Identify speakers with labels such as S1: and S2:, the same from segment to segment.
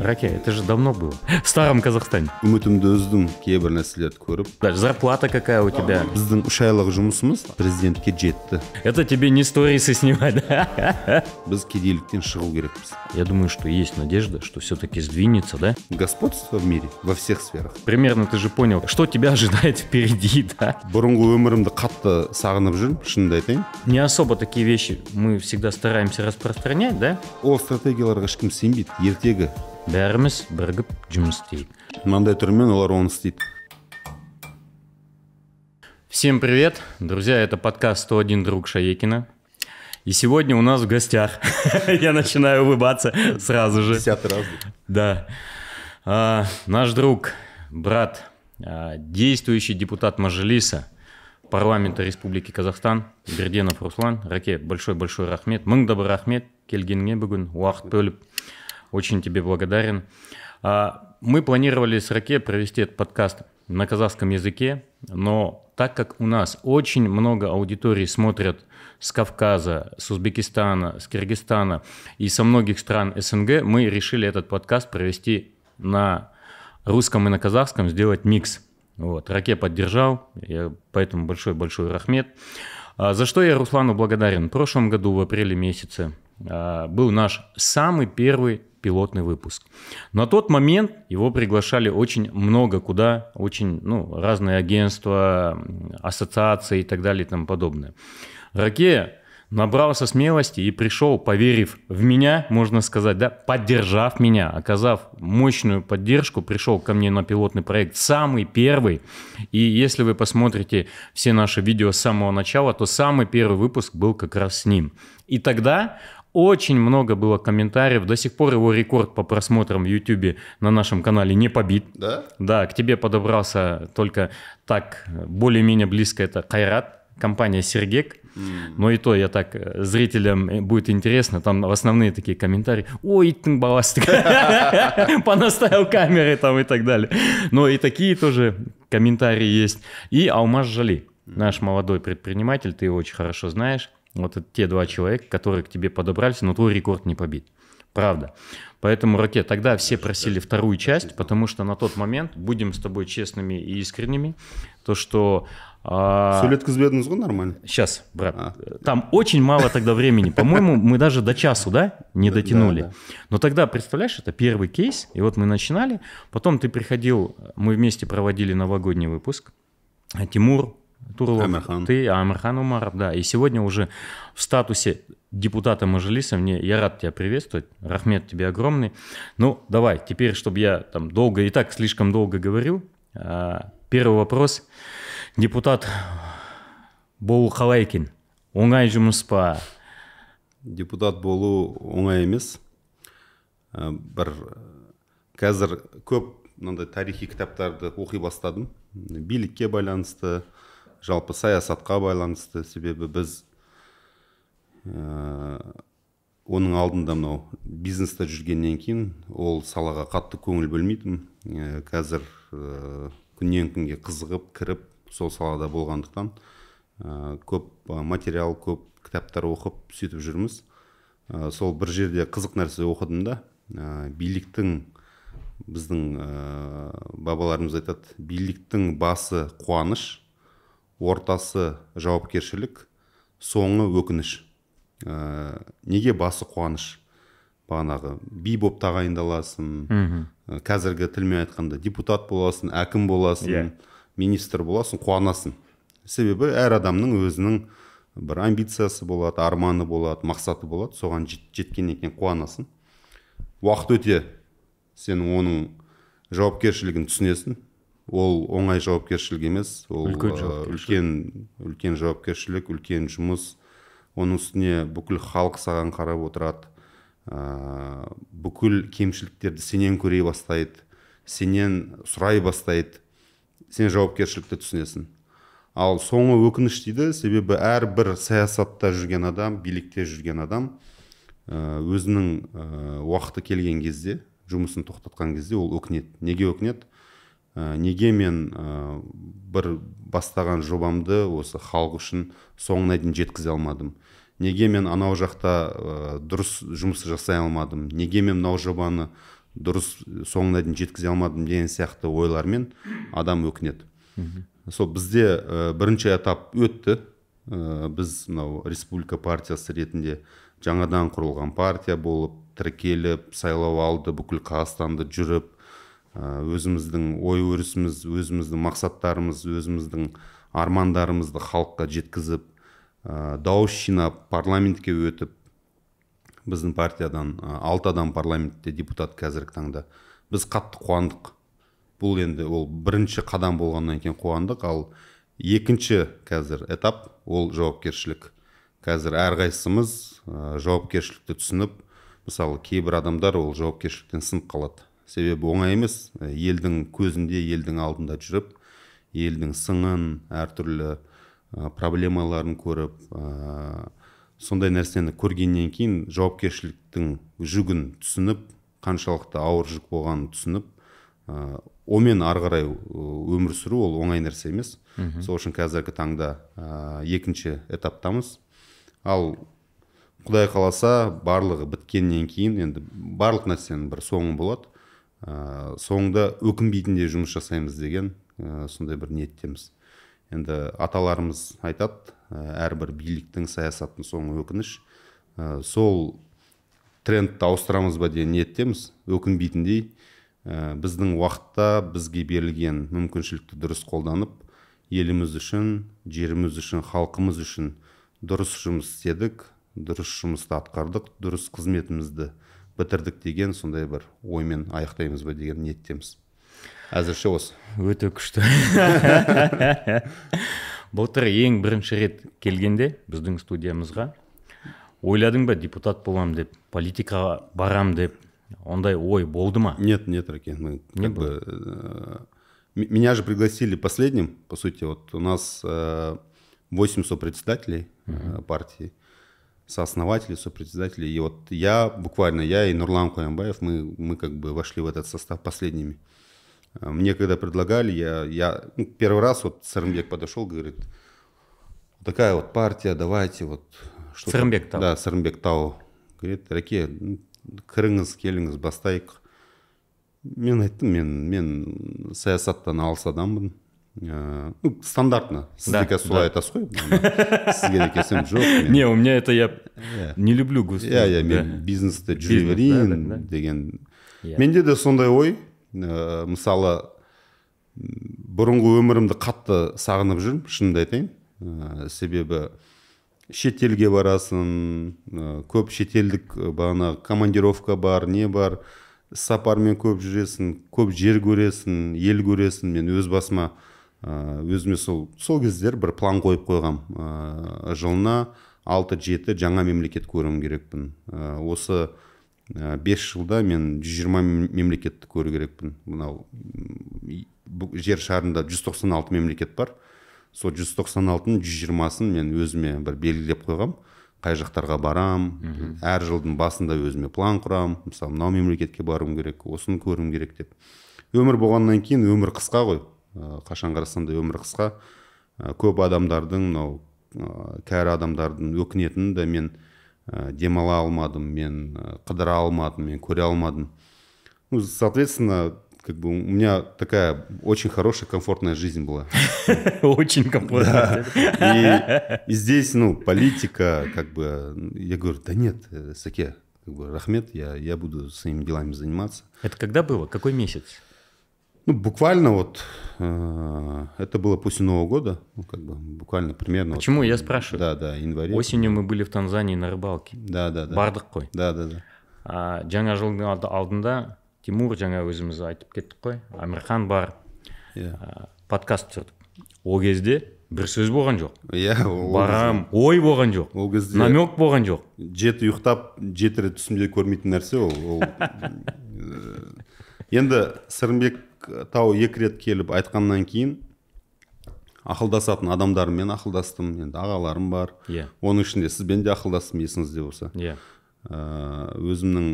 S1: Рәке, это же давно было. В старом Казахстане. Үмітімді үздім кейбір нәрселерді көріп. Даже зарплата какая у тебя? Біздің үш айлық жұмысымыз президентке Это тебе не сторисы снимать, да? Біз кедейліктен Я думаю, что есть надежда, что все-таки сдвинется, да? Господство в мире во всех сферах. Примерно ты же понял, что тебя ожидает впереди, да? Бұрынғы өмірімді қатты сағынып жүрмін, шынымды Не особо такие вещи мы всегда стараемся распространять, да? О стратегияларға ларгашким симбит Ертегі бәріміз бірігіп жұмыс істейік мынандай түрмен олар оны істейді Всем привет, друзья, это подкаст 101 друг Шаекина. И сегодня у нас в гостях, я начинаю улыбаться сразу же. 50 раз. Да. А, наш друг, брат, а, действующий депутат Мажилиса, парламента Республики Казахстан, Берденов Руслан, Раке, большой-большой рахмет, мың да рахмет, келгеніңе бүгін уақыт бөліп очень тебе благодарен. А, мы планировали с Раке провести этот подкаст на казахском языке, но так как у нас очень много аудиторий смотрят с Кавказа, с Узбекистана, с Киргизстана и со многих стран СНГ, мы решили этот подкаст провести на русском и на казахском, сделать микс. Вот, Раке поддержал, я, поэтому большой-большой рахмет. А, за что я Руслану благодарен? В прошлом году, в апреле месяце, а, был наш самый первый пилотный выпуск. На тот момент его приглашали очень много куда, очень ну, разные агентства, ассоциации и так далее и тому подобное. Раке набрался смелости и пришел, поверив в меня, можно сказать, да, поддержав меня, оказав мощную поддержку, пришел ко мне на пилотный проект, самый первый. И если вы посмотрите все наши видео с самого начала, то самый первый выпуск был как раз с ним. И тогда очень много было комментариев. До сих пор его рекорд по просмотрам в YouTube на нашем канале не побит. Да? Да, к тебе подобрался только так, более-менее близко это Кайрат, компания Сергек. Но и то, я так, э, зрителям э, будет интересно, там в основные такие комментарии, ой, ты баластик, понаставил камеры там и так далее. Но и такие тоже комментарии есть. И Алмаз Жали, наш молодой предприниматель, ты его очень хорошо знаешь. Вот это те два человека, которые к тебе подобрались, но твой рекорд не побит. Правда. Поэтому, Ракет, тогда все просили вторую часть, потому что на тот момент, будем с тобой честными и искренними, то, что... А... Сулетка с го нормально? Сейчас, брат. А. Там очень мало тогда времени. По-моему, мы даже до часу, да, не дотянули. Но тогда, представляешь, это первый кейс, и вот мы начинали. Потом ты приходил, мы вместе проводили новогодний выпуск. Тимур, Турлов, Амирхан. ты, Амирхан Умаров, да. И сегодня уже в статусе депутата Мажилиса, мне, я рад тебя приветствовать, Рахмет тебе огромный. Ну, давай, теперь, чтобы я там долго и так слишком долго говорил, первый вопрос. Депутат Болу Халайкин, оңай жұмыс Депутат болу оңай емес. Бір
S2: қазір көп мынандай тарихи кітаптарды оқи бастадым. Билікке байланысты, жалпы саясатқа байланысты себебі біз ә, оның алдында мынау бизнесте жүргеннен кейін ол салаға қатты көңіл бөлмейтін ә, қазір ә, күннен күнге қызығып кіріп сол салада болғандықтан ә, көп материал көп кітаптар оқып сөйтіп жүрміз ә, сол бір жерде қызық нәрсе оқыдым да ә, биліктің біздің ә, бабаларымыз айтады биліктің басы қуаныш ортасы жауапкершілік соңы өкініш ә, неге басы қуаныш бағанағы би болып тағайындаласың ә, қазіргі тілмен айтқанда депутат боласың әкім боласың yeah. Иә. министр боласың қуанасың себебі әр адамның өзінің бір амбициясы болады арманы болады мақсаты болады соған жет, жеткеннен кейін қуанасың уақыт өте сен оның жауапкершілігін түсінесің ол оңай жауапкершілік емес ол үлкен үлкен, үлкен жауапкершілік үлкен жұмыс оның үстіне бүкіл халық саған қарап отырады ә, бүкіл кемшіліктерді сенен көре бастайды сенен сұрай бастайды сен жауапкершілікті түсінесің ал соңы өкініш дейді себебі әрбір саясатта жүрген адам билікте жүрген адам өзінің уақыты келген кезде жұмысын тоқтатқан кезде ол өкінеді неге өкінеді ә, неге мен э, бір бастаған жобамды осы халық үшін соңына дейін жеткізе алмадым неге мен анау жақта э, дұрыс жұмыс жасай алмадым неге мен мынау жобаны дұрыс соңына дейін жеткізе алмадым деген сияқты ойлармен адам өкінеді сол бізде ә, бірінші этап өтті ә, біз мынау республика партиясы ретінде жаңадан құрылған партия болып тіркеліп сайлау алды бүкіл қазақстанды жүріп Ә, өзіміздің ой өрісіміз өзіміздің мақсаттарымыз өзіміздің армандарымызды халыққа жеткізіп ә, дауыс жинап парламентке өтіп біздің партиядан ә, алты адам парламентте депутат қазіргі таңда біз қатты қуандық бұл енді ол бірінші қадам болғаннан кейін қуандық ал екінші қазір этап ол жауапкершілік қазір әрқайсымыз ә, жауапкершілікті түсініп мысалы кейбір адамдар ол жауапкершіліктен сынып қалады себебі оңай емес елдің көзінде елдің алдында жүріп елдің сыңын әртүрлі проблемаларын көріп ә, сондай нәрсені көргеннен кейін жауапкершіліктің жүгін түсініп қаншалықты ауыр жүк болғанын түсініп ә, омен ары қарай өмір сүру ол оңай нәрсе емес сол үшін қазіргі таңда ә, екінші этаптамыз ал құдай қаласа барлығы біткеннен кейін енді барлық нәрсенің бір соңы болады ә, соңында өкінбейтіндей жұмыс жасаймыз деген ә, сондай бір ниеттеміз енді аталарымыз айтады ә, әрбір биліктің саясаттың соңы өкініш ә, сол трендті ауыстырамыз ба деген ниеттеміз өкінбейтіндей ә, біздің уақытта бізге берілген мүмкіншілікті дұрыс қолданып еліміз үшін жеріміз үшін халқымыз үшін дұрыс жұмыс істедік дұрыс жұмысты атқардық дұрыс қызметімізді бітірдік деген сондай бір оймен
S1: аяқтаймыз ба деген ниеттеміз әзірше осы өте күшті былтыр ең бірінші рет келгенде біздің студиямызға ойладың ба депутат боламын деп политикаға барам деп ондай ой болды ма
S2: нет нет ракен мы не как бы, э, меня же пригласили последним по сути вот у нас 800 э, председателей э, партии сооснователи, сопредседатели. И вот я, буквально я и Нурлан Коямбаев, мы, мы как бы вошли в этот состав последними. А, мне когда предлагали, я, я ну, первый раз вот Сарымбек подошел, говорит, такая вот партия, давайте вот... Сарымбек Сармбек Тау. Да, Сарымбек Тау. Говорит, Раке, кіріңіз келіңіз бастайк мен айттым мен мен саясаттан алыс адаммын ыыы э, ну стандартно Сізде қазір солай айтасыз ғой сізге де келсем жоқ не у меня это я э. не люблю иә иә мен бизнесті жүре берейін деген менде де сондай ой ыыы э, мысалы бұрынғы өмірімді қатты сағынып жүрмін шынымды айтайын ә, себебі шетелге барасың ә, көп шетелдік бағана командировка бар не бар сапармен көп жүресің көп жер көресің ел көресің мен өз басыма Э, өзіме сол сол кездер бір план қойып қойғам ә, жылына алты жеті жаңа мемлекет көруім керекпін ә, осы 5 жылда мен 120 мемлекетті көру керекпін мынау жер шарында 196 мемлекет бар сол 196-ның 120-сын мен өзіме бір белгілеп қойғам қай жақтарға барам әр жылдың басында өзіме план құрам мысалы мынау мемлекетке баруым керек осыны көруім керек деп өмір болғаннан кейін өмір қысқа ғой Э, қашан қарасаң да өмір қысқа э, көп адамдардың мынау э, кәрі адамдардың өкінетінін де мен демала алмадым мен қыдыра алмадым мен көре алмадым ну соответственно как бы у меня такая очень хорошая комфортная жизнь была очень
S1: комфортная
S2: и, и здесь ну политика как бы я говорю да нет саке как бы рахмет я я буду своими делами заниматься это
S1: когда было какой месяц Ну, буквально вот э, это было после Нового года, ну, как бы буквально примерно. Почему вот, я спрашиваю? Да, да, январе. Осенью мы были в Танзании на рыбалке. Да, да, да. Бардық қой. Да, да, да. А, жаңа жылдың алдында Тимур жаңа өзіміз айтып кеттік қой. Амирхан бар. Yeah. Иә. подкаст түсірдік. Ол кезде бір сөз болған жоқ. Иә. Yeah, Барам, ой болған жоқ. Ол кезде намек болған жоқ.
S2: жеті ұйықтап жеті рет түсімде көрмейтін нәрсе ол. ол э, енді Сырымбек тау екі рет келіп айтқаннан кейін ақылдасатын адамдармен ақылдастым енді ағаларым бар иә yeah. оның ішінде сізбен де ақылдастым есіңізде болса иә yeah. Ә, өзімнің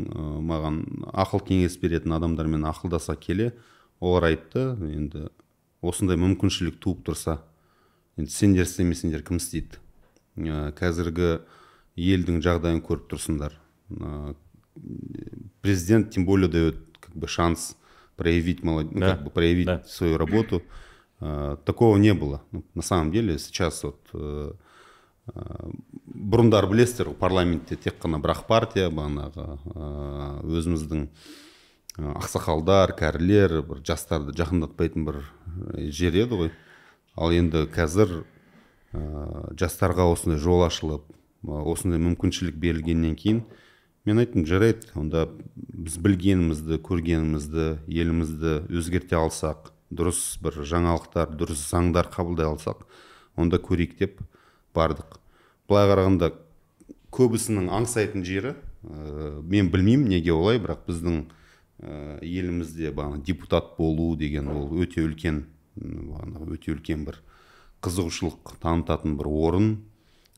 S2: маған ақыл кеңес беретін адамдармен ақылдаса келе олар айтты енді осындай мүмкіншілік туып тұрса енді сендер істемесеңдер кім істейді ә, қазіргі елдің жағдайын көріп тұрсыңдар президент тем более дает как бы шанс проявить, молод... ну, как бы проявить свою работу. Такого не было. На самом деле сейчас вот э, э, бұрындары білесіздер парламентте тек қана бір партия бағанағы э, өзіміздің ақсақалдар кәрілер бір жастарды жақындатпайтын бір жер еді ғой ал енді қазір жастарға осындай жол ашылып осындай мүмкіншілік берілгеннен кейін мен айттым жарайды онда біз білгенімізді көргенімізді елімізді өзгерте алсақ дұрыс бір жаңалықтар дұрыс заңдар қабылдай алсақ онда көрейік деп бардық былай қарағанда көбісінің аңсайтын жері ә, мен білмеймін неге олай бірақ біздің ә, елімізде бағана депутат болу деген ол өте үлкен өте үлкен бір қызығушылық танытатын бір орын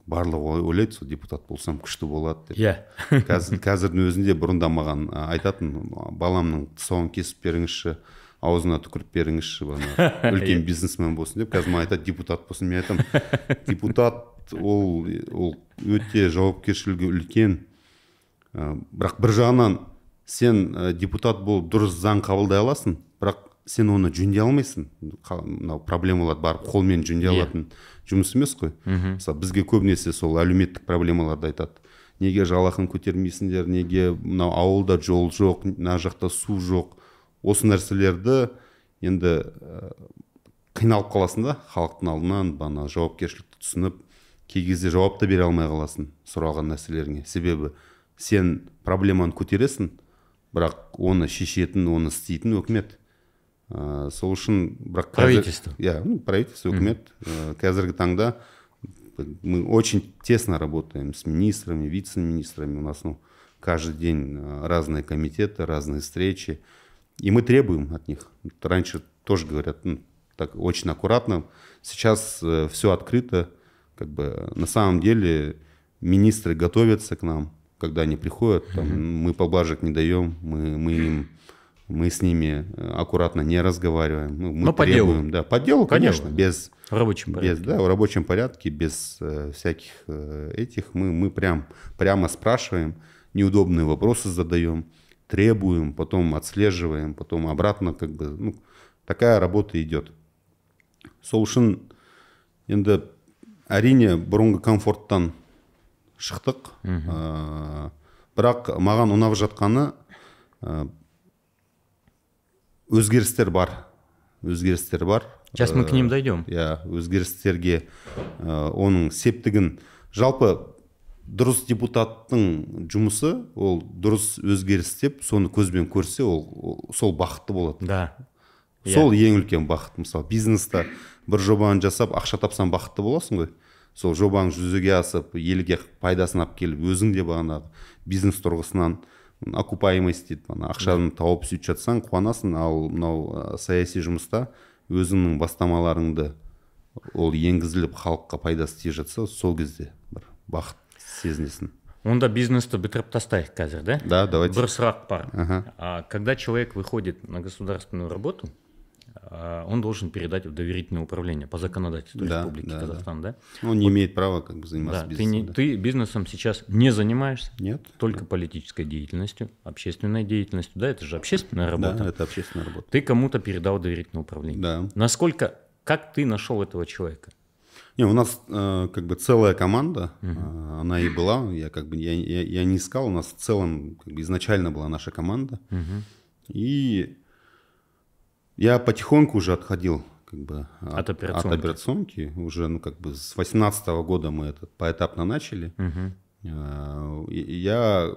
S2: барлығы ойлайды сол депутат болсам күшті болады деп иә қазір қазірдің өзінде бұрында маған айтатын баламның тұсауын кесіп беріңізші аузына түкіріп беріңізші бана иә. үлкен бизнесмен болсын деп қазір маған айтады депутат болсын мен айтамын депутат ол ол өте жауапкершілігі үлкен бірақ бір жағынан сен депутат болып дұрыс заң қабылдай аласың бірақ сен оны жөндей алмайсың мынау проблемаларды барып қолмен жөндей иә. алатын жұмыс емес қой мысалы бізге көбінесе сол әлеуметтік проблемаларды айтады неге жалақын көтермейсіңдер неге мынау ауылда жол жоқ мына жақта су жоқ осы нәрселерді енді қиналып қаласың да халықтың алдынан бағана жауапкершілікті түсініп кей кезде жауап та бере алмай қаласың сұралған нәрселеріңе себебі сен проблеманы көтересің бірақ оны шешетін оны істейтін өкімет ә, э, сол үшін бірақ правительство иә ну правительство үкімет ә, э, қазіргі таңда мы очень тесно работаем с министрами вице министрами у нас ну каждый день э, разные комитеты разные встречи и мы требуем от них раньше тоже говорят ну, так очень аккуратно сейчас все открыто как бы на самом деле министры готовятся к нам когда они приходят там, мы поблажек не даем мы мы им мы с ними э, аккуратно не разговариваем. Ну, мы Но требуем, делу. Да, по делу, конечно, без... В рабочем порядке. Без, да, в рабочем порядке, без э, всяких э, этих. Мы, мы прям, прямо спрашиваем, неудобные вопросы задаем, требуем, потом отслеживаем, потом обратно как бы... Ну, такая работа идет. Солшын енді әрине бұрынғы комфорттан шықтық. Ә, э, бірақ маған ұнап жатқаны ә, э, өзгерістер бар өзгерістер бар сейчас мы к ним э, дойдем иә өзгерістерге ә, оның септігін жалпы дұрыс депутаттың жұмысы ол дұрыс өзгеріс өзгерістеп соны көзбен көрсе ол, сол бақытты болады да иә. сол ең үлкен бақыт мысалы бизнеста бір жобаны жасап ақша тапсаң бақытты боласың ғой сол жобаң жүзеге асып елге пайдасын алып келіп өзің де бағанағы бизнес тұрғысынан окупаемость дейді ақшаны тауып сөйтіп жатсаң қуанасың ал мынау саяси жұмыста өзіңнің бастамаларыңды ол енгізіліп халыққа пайдасы тиіп жатса сол кезде бір бақыт сезінесің
S1: онда бизнесті бітіріп тастайық қазір да да давайте бір сұрақ бар ага. а когда человек выходит на государственную работу Э, он должен передать в доверительное управление по законодательству да, Республики да, Казахстан, да? да? Ну, он не имеет права как бы заниматься да, бизнесом. Ты, не, да. ты бизнесом сейчас не занимаешься? Нет. Только да. политической деятельностью, общественной деятельностью, да? Это же общественная работа. Да, это общественная работа. Ты кому-то передал доверительное управление. Да. Насколько, как ты нашел этого человека?
S2: Не, у нас э, как бы целая команда, угу. она и была, я как бы я, я, я не искал, у нас в целом как бы изначально была наша команда, угу. и я потихоньку уже отходил как бы от, от, операционки. от операционки. Уже, ну, как бы с 18 года мы это поэтапно начали. Угу. Я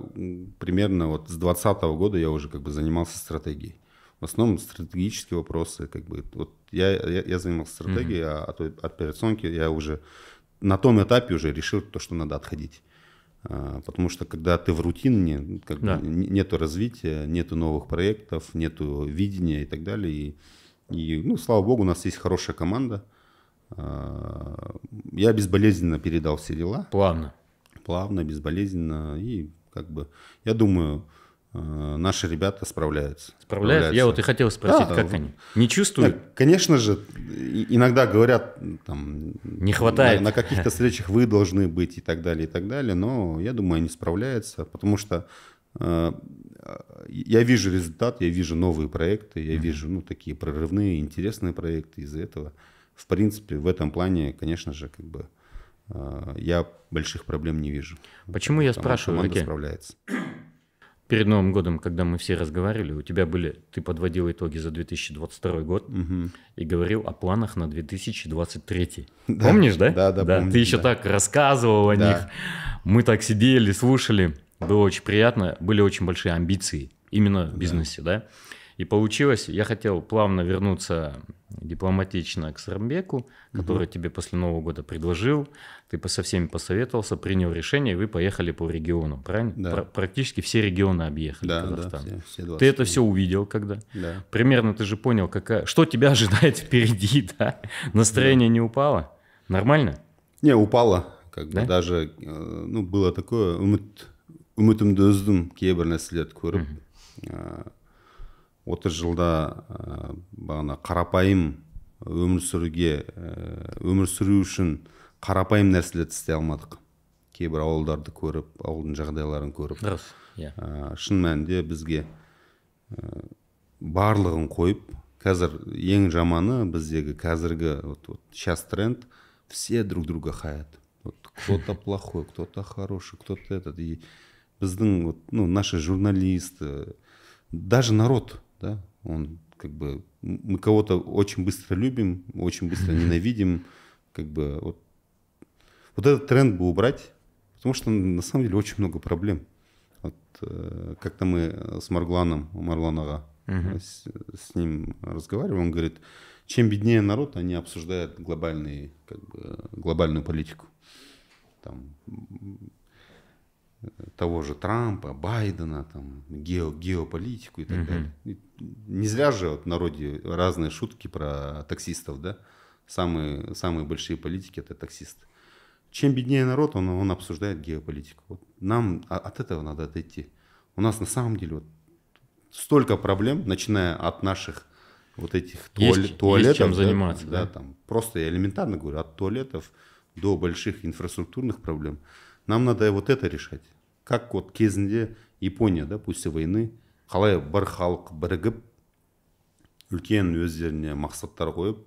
S2: примерно вот с 20 года я уже как бы занимался стратегией. В основном стратегические вопросы, как бы, вот я, я, я занимался стратегией, угу. а, а от операционки я уже на том этапе уже решил то, что надо отходить. А, потому что когда ты в рутине, ну, как да. нету развития, нету новых проектов, нету видения и так далее. И, и, ну, слава богу, у нас есть хорошая команда. А, я безболезненно передал все дела. Плавно. Плавно, безболезненно. И как бы, я думаю, Э, наши ребята справляются. Справляются? справляются. Я вот и хотел спросить, да, как они? Не чувствуют? Да, конечно же, иногда говорят, там, не хватает. На, на каких-то встречах вы должны быть и так далее, и так далее, но я думаю, они справляются, потому что э, я вижу результат, я вижу новые проекты, я mm-hmm. вижу ну, такие прорывные, интересные проекты из-за этого. В принципе, в этом
S1: плане, конечно же, как бы э, я больших проблем не вижу. Почему я спрашиваю? Команда Окей. справляется перед Новым годом, когда мы все разговаривали, у тебя были, ты подводил итоги за 2022 год угу. и говорил о планах на 2023. Да. Помнишь, да? Да, да, да. Помню, ты еще да. так рассказывал о да. них. Мы так сидели, слушали. Было очень приятно. Были очень большие амбиции именно в бизнесе, да. да? И получилось, я хотел плавно вернуться дипломатично к Сармбеку, который угу. тебе после Нового года предложил, ты со всеми посоветовался, принял решение, и вы поехали по региону, правильно? Да. Пр- практически все регионы объехали да, Казахстана. Да, все, все ты это все увидел когда? Да. Примерно ты же понял, какая, что тебя ожидает впереди, да? Настроение да. не упало? Нормально?
S2: Не, упало. Как да? бы даже, э, ну, было такое, үміт, үмітімді үздім кейбір нәрселерді көріп, отыз жылда ә, бағана қарапайым өмір сүруге өмір сүру үшін қарапайым нәрселерді істей алмадық кейбір ауылдарды көріп ауылдың жағдайларын көріп дұрыс иә шын мәнінде бізге барлығын қойып қазір ең жаманы біздегі қазіргі вот, сейчас тренд все друг друга хаят вот кто то плохой кто то хороший кто то этот и біздің вот ну наши журналисты даже народ да, он как бы, мы кого-то очень быстро любим, очень быстро ненавидим, как бы, вот, вот этот тренд бы убрать, потому что на самом деле очень много проблем. Вот, э, как-то мы с Маргланом, Марглан э, с, с ним разговариваем, он говорит, чем беднее народ, они обсуждают глобальные, как бы, глобальную политику. Там, того же Трампа, Байдена, там, гео, геополитику и так угу. далее. Не зря же вот в народе разные шутки про таксистов, да? Самые, самые большие политики – это таксисты. Чем беднее народ, он, он обсуждает геополитику. Вот нам от этого надо отойти. У нас на самом деле вот столько проблем, начиная от наших вот этих туалет, есть, туалетов. Есть чем да, заниматься. Да, да, там, просто я элементарно говорю, от туалетов до больших инфраструктурных проблем – нам надо вот это решать как вот кезінде япония да после войны қалай бір халық бірігіп үлкен өздеріне мақсаттар қойып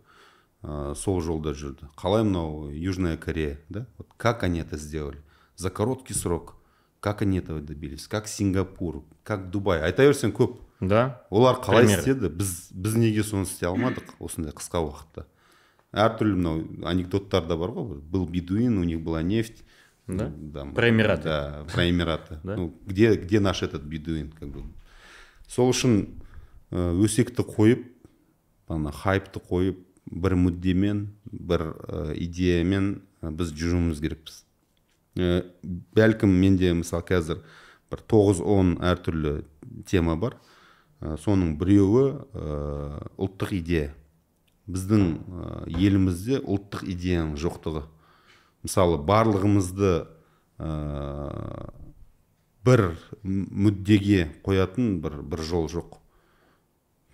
S2: ә, сол жолда жүрді қалай мынау южная корея да вот как они это сделали за короткий срок как они этого добились как сингапур как дубай айта берсең көп да олар қалай Пример. істеді біз біз неге соны істей алмадық осындай қысқа уақытта әртүрлі мынау анекдоттар да бар ғой был бедуин у них была нефть Да? да про Эмираты. Да, про Эмираты. да? Ну, где, где наш этот бедуин? Как бы. Сол үшін э, өсекті қойып, ана хайпты қойып, бір мүддемен, бір э, идеямен э, біз жүруіміз керекпіз. Ә, бәлкім менде мысалы қазір бір 9-10 әртүрлі тема бар ә, соның біреуі ә, ұлттық идея біздің елімізде ұлттық идеяның жоқтығы мысалы барлығымызды ә, бір мүддеге қоятын бір, бір жол жоқ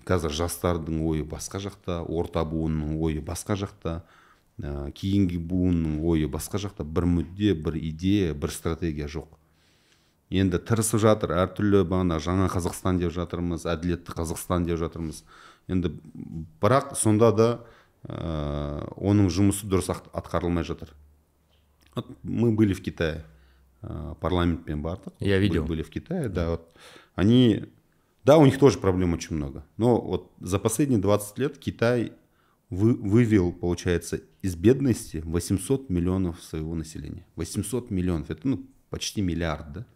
S2: қазір жастардың ойы басқа жақта орта буынның ойы басқа жақта ә, кейінгі буынның ойы басқа жақта бір мүдде бір идея бір стратегия жоқ енді тырысып жатыр әртүрлі бағана жаңа қазақстан деп жатырмыз әділетті қазақстан деп жатырмыз енді бірақ сонда да ә, оның жұмысы дұрыс атқарылмай жатыр Вот мы были в Китае, а, парламент Пембарта. Я видел. Были в Китае, да. Вот. Они, да, у них тоже проблем очень много. Но вот за последние 20 лет Китай вы, вывел, получается, из бедности 800 миллионов своего населения. 800 миллионов, это ну, почти миллиард, да?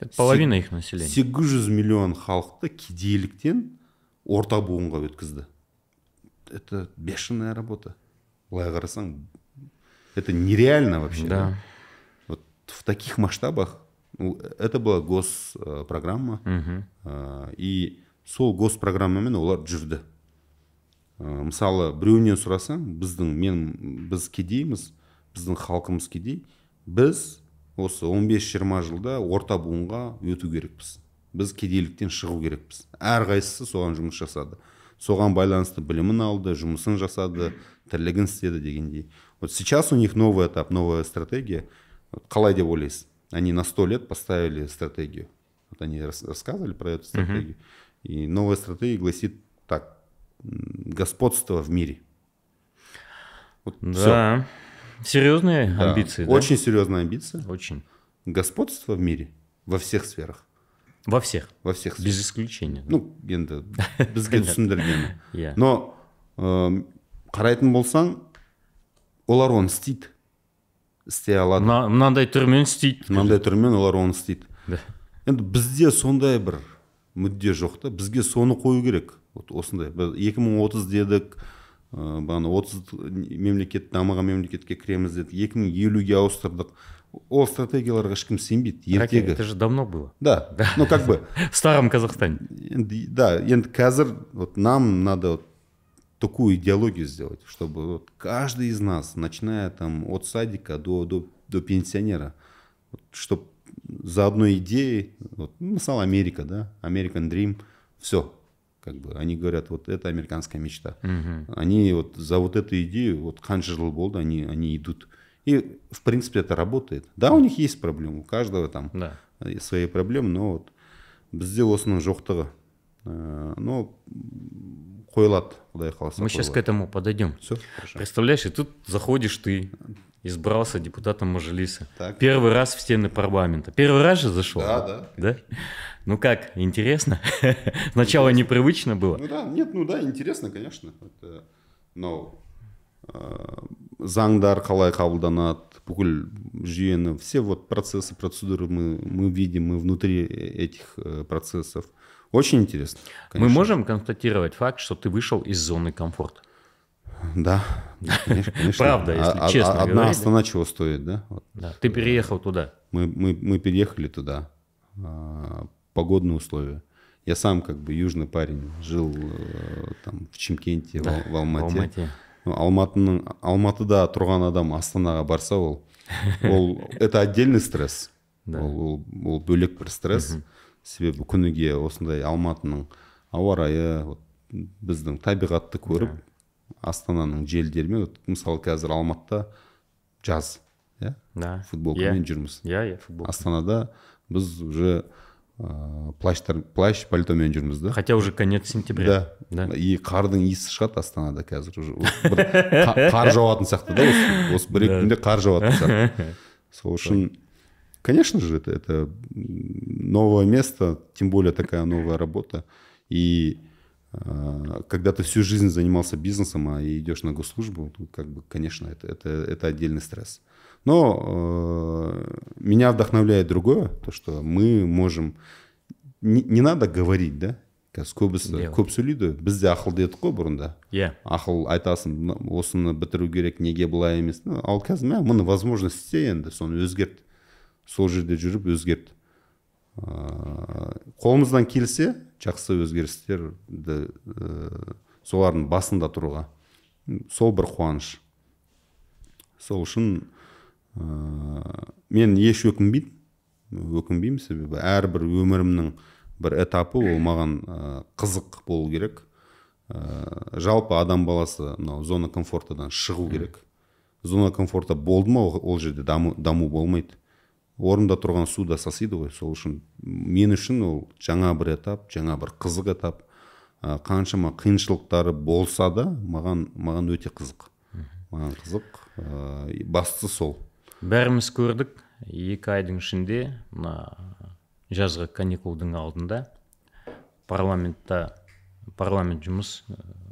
S2: Это половина их населения. 800 миллион халықты кедейліктен орта буынға өткізді. Это бешеная работа. Былай Это нереально вообще. Да. Вот в таких масштабах ну, это была госпрограмма. Угу. Э, и сол госпрограммамен олар жүрді э, мысалы біреуінен сұрасаң біздің мен біз кедейміз біздің халқымыз кедей біз осы 15-20 жылда орта буынға өту керекпіз біз кедейліктен шығу керекпіз қайсысы соған жұмыс жасады соған байланысты білімін алды жұмысын жасады тірлігін істеді дегендей Вот сейчас у них новый этап, новая стратегия. Калади Волис, они на 100 лет поставили стратегию. Вот они рас рассказывали про эту стратегию. Uh-huh. И новая стратегия гласит так, господство в мире. Вот да.
S1: Все. Серьезные да. амбиции. Очень
S2: да? серьезная амбиция. Очень. Господство в мире во всех сферах. Во всех. Во всех. Сферах. Ну, без исключения. Ну, енді без сүндіргені. Но қарайтын эм, болсаң, олар оны істейді істей алады мынандай түрмен істейді мынандай түрмен олар оны істейді енді бізде сондай бір мүдде жоқ та бізге соны қою керек вот осындай біз 2030 дедік бағана отыз мемлекет дамыған мемлекетке кіреміз дедік екі мың елуге ауыстырдық ол стратегияларға ешкім сенбейді ертегі это же давно было да, да. ну как бы в старом казахстане да енді қазір вот нам надо вот такую идеологию сделать, чтобы вот каждый из нас, начиная там от садика до, до, до пенсионера, вот, чтобы за одной идеей, вот, ну, стала Америка, да, American Dream, все, как бы они говорят, вот это американская мечта. Угу. Они вот за вот эту идею, вот Ханжерл Болда, они, они идут. И, в принципе, это работает. Да, у них есть проблемы, у каждого там да. свои проблемы, но вот бізде осының жоқтығы э, но
S1: қойылады құдай қаласа мы сейчас к этому подойдем все хорошо. представляешь и тут заходишь ты избрался депутатом Мажилиса. Так. Первый раз в стены парламента. Первый раз же зашел? Да, да. да? Ну как, интересно? Сначала непривычно было? Ну
S2: да, нет, ну да, интересно, конечно. Это,
S1: но ну, ә, э, заңдар
S2: қалай қабылданады все вот процессы процедуры мы мы видим мы внутри этих э, процессов очень интересно. Конечно. Мы можем констатировать
S1: факт, что ты вышел из зоны комфорта. Да, конечно, конечно. Правда, если а, а, честно Одна говорить. Астана чего стоит, да? Вот. да? Ты переехал туда. Мы, мы, мы переехали туда.
S2: А, погодные условия. Я сам как бы южный парень, жил э, там в Чемкенте, да, в, в Алмате. В Алмате. Ну, Алматының, ну, Алматыда тұрған адам Астанаға барса это отдельный стресс. Да. Ол, ол, ол бөлек бір стресс. Угу. себебі күніге осындай алматының ауа райы біздің табиғатты көріп астананың желдерімен мысалы қазір алматыда жаз иә да футболкамен yeah. Иә. жүрміз иә yeah, иә yeah, астанада біз уже ыыы плащтар плащ пальтомен жүрміз да хотя уже конец сентября да, и қардың иісі шығады астанада қазір уже бір қар жауатын сияқты да осы, осы бір екі күнде қар жауатын сияқты сол үшін Конечно же, это, это новое место, тем более такая новая работа. И э, когда ты всю жизнь занимался бизнесом, а идешь на госслужбу, ну, как бы, конечно, это, это, это отдельный стресс. Но э, меня вдохновляет другое, то, что мы можем... Не, не надо говорить, да? қазір көбісі көп сөйлейді бізде ақыл дедік қой бұрында иә yeah. ақыл айтасың осыны бітіру керек неге былай емес ну, ал қазір мә мұны возможность істе енді соны өзгерт сол жерде жүріп өзгерт ыыы қолымыздан келсе жақсы өзгерістерді ә, солардың басында тұруға сол бір қуаныш сол үшін ә, мен еш өкінбеймін өкінбеймін себебі әрбір өмірімнің бір этапы ол маған ә, қызық болу керек ә, жалпы адам баласы мынау зона комфортадан шығу керек зона комфорта болды ма ол жерде даму, даму болмайды орнында тұрған су да сасиды ғой сол үшін мен үшін ол жаңа бір этап жаңа бір қызық этап қаншама қиыншылықтары болса да маған маған өте қызық маған қызық ә,
S1: бастысы сол бәріміз көрдік екі айдың ішінде мына жазғы каникулдың алдында парламентта парламент жұмыс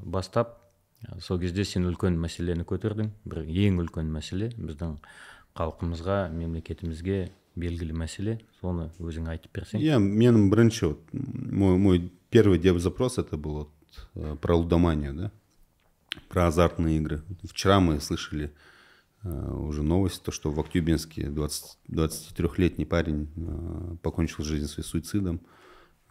S1: бастап сол кезде сен үлкен мәселені көтердің бір ең үлкен мәселе біздің халқымызға мемлекетімізге белгілі мәселе соны өзің айтып берсең иә yeah, менің
S2: бірінші вот мой мой первый деп запрос это был вот, э, про лудоманию да про азартные игры вчера мы слышали э, уже новость, то, что в Актюбинске 20, 23-летний парень uh, покончил жизнь своим суицидом,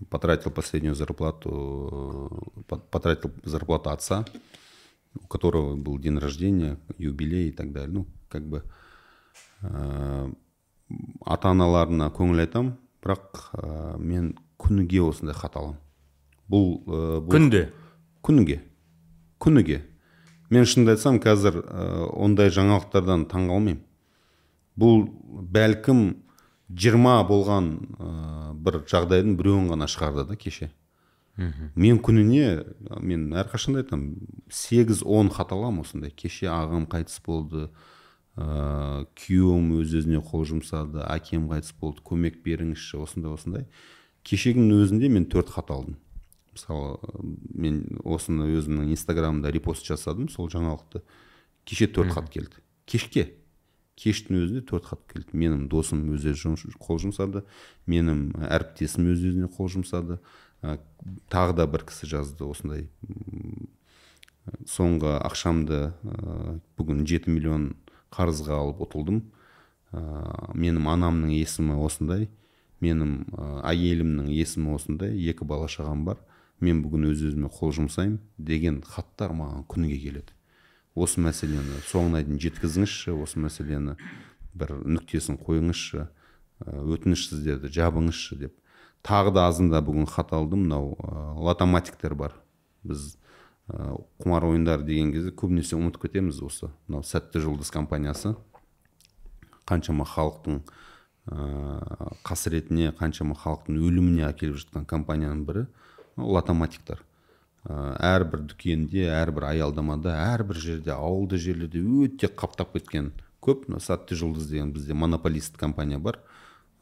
S2: потратил последнюю зарплату, потратил зарплату отца, у которого был день рождения, юбилей и так далее. Ну, как бы ә, э, ата аналарына көңіл айтамын бірақ э, мен күніге осындай хат аламын бұл, ә, күнде күніге күніге мен шынымды айтсам қазір ондай жаңалықтардан таңғалмаймын бұл бәлкім жиырма болған ә, бір жағдайдың біреуін ғана шығарды да кеше Үху. мен күніне мен әрқашанда айтамын сегіз он хат аламын осындай кеше ағам қайтыс болды ыыы э, күйеуім өз өзіне қол жұмсады әкем қайтыс болды көмек беріңізші осындай осындай кешегінің өзінде мен төрт хат алдым мысалы мен осыны өзімнің инстаграмымда репост жасадым сол жаңалықты кеше төрт хат келді кешке кештің өзінде төрт хат келді менің досым өз өзіне қол жұмсады менің әріптесім өз өзіне қол жұмсады ә, тағы да бір кісі жазды осындай соңғы ақшамды ә, бүгін жеті миллион қарызға алып ұтылдым ә, менің анамның есімі осындай менің ә, әйелімнің есімі осындай екі бала шағам бар мен бүгін өз өзіме қол жұмсаймын деген хаттар маған күніге келеді осы мәселені соңына дейін жеткізіңізші осы мәселені бір нүктесін қойыңызшы ә, өтініш сіздерді жабыңызшы деп тағы да азында бүгін хат алдым мынау ә, бар біз құмар э, ойындар деген кезде көбінесе ұмытып кетеміз осы мынау сәтті жұлдыз компаниясы қаншама халықтың ә, қасіретіне қаншама халықтың өліміне әкеліп жатқан компанияның бірі лотоматиктар э, әрбір дүкенде әрбір аялдамада әрбір жерде ауылды жерлерде өте қаптап кеткен көп мына сәтті жұлдыз деген бізде монополист компания бар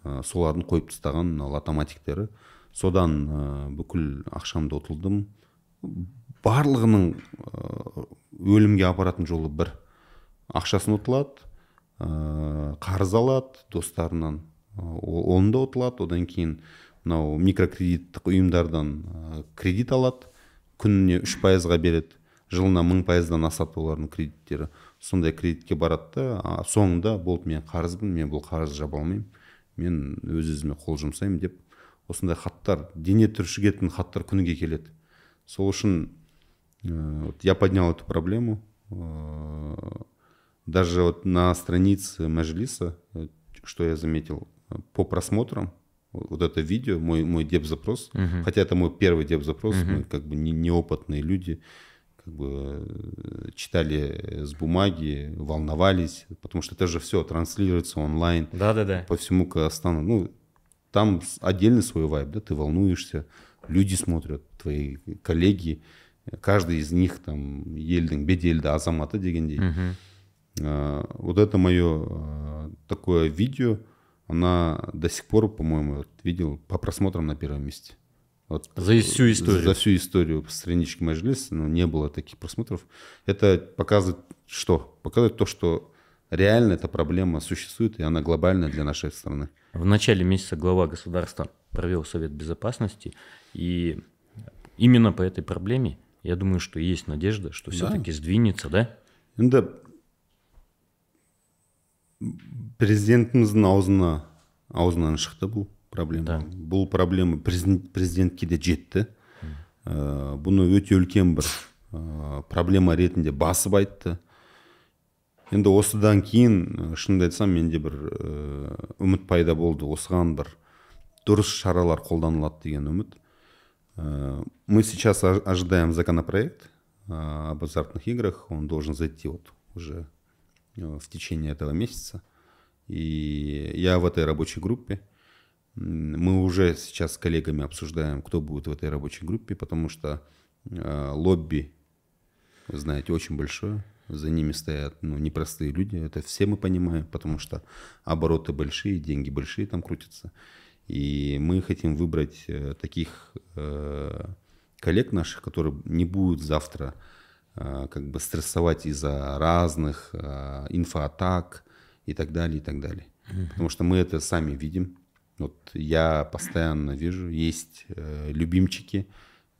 S2: ә, солардың қойып тастаған мына лотоматиктері содан ә, бүкіл ақшамды ұтылдым барлығының өлімге апаратын жолы бір ақшасын ұтылады қарыз алады достарынан оны да ұтылады одан кейін мынау микрокредиттік ұйымдардан кредит алады күніне үш пайызға береді жылына мың пайыздан асады олардың кредиттері сондай кредитке барады да соңында болды мен қарызбын мен бұл қарызды жаба алмаймын мен өз өзіме қол жұмсаймын деп осындай хаттар дене түршігетін хаттар күніге келеді сол үшін Э, я поднял эту проблему. Э, даже вот на странице Межлиса, э, что я заметил, по просмотрам, вот это видео, мой, мой деп-запрос, Uh-huh. хотя это мой первый деп-запрос, Uh-huh. мы как бы не, неопытные люди, как бы читали с бумаги, волновались, потому что это же все транслируется онлайн. Да-да-да. По всему Казахстану. Ну, там отдельный свой вайб, да, ты волнуешься, люди смотрят, твои коллеги, каждый из них там елдің беделді азаматы дегендей э, вот это мое э, такое видео она до сих пор по моему вот, видел по просмотрам на первом месте вот, за всю историю за всю историю странички Мажилис ну, не было таких просмотров это показывает что показывает то что
S1: реально эта проблема существует и она глобальная для нашей страны в начале месяца глава государства провел совет безопасности и именно по этой проблеме я думаю, что есть надежда, что все-таки сдвинется, да? Енді
S2: президентіміздің аузына аузынан шықты бұл проблема да. бұл проблема президентке де жетті э, бұны өте үлкен бір э, проблема ретінде басып айтты енді осыдан кейін э, шынымды айтсам менде бір үміт пайда болды осыған бір дұрыс шаралар қолданылады деген үміт Э, мы сейчас ожидаем законопроект э, об азартных играх. Он должен зайти вот уже э, в течение этого месяца. И я в этой рабочей группе. Мы уже сейчас с коллегами обсуждаем, кто будет в этой рабочей группе, потому что лобби, вы знаете, очень большое. За ними стоят ну, непростые люди. Это все мы понимаем, потому что обороты большие, деньги большие там крутятся. И мы хотим выбрать э, таких э, коллег наших, которые не будут завтра э, как бы стрессовать из-за разных инфоатак и так далее, и так далее. Угу. Потому что мы это сами видим. Вот я постоянно вижу, есть любимчики,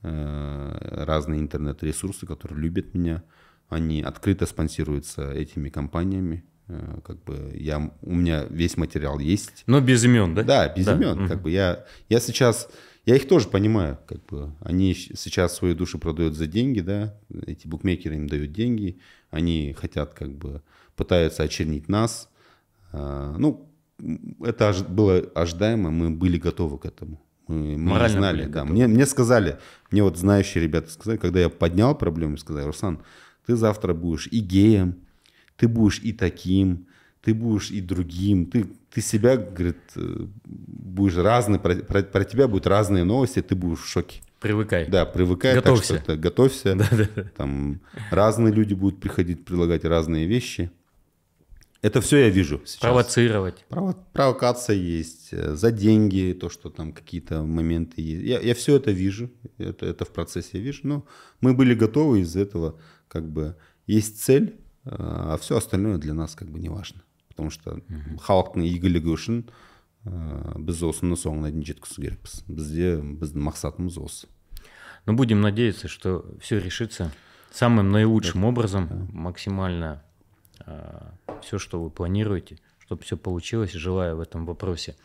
S2: разные интернет-ресурсы, которые любят меня. Они открыто спонсируются этими компаниями. Э, как бы я, у меня весь материал есть. Но без имен, да? Да, без да. имен. Угу. Как бы я, я сейчас, я их тоже понимаю, как бы они сейчас свою душу продают за деньги, да, эти букмекеры им дают деньги, они хотят как бы пытаются очернить нас. Э, ну, это было ожидаемо, мы были готовы к этому. Мы, мы Морально знали, да. Мне, мне сказали, мне вот знающие ребята сказали, когда я поднял проблему, сказали, Руслан, ты завтра будешь и геем, ты будешь и таким, ты будешь и другим, ты, ты себя, говорит, э, будешь разный, про, про, про тебя будут разные новости, ты будешь в шоке. Привыкай. Да, привыкай. Готовься. Так что это, готовься. Да, да. Там разные люди будут приходить, предлагать разные вещи. Это все я вижу сейчас. Провоцировать. Прово провокация есть, э, за деньги, то, что там какие-то моменты есть. Я, я все это вижу, это, это в процессе я вижу, но мы были готовы из этого, как бы, есть цель, а все остальное для нас как бы не важно потому что халықтың игілігі үшін ә, э, біз осыны соңына дейін
S1: жеткізу керекпіз бізде біздің мақсатымыз осы но ну, будем надеяться что все решится самым наилучшим образом максимально э, а, все что вы планируете чтобы все получилось желаю в этом вопросе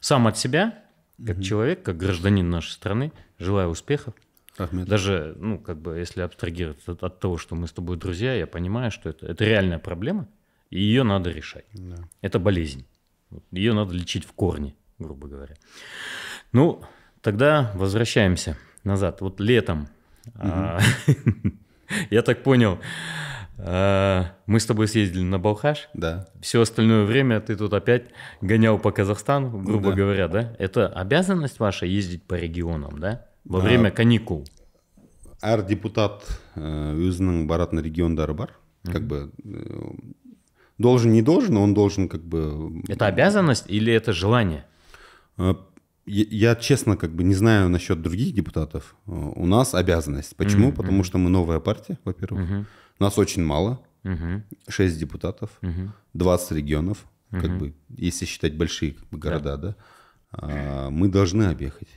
S1: сам от себя как человек как гражданин нашей страны желаю успехов Ахмед. Даже, ну, как бы, если абстрагироваться от, от того, что мы с тобой друзья, я понимаю, что это, это реальная проблема, и ее надо решать. Да. Это болезнь. Ее надо лечить в корне, грубо говоря. Ну, тогда возвращаемся назад. Вот летом, а, я так понял, а, мы с тобой съездили на Балхаш. Да. Все остальное время ты тут опять гонял по Казахстану, грубо ну говоря, да? Это обязанность ваша ездить по регионам, да? во время а, каникул әр депутат
S2: э, өзінің баратын региондары бар как бы э, должен не должен он должен как бы это
S1: обязанность или это желание э,
S2: я честно как бы не знаю насчет других депутатов у нас обязанность почему mm-hmm. потому что мы новая партия во-первых mm-hmm. нас очень мало mm-hmm. 6 депутатов mm-hmm. 20 регионов mm-hmm. как бы если считать большие как бы, города yeah. да а, мы должны объехать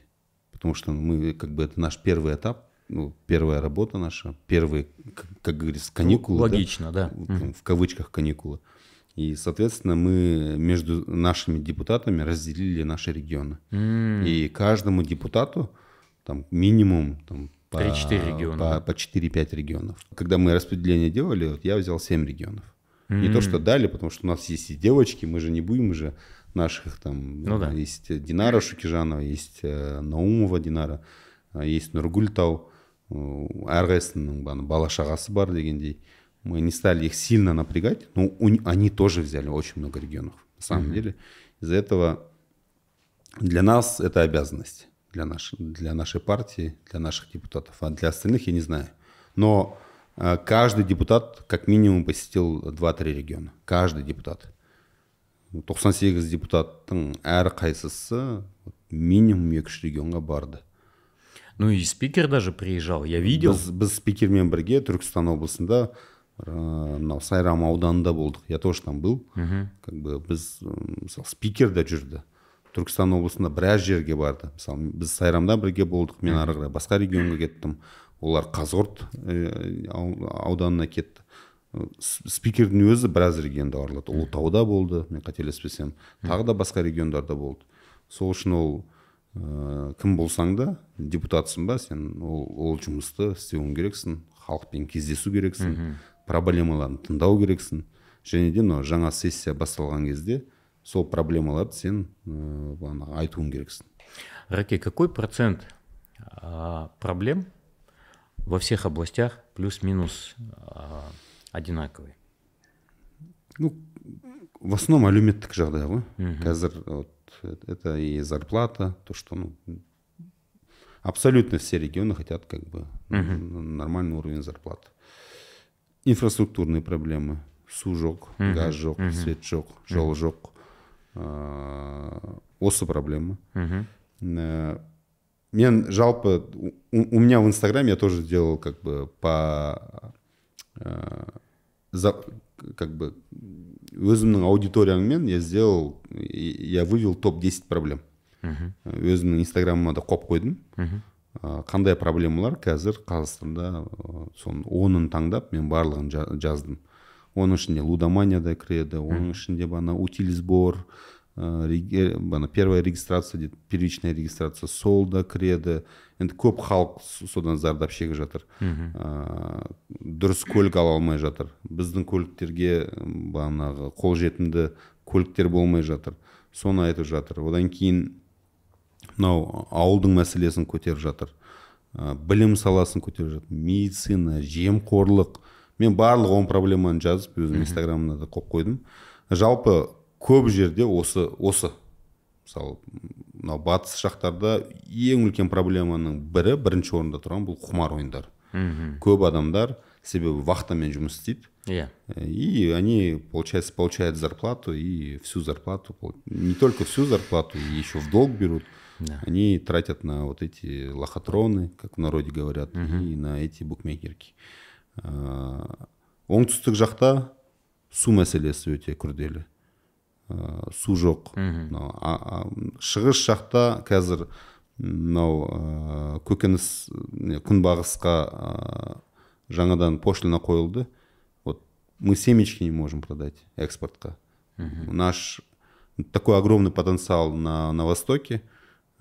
S2: потому что мы, как бы, это наш первый этап, ну, первая работа наша, первые, как, как говорится, каникулы. Логично, да. да. В, в кавычках каникулы. И, соответственно, мы между нашими депутатами разделили наши регионы. Mm. И каждому депутату там минимум там, по, 3-4 региона. По, по 4-5 регионов. Когда мы распределение делали, вот я взял 7 регионов. mm Не то, что дали, потому что у нас есть и девочки, мы же не будем уже наших там ну, да. есть Динара Шукижанова, есть э, Наумова Динара, а есть Нургуль Тау. әрқайсысының э, бала шағасы бар дегендей мы не стали их сильно напрягать, но они тоже взяли очень много регионов. На самом mm-hmm. деле из-за этого для нас это обязанность, для, наш, для нашей партии, для наших депутатов, а для остальных я не знаю. Но э, каждый депутат как минимум посетил 2-3 региона. Каждый депутат. 98 депутаттың әр қайсысы минимум екі үш регионға барды
S1: ну и спикер даже
S2: приезжал я видел біз, спикермен бірге түркістан облысында мынау сайрам ауданында болдық я тоже там был как бы біз мысалы спикер де жүрді түркістан облысында біраз жерге барды мысалы біз сайрамда бірге болдық мен ары басқа регионға кеттім олар қазығұрт э, ауданына кетті спикердің өзі біраз регионды аралады ұлытауда болды мен қателеспесем тағы да басқа региондарда болды сол үшін ол ә, кім болсаң да депутатсың ба сен ол, ол жұмысты істеуің керексің халықпен кездесу керексің проблемаларын тыңдау керексің және де мынау жаңа сессия басталған кезде сол проблемаларды сен ә, айтуың керексің
S1: раке какой процент проблем во всех областях плюс-минус одинаковые.
S2: ну в основном әлеуметтік жағдай ғой это и зарплата то что ну абсолютно все регионы хотят как бы угу. нормальный уровень зарплат инфраструктурные проблемы сужок, жоқ газ жоқ свет жоқ жол а, осы проблема мхм э, мен жалпы у, у меня в инстаграме я тоже делал как бы по э, как бы өзімнің аудиторияммен я сделал я вывел топ 10 проблем өзімнің инстаграмыма да қойып қойдым қандай проблемалар қазір қазақстанда соның онын таңдап мен барлығын жаздым оның ішінде лудомания да кіреді оның ішінде бана сбор, бана первая регистрация дейді первичная регистрация сол да кіреді енді көп халық содан зардап шегіп жатыр ә, дұрыс көлік ала алмай жатыр біздің көліктерге бағанағы қолжетімді көліктер болмай жатыр соны айтып жатыр одан кейін мынау ауылдың мәселесін көтеріп жатыр ә, білім саласын көтеріп жатыр медицина жемқорлық мен барлық он проблеманы жазып өзім инстаграмына да қойып қойдым жалпы көп жерде осы осы мысалы мынау батыс жақтарда ең үлкен проблеманың бірі бірінші орында тұрған бұл құмар ойындар көп адамдар себебі вахтамен жұмыс істейді иә yeah. Э, и они получается получают зарплату и всю зарплату не только всю зарплату еще в долг берут они тратят на вот эти лохотроны как в народе говорят и на эти букмекерки оңтүстік жақта су мәселесі өте күрделі ә, су жоқ мынау шығыс жақта қазір мынау ә, көкөніс күнбағысқа ә, жаңадан пошлина қойылды вот мы семечки не можем продать экспортқа наш такой огромный потенциал на на востоке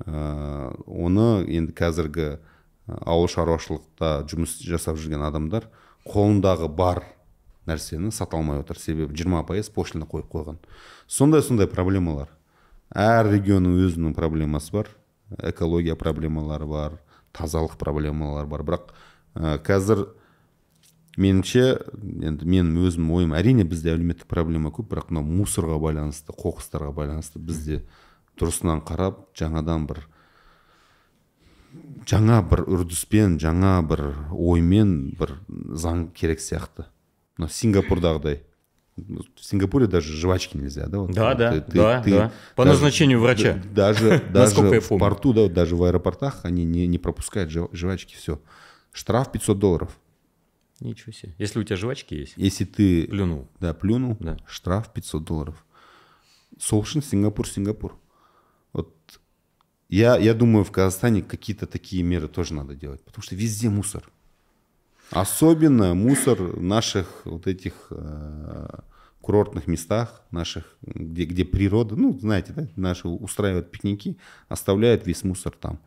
S2: ә, оны енді қазіргі ауыл шаруашылықта жұмыс жасап жүрген адамдар қолындағы бар нәрсені сата алмай отыр себебі 20 пайыз пошлина қойып қойған сондай сондай проблемалар әр регионның өзінің проблемасы бар экология проблемалары бар тазалық проблемалары бар бірақ ә, қазір меніңше енді менің өзім ойым әрине бізде әлеуметтік проблема көп бірақ мынау мусорға байланысты қоқыстарға байланысты бізде дұрысынан қарап жаңадан бір жаңа бір үрдіспен жаңа бір оймен бір заң керек сияқты мына сингапурдағыдай в Сингапуре даже жвачки нельзя, да? Вот, да, ты, да, ты, да, ты, да. По даже, назначению врача. Даже, даже в порту, да, даже в аэропортах они не, не пропускают жвачки, все. Штраф 500 долларов.
S1: Ничего себе. Если у тебя жвачки есть.
S2: Если ты... Плюнул. Да, плюнул, да. штраф 500 долларов. Солшин, Сингапур, Сингапур. Вот я, я думаю, в Казахстане какие-то такие меры тоже надо делать, потому что везде мусор. Особенно мусор в наших вот этих э, курортных местах, наших, где, где природа, ну, знаете, да, наши устраивают пикники, оставляют весь
S1: мусор там.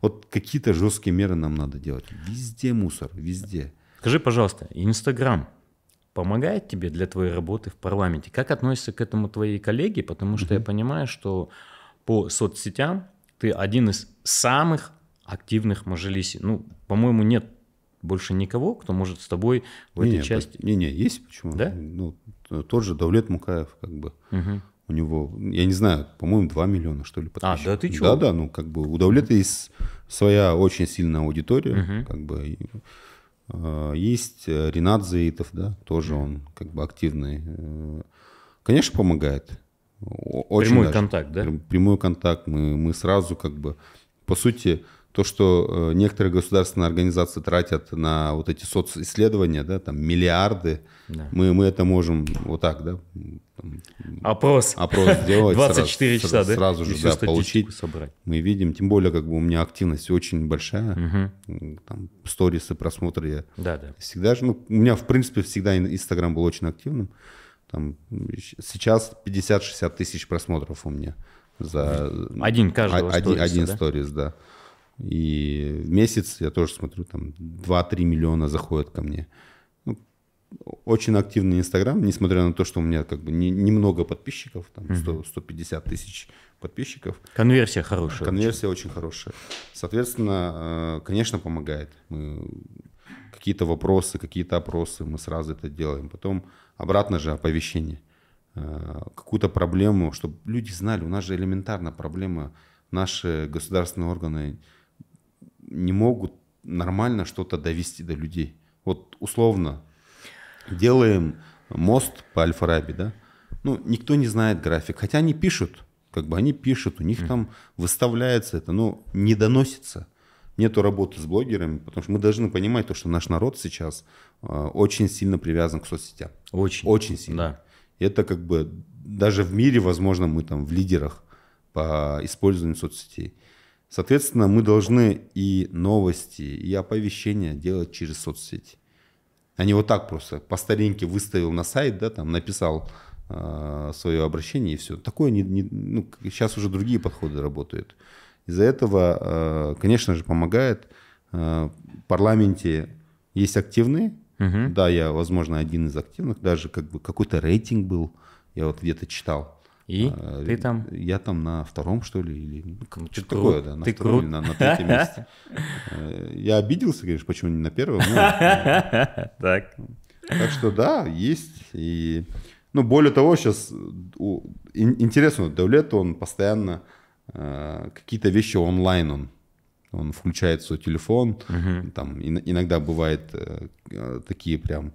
S1: Вот какие-то жесткие меры нам надо делать. Везде мусор, везде. Скажи, пожалуйста, Инстаграм помогает тебе для твоей работы в парламенте? Как относятся к этому твои коллеги? Потому что mm-hmm. я понимаю, что по соцсетям ты один из самых активных мажелиси. Ну, по-моему, нет больше никого, кто может с тобой в не, этой не, части. Не, не, есть почему? Да? Ну, тот же Давлет Мукаев, как
S2: бы. Угу. У него, я не знаю, по-моему, 2 миллиона, что ли, а, подписчиков. А, да ты чего? Да, да, ну, как бы у Давлета есть своя очень сильная аудитория, угу. как бы. А, э, есть Ренат Заитов, да, тоже угу. он как бы активный. Э, конечно, помогает. Очень прямой даже. контакт, да? Прямой контакт. Мы, мы сразу как бы, по сути, э, то, что э, некоторые государственные организации тратят на вот эти социсследования, да, там миллиарды, да. мы, мы это можем вот так, да,
S1: там, опрос. опрос сделать. 24 сразу, часа, сразу, да? Сразу же, да, получить. Собрать.
S2: Мы видим, тем более, как бы у меня активность очень большая, угу. там, сторисы, просмотры я да, да. всегда же, ну, у меня, в принципе, всегда Инстаграм был очень активным, там, сейчас 50-60 тысяч просмотров у меня за... Один каждого Один, сториса, да? сторис, да. И в месяц, я тоже смотрю, там 2-3 миллиона заходят ко мне. Ну, очень активный Инстаграм, несмотря на то, что у меня как бы не, немного подписчиков, там 100, 150 тысяч подписчиков. Конверсия хорошая. Конверсия очень, очень хорошая. Соответственно, э, конечно, помогает. Мы какие-то вопросы, какие-то опросы, мы сразу это делаем. Потом обратно же оповещение. Э, какую-то проблему, чтобы люди знали, у нас же элементарно проблема, наши государственные органы не могут нормально что-то довести до людей. Вот условно делаем мост по Альфараби, да? Ну, никто не знает график, хотя они пишут, как бы они пишут, у них там выставляется это, но не доносится. Нету работы с блогерами, потому что мы должны понимать то, что наш народ сейчас а, очень сильно привязан к соцсетям. Очень. Очень сильно. Да. Это как бы даже в мире, возможно, мы там в лидерах по использованию соцсетей. Соответственно, мы должны и новости, и оповещения делать через соцсети. А не вот так просто по старинке выставил на сайт, да, там написал э, свое обращение и все. Такое не, не ну, сейчас уже другие подходы работают. Из-за этого, э, конечно же, помогает э, в парламенте есть активные. Угу. Да, я, возможно, один из активных, даже как бы какой-то рейтинг был, я вот где-то читал. И а, ты там? Я там на втором, что ли, или ну, что такое, да, на ты втором крут. или на, на третьем месте. Э, я обиделся, конечно, почему не на первом. Э, так. Так что да, есть. И, ну, более того, сейчас интересно, Давлет, он постоянно э, какие-то вещи онлайн он он включает свой телефон, угу. там иногда бывает такие прям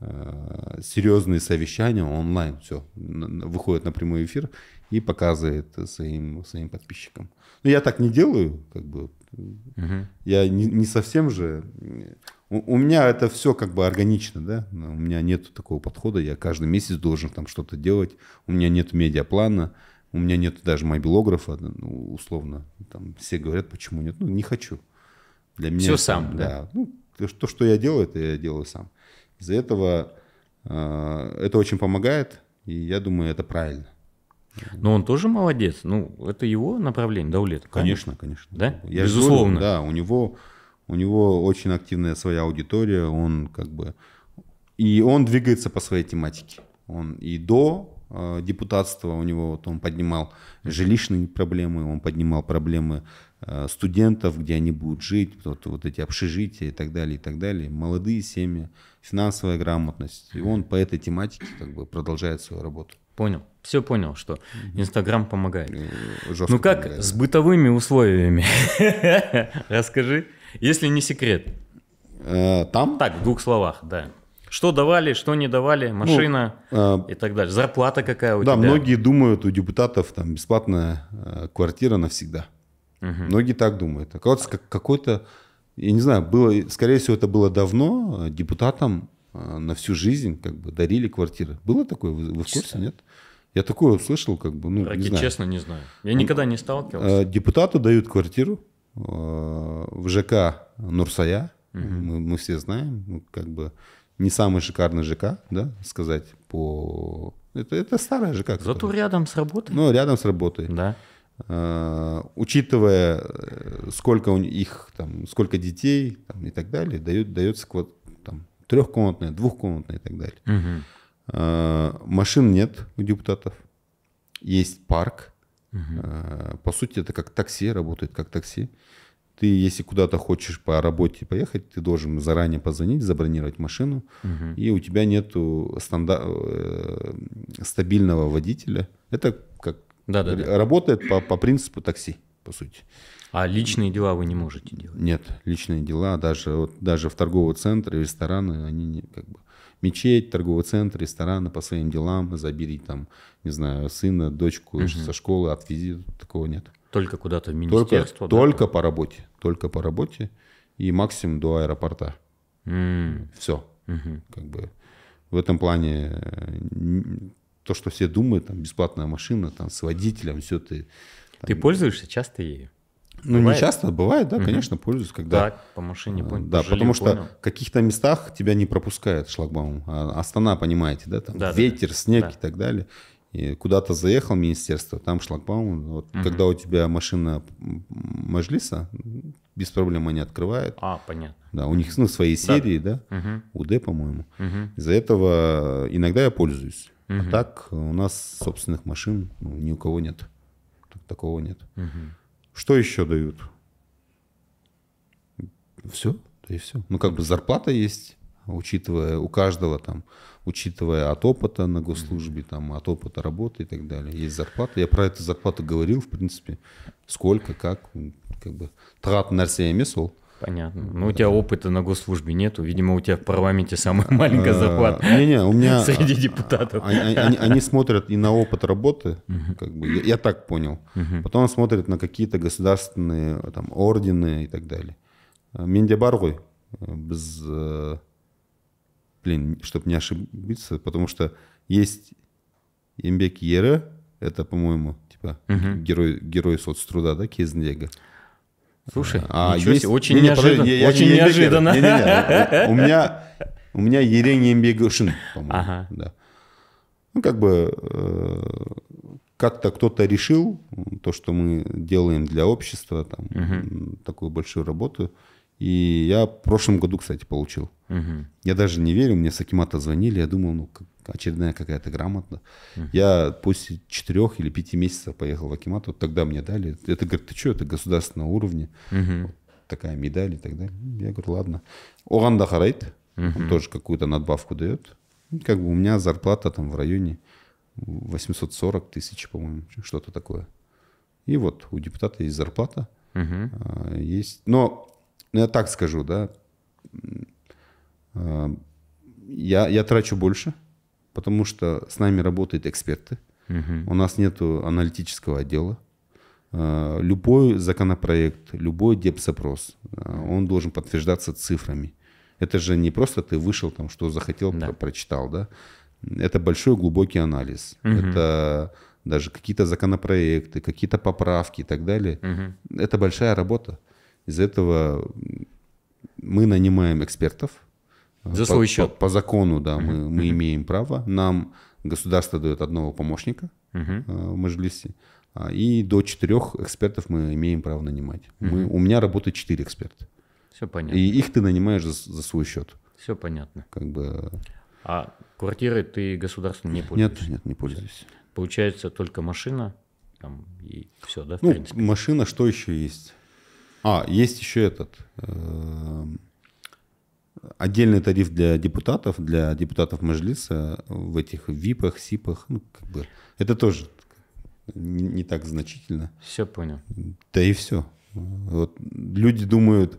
S2: Э, серьезные совещания онлайн, все, выходит на прямой эфир и показывает своим, своим подписчикам. Но ну, я так не делаю, как бы, угу. я не, не совсем же, э, у, у меня это все как бы органично, да, ну, у меня нет такого подхода, я каждый месяц должен там что-то делать, у меня нет медиаплана, у меня нет даже мобилографа, ну, условно, там все говорят, почему нет, ну, не хочу. Для меня, все сам, да. да. Ну, то, что я делаю, это я делаю сам. Из-за этого а, это очень помогает, и я думаю, это
S1: правильно. Но он тоже молодец. Ну, это его направление, Даулет. Конечно, конечно. Да? Я Безусловно. Говорю, да,
S2: у него, у него очень активная своя аудитория, он как бы... И он двигается по своей тематике. Он и до Э, депутатства у него, вот он поднимал жилищные проблемы, он поднимал проблемы э, студентов, где они будут жить, вот, вот эти общежития и так далее, и так далее, молодые семьи, финансовая грамотность. И он по этой тематике как бы продолжает свою работу. Понял.
S1: Все понял, что Инстаграм помогает. Э, Жестко ну как помогает. с бытовыми условиями? Расскажи, если не секрет. Там? Так, в двух словах, да. Что давали, что не давали, ну, машина ну, и так далее. Зарплата какая у да, тебя? Да, многие
S2: думают, у депутатов там бесплатная э, квартира навсегда. Угу. Многие так думают. Оказывается, как, какой-то, я не знаю, было, скорее всего, это было давно, э, депутатам э, на всю жизнь как бы дарили квартиры. Было такое? Вы, вы в курсе, нет? Я такое услышал, как бы, ну, Раки, не знаю. честно, не знаю. Я никогда не сталкивался. Депутату дают квартиру в ЖК Нурсая. Угу. Мы, мы все знаем, как бы не самый шикарный ЖК, да, сказать по... Это, это старая ЖК. Зато сказать. рядом с работой. Ну, рядом с работой. Да. Э, учитывая, э, сколько у них, там, сколько детей там, и так далее, дает, дается вот, там, трехкомнатная, двухкомнатная и так далее. Угу. машин нет у депутатов. Есть парк. Угу. по сути, это как такси, работает как такси ты, если куда-то хочешь по работе поехать, ты должен заранее позвонить, забронировать машину, угу. и у тебя нет станда... э, стабильного водителя. Это как да, да, да. работает по, по принципу такси, по сути. А личные дела вы не можете делать? Нет, личные дела даже, вот, даже в торговые центры, рестораны, они не, как бы, мечеть, торговый центр, рестораны по своим делам, забери там, не знаю, сына, дочку угу. со школы, отвези, такого нет. Только куда-то в министерство? Только, да, только по работе. Только по работе. И максимум до аэропорта. Mm. Все. Угу. Как бы в этом плане э, то, что все думают, там бесплатная машина, там с водителем, все ты. Там... Ты пользуешься часто ею? Ну, бывает? не часто, бывает, да, угу. конечно, пользуюсь, когда... Да, по машине понял. Да, Жили, потому что в каких-то местах тебя не пропускают шлагбаум. А Астана, понимаете, да, там да, ветер, да, снег да. и так далее. И куда-то заехал в министерство, там шлагбаум. Вот, угу. Когда у тебя машина Мажлиса, без проблем они открывают. А, понятно. Да, у них ну, свои серии, да, да? Угу. УД, по-моему. Угу. Из-за этого иногда я пользуюсь. Угу. А так у нас собственных машин ну, ни у кого нет. Такого нет. Угу. Что еще дают? Все, да и все. Ну, как бы зарплата есть, учитывая у каждого там учитывая от опыта на госслужбе, там, от опыта работы и так далее. Есть зарплата. Я про эту зарплату говорил, в принципе, сколько, как, как
S1: бы, трат на все месол Понятно. Но ну, да. у тебя опыта на госслужбе нету. Видимо, у тебя в парламенте самая маленькая а, зарплата. Не-не, у меня... Среди депутатов. Они, смотрят и на
S2: опыт работы, как бы, я, так понял. Потом смотрят на какие-то государственные там, ордены и так далее. Э, Менде э, без э, блин, чтобы не ошибиться, потому что есть Ембек Ера, это, по-моему, типа угу. герой, герой соцтруда, да, Кезндега? Слушай, а, ничего есть... очень не, неожиданно. Не, я, очень не неожиданно. Не, не, не, у меня у меня Ерень Ембегушин, по-моему. Ага. Да. Ну, как бы э, как-то кто-то решил то, что мы делаем для общества, там, угу. такую большую работу, и я в прошлом году, кстати, получил. Угу. Я даже не верю. мне с Акимата звонили, я думал, ну, очередная какая-то грамота. Угу. Я после четырех или пяти месяцев поехал в Акимат, вот тогда мне дали. Это, говорит, ты что, это государственного уровня, угу. вот такая медаль и так далее. Ну, я говорю, ладно. Оған да қарайды, он тоже какую-то надбавку дает. Ну, как бы у меня зарплата там в районе 840 тысяч, по-моему, что-то такое. И вот у депутата есть зарплата. Угу. Есть. Но ну я так скажу, да, я, я трачу больше, потому что с нами работают эксперты, угу. у нас нет аналитического отдела. А, любой законопроект, любой депсопрос, а, он должен подтверждаться цифрами. Это же не просто ты вышел там, что захотел, да. прочитал, да. Это большой глубокий анализ. Угу. Это даже какие-то законопроекты, какие-то поправки и так далее. Угу. Это большая работа. Из этого мы нанимаем экспертов. За по, свой счет. По, по закону, да, uh-huh. мы, мы uh-huh. имеем право. Нам государство дает одного помощника uh-huh. в Мажилисе. А, и до четырех экспертов мы имеем право нанимать. Uh-huh. Мы, у меня работает четыре эксперта. Все понятно. И их ты нанимаешь за, за свой счет.
S1: Все понятно. Как бы... А квартиры ты государством не пользуешься? Нет, нет, не пользуюсь. Получается только машина там, и все, да? ну,
S2: принципе? машина, что еще есть? А, есть еще этот э, отдельный тариф для депутатов, для депутатов Мажлиса в этих ВИПах, СИПах, ну, как бы, это тоже не, не так значительно. Все понял. Да и все. Вот люди думают,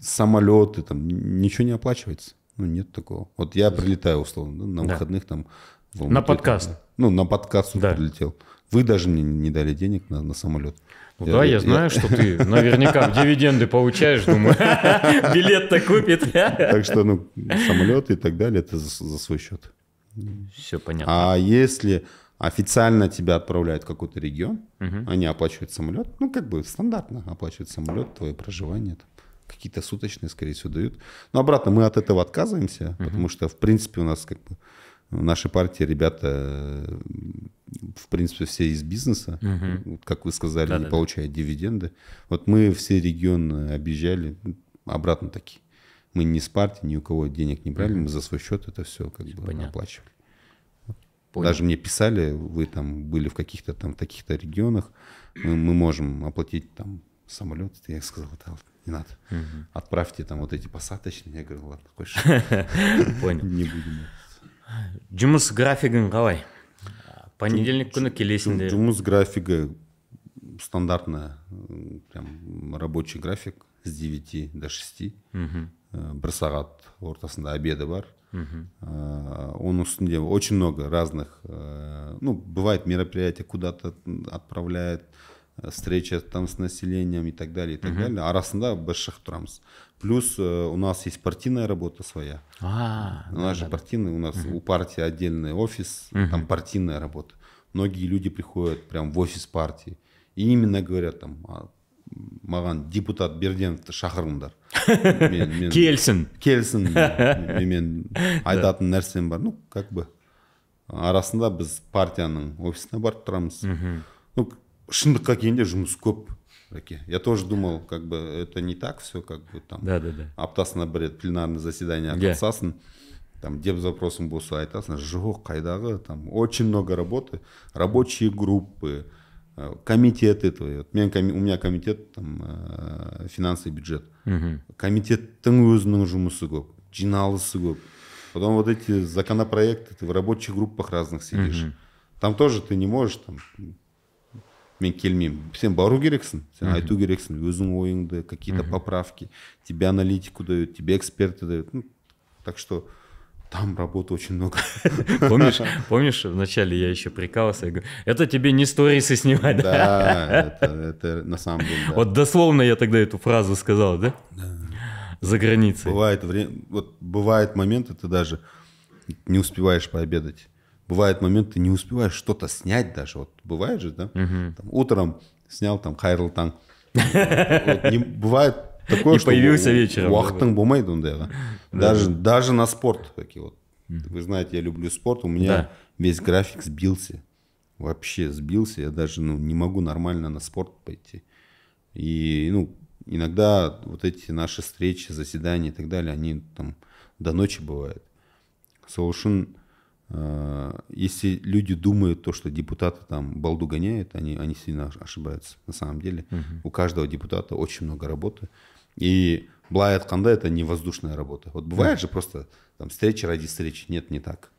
S2: самолеты, там, ничего не оплачивается. Ну, нет такого. Вот я прилетаю, условно, на да. выходных там. Алматы, на подкаст. Ну, на подкаст да. прилетел. Вы даже мне не дали денег на, на самолет. Я, да, я, я знаю, я... что ты наверняка
S1: дивиденды получаешь, думаю. Билет-то купит. Так что, ну, самолет
S2: и так далее, это за, свой счет. Все понятно. А если официально тебя отправляют в какой-то регион, они оплачивают самолет, ну, как бы стандартно оплачивают самолет, твое проживание, какие-то суточные, скорее всего, дают. Но обратно мы от этого отказываемся, потому что, в принципе, у нас как бы Наши партии, ребята, в принципе, все из бизнеса, угу. как вы сказали, да, не да, получают дивиденды. Вот мы все регионы объезжали, обратно такие. Мы не с партии, ни у кого денег не брали, угу. мы за свой счет это все как все бы понятно. оплачивали. Понял. Даже мне писали, вы там были в каких-то там таких-то регионах, мы, мы можем оплатить там самолет. Я сказал, да, не надо. Угу. Отправьте там вот эти посадочные. Я говорю, ладно, хочешь.
S1: Понял. Не будем жұмыс графигің қалай понедельник күні келесіңдер жұмыс графигі стандартная
S2: прям рабочий график с девяти до шести. мхм э, бір сағат ортасында обеда бар мхм э, оның үстінде очень много разных э, ну бывает мероприятия куда то отправляет встреча там с населением и так далее, и так далее. а Арасында бэших турамыз. Плюс э, у нас есть партийная работа своя. А, у нас же да, у нас у партии отдельный офис, там партийная работа. Многие люди приходят прям в офис партии и именно говорят там, «А, маған депутат берденовты шақырыңдар мен, мен, келсін келсін мен, мен айтатын нәрсем бар ну как бы арасында біз партияның офисына барып тұрамыз ну шындыққа келгенде жұмыс көп Окей. Я тоже думал, как бы это не так все, как бы там да, да, да. аптасына бір рет пленарный заседание қатысасың там деп запросом болса айтасың жоқ қайдағы там очень много работы рабочие группы э, комитеты твои вот мен у меня комитет там ә, э, финансы и бюджет мхм комитеттің өзінің жұмысы көп жиналысы көп потом вот эти законопроекты ты в рабочих группах разных сидишь там тоже ты не можешь там мен келмеймін сен бару керексің сен айту керексің өзің ойыңды какие то поправки тебе аналитику дают тебе эксперты дают ну,
S1: так что там работы очень много. Помнишь, помнишь, вначале я еще прикалывался, я говорю, это тебе не сторисы снимать. Да, это, это на самом деле. Да. Вот дословно я тогда эту фразу сказал, да? Да. За границей. Бывает время, вот бывает
S2: моменты, ты даже не успеваешь пообедать бывает момент, ты не успеваешь что-то снять даже. Вот бывает же, да? Угу. Там, утром снял там Хайрл Танг. Бывает такое, что... появился вечером. Уахтанг бумейдун, Даже Даже на спорт. такие вот. Вы знаете, я люблю спорт. У меня весь график сбился. Вообще сбился. Я даже ну не могу нормально на спорт пойти. И, ну, иногда вот эти наши встречи, заседания и так далее, они там до ночи бывают. Совершенно Э, если люди думают то, что депутаты там балду гоняют, они, они сильно ошибаются. На самом деле угу. у каждого депутата очень много работы. И былай айтқанда это не воздушная работа. Вот бывает да. же просто там встреча ради встречи. Нет, не так.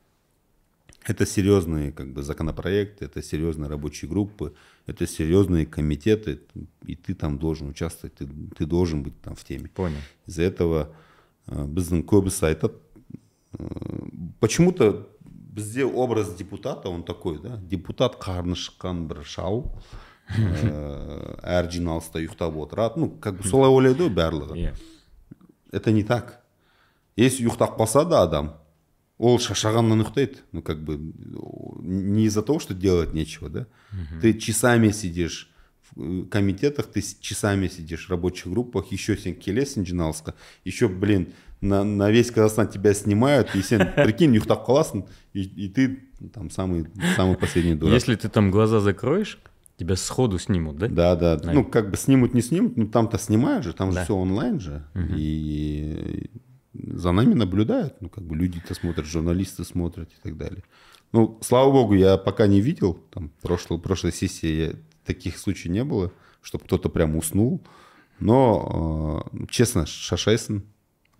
S2: Это серьезные как бы, законопроекты, это серьезные рабочие группы, это серьезные комитеты, и ты там должен участвовать, ты, ты должен быть там в теме. Понял. Из-за этого э, біздің көбісі айтады э, почему-то бізде образ депутата он такой да депутат қарны шыққан бір шал ә, э, әр жиналыста ұйықтап отырады ну как бы солай ойлайды ғой барлығы это не так если ұйықтап қалса да адам ол шаршағаннан ұйықтайды ну как бы не из за того что делать нечего да ты часами сидишь в э, комитетах ты часами сидишь в рабочих группах еще сен келесің жиналысқа еще блин на, на весь Казахстан тебя снимают, и все прикинь, них так классно и, и ты там самый, самый последний дурак. Если
S1: ты там глаза закроешь, тебя сходу снимут, да? Да, да. А. Ну,
S2: как бы снимут, не снимут, ну там-то снимают же, там да. же все онлайн же.
S1: Угу. И за
S2: нами наблюдают, ну, как бы люди-то смотрят, журналисты смотрят и так далее. Ну, слава богу, я пока не видел, там, прошлой, прошлой сессии я, таких случаев не было, чтобы кто-то прям уснул.
S1: Но, э, честно, Шашайсен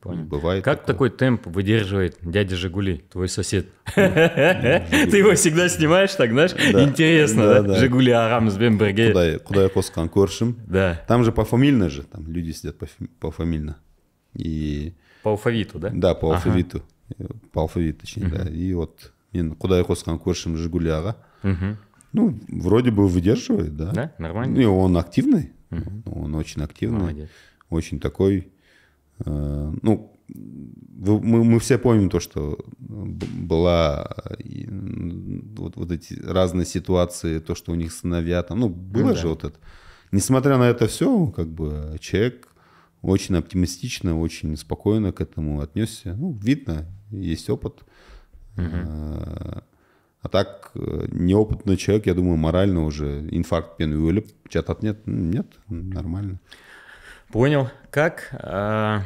S1: Понял. Бывает. Как такое. такой темп выдерживает дядя Жигули, твой сосед? Ты его всегда снимаешь, так знаешь? Интересно, да? Жигули
S2: Арам с Бемберге. Куда я коскан коршим? Да. Там же пофамильно же, там люди сидят пофамильно. И... По алфавиту, да? Да, по алфавиту. По алфавиту, точнее, да. И вот ну, куда я коскан коршим Жигули Ага. Ну, вроде бы выдерживает, да. Да, нормально. И он активный, он очень активный. Очень такой Э, ну, мы, мы все помним то, что была вот, вот эти разные ситуации, то, что у них сыновья там, ну, было ну, же да. вот это. Несмотря на это все, как бы человек очень оптимистично, очень спокойно к этому отнесся. Ну, видно, есть опыт. Э, а, так, э, неопытный человек, я думаю, морально уже инфаркт пены вылеп. Чатат нет? Нет,
S1: нормально. Понял. Как э,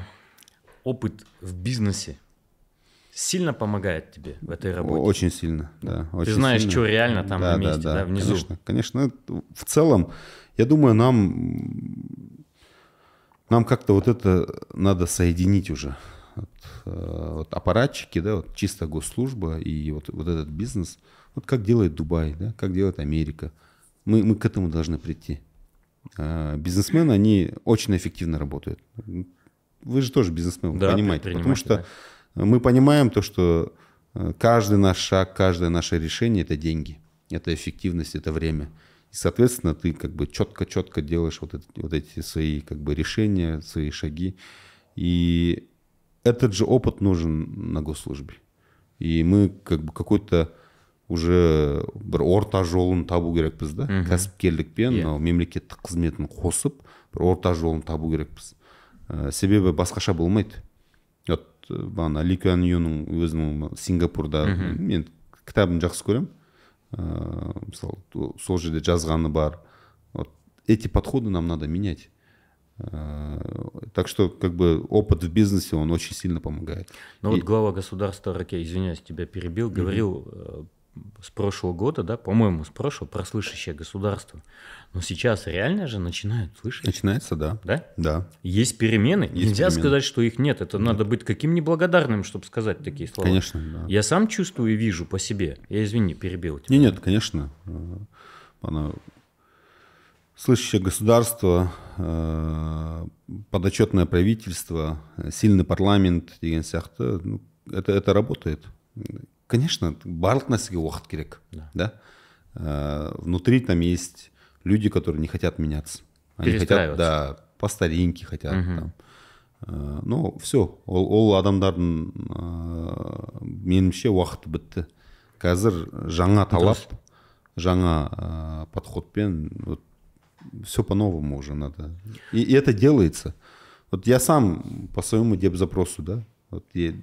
S1: опыт в бизнесе сильно помогает тебе в этой работе? Очень сильно, да. Очень Ты знаешь, сильно. что реально там да, на месте, да, да, да внизу? Конечно,
S2: конечно. Ну, в целом, я думаю, нам, нам как-то вот это надо соединить уже. Вот, э, вот аппаратчики, да, вот чисто госслужба и вот, вот этот бизнес. Вот как делает Дубай, да, как делает Америка. Мы, мы к этому должны прийти. Э, бизнесмены, они очень эффективно работают. Вы же тоже бизнесмен, да, понимаете. Потому что да. мы понимаем то, что э, каждый наш шаг, каждое наше решение – это деньги, это эффективность, это время. И, соответственно, ты как бы четко-четко делаешь вот эти, вот эти свои как бы решения, свои шаги. И этот же опыт нужен на госслужбе. И мы как бы какой-то уже бір орта жолын табу керекпіз да кәсіпкерлікпен иә. мынау yeah. мемлекеттік қызметін қосып бір орта жолын табу керекпіз ә, себебі басқаша болмайды вот бағана э, ли юның өзінің сингапурда мен кітабын жақсы көремін ыыы ә, мысалы сол жерде жазғаны бар вот эти подходы нам надо менять ә, Так что, как бы, опыт в бизнесе, он очень сильно помогает. Но вот
S1: глава государства, Раке, извиняюсь, тебя перебил, говорил mm с прошлого года, да, по-моему, с прошлого, про слышащее государство. Но сейчас реально же начинают слышать.
S2: Начинается, да.
S1: Да? Да. Есть перемены. Есть Нельзя перемены. сказать, что их нет. Это нет. надо быть каким неблагодарным, чтобы сказать такие слова. Конечно, да. Я сам чувствую и вижу по себе. Я, извини, перебил тебя. Нет, нет, конечно.
S2: Она... Слышащее государство, э, подотчетное правительство, сильный парламент, э, ну, это, это работает конечно барлық нәрсеге уақыт керек да, да? Э, внутри там есть люди которые не хотят меняться они хотят да по старинке хотят угу. там ә, э, ну все ол, ол адамдардың ә, э, меніңше уақыты бітті қазір жаңа ну, талап жаңа ә, э, подходпен вот, все по-новому уже надо и, и это делается вот я сам по своему деп запросу да вот я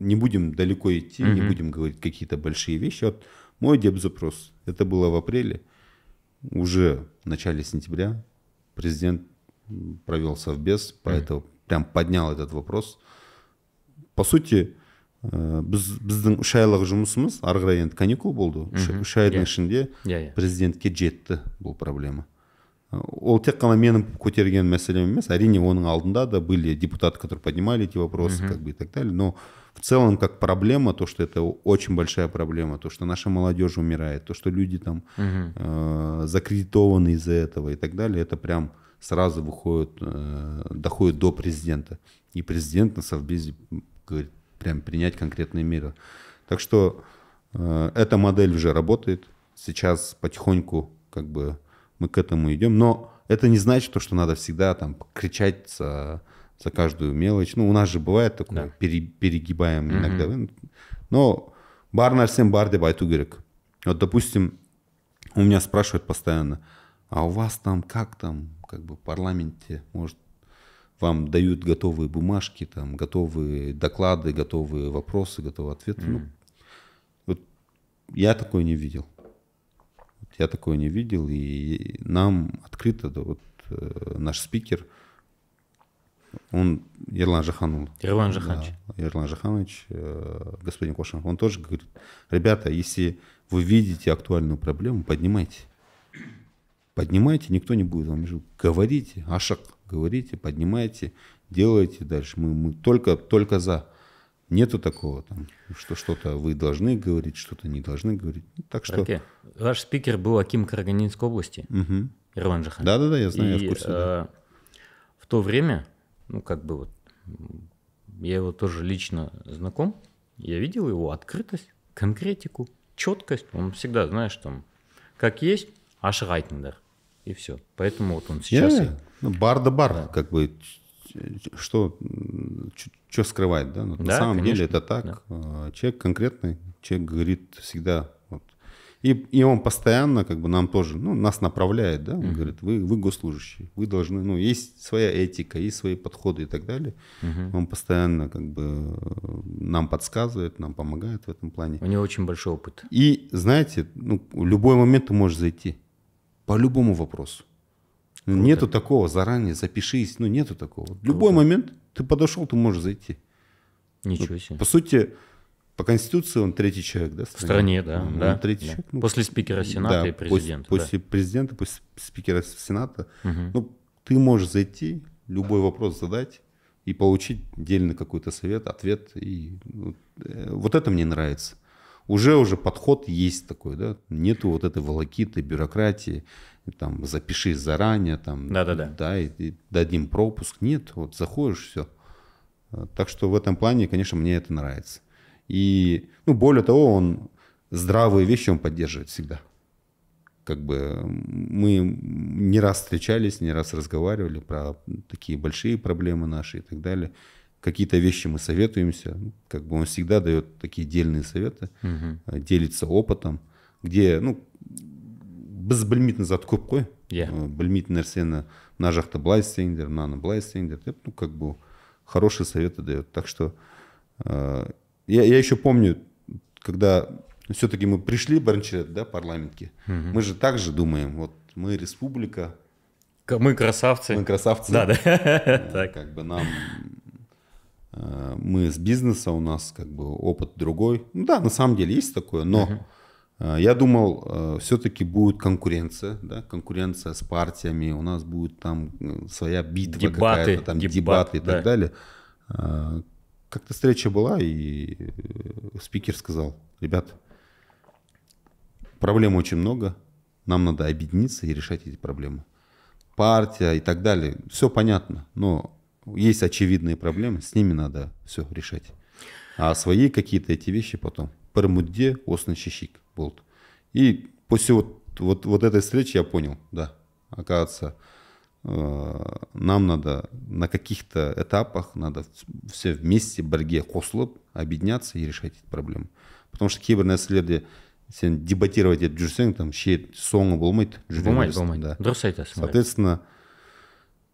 S2: не будем далеко идти, mm-hmm. не будем говорить какие-то большие вещи. Вот мой деп-запрос, это было в апреле, уже в начале сентября президент провел совбез, поэтому mm-hmm. прям поднял этот вопрос. По сути, э, біз біздің үш айлық жұмысымыз ары қарай енді каникул болды үш айдың ішінде президентке жетті бұл проблема э, ол тек қана менің көтерген мәселем емес әрине оның алдында да были депутаты которые поднимали эти вопросы как бы и так далее но в целом как проблема, то, что это очень большая проблема, то, что наша молодежь умирает, то, что люди там угу. э, закредитованы из-за этого и так далее, это прям сразу выходит, э, доходит до президента. И президент на совбезе говорит, прям принять конкретные меры. Так что э, эта модель уже работает. Сейчас потихоньку как бы мы к этому идем. Но это не значит, что надо всегда там кричать, э, за каждую мелочь. Ну, у нас же бывает такое, да. пере, перегибаем mm-hmm. иногда. Но бар всем бар деп айту керек. Вот, допустим, у меня спрашивают постоянно, а у вас там как там, как бы в парламенте, может, вам дают готовые бумажки, там, готовые доклады, готовые вопросы, готовые ответы. Mm-hmm. Ну, вот я такое не видел. Я такое не видел, и нам открыто, вот э, наш спикер – он Ерлан Жаханул. Ерлан Жаханович. Да, Ерлан Жаханович, господин Кошинов, он тоже говорит, ребята, если вы видите актуальную проблему, поднимайте. Поднимайте, никто не будет вам мешать. Говорите, ашак, говорите, поднимайте, делайте дальше. Мы, мы только, только за. Нету такого, там, что что-то вы должны говорить, что-то не должны говорить. Ну, так что... Okay.
S1: Ваш спикер был Аким Караганинской области, угу. Ирлан Жахан. Да-да-да, я знаю, И, я в курсе. Да. Э, в то время ну, как бы вот, я его тоже лично знаком, я видел его открытость, конкретику, четкость, он всегда, знаешь, там, как есть, аж райтендер, и все. Поэтому вот он сейчас... Yeah, yeah.
S2: Ну, бар да бар, да. как бы, что, что скрывает, да? Но ну, да на самом конечно. деле это так. Да. А, человек конкретный, человек говорит всегда и, и он постоянно как бы нам тоже, ну, нас направляет, да, он uh-huh. говорит, вы, вы госслужащие, вы должны, ну, есть своя этика, есть свои подходы и так далее. Uh-huh. Он постоянно как бы нам подсказывает, нам помогает в этом плане. У него очень большой опыт. И, знаете, ну, в любой момент ты можешь зайти по любому вопросу. Ну, Круто. Нету такого, заранее
S1: запишись, ну, нету такого. В любой
S2: момент ты подошел, ты можешь зайти. Ничего себе. По сути, по Конституции он третий человек, да? В стране, в стране да. Он да, ну, третий да. человек. Ну, после спикера Сената да, и президента. После, да. после президента, после спикера Сената. Угу. Ну, ты можешь зайти, любой вопрос задать и получить дельный какой-то совет, ответ. И вот, ну, э, вот это мне нравится. Уже уже подход есть такой, да? Нету вот этой волокиты, бюрократии, там запиши заранее, там, да, да, да, да, и, и дадим пропуск. Нет, вот заходишь все. Так что в этом плане, конечно, мне это нравится. И, ну, более того, он здравые вещи он поддерживает всегда. Как бы мы не раз встречались, не раз разговаривали про такие большие проблемы наши и так далее. Какие-то вещи мы советуемся, как бы он всегда дает такие дельные советы, угу. делится опытом, где, ну, біз білмейтін зат көп қой иә yeah. білмейтін нәрсені мына жақты ну как бы хорошие советы дает так что э, я, я еще помню, когда все-таки мы пришли в Барнчелет, да, парламентки, угу. мы же так же думаем, вот мы республика.
S1: Мы красавцы. Мы красавцы. Да,
S2: да. Так. Как бы нам э, мы с бизнеса, у нас как бы опыт другой. Ну, да, на самом деле есть такое, но э, я думал, э, все-таки будет конкуренция, да, конкуренция с партиями, у нас будет там своя битва какая-то, там дебаты, и так далее как-то встреча была, и э, спикер сказал, ребят, проблем очень много, нам надо объединиться и решать эти проблемы. Партия и так далее, все понятно, но есть очевидные проблемы, с ними надо все решать. А свои какие-то эти вещи потом. Пермудде оснащищик болт. И после вот, вот, вот этой встречи я понял, да, оказывается, нам надо на каких-то этапах надо все вместе бірге қосылып объединяться и решать эти проблемы потому что кейбір нәрселерде сен дебатировать етіп жүрсең там шет соңы болмайды болмайды да. дұрыс айтасың соответственно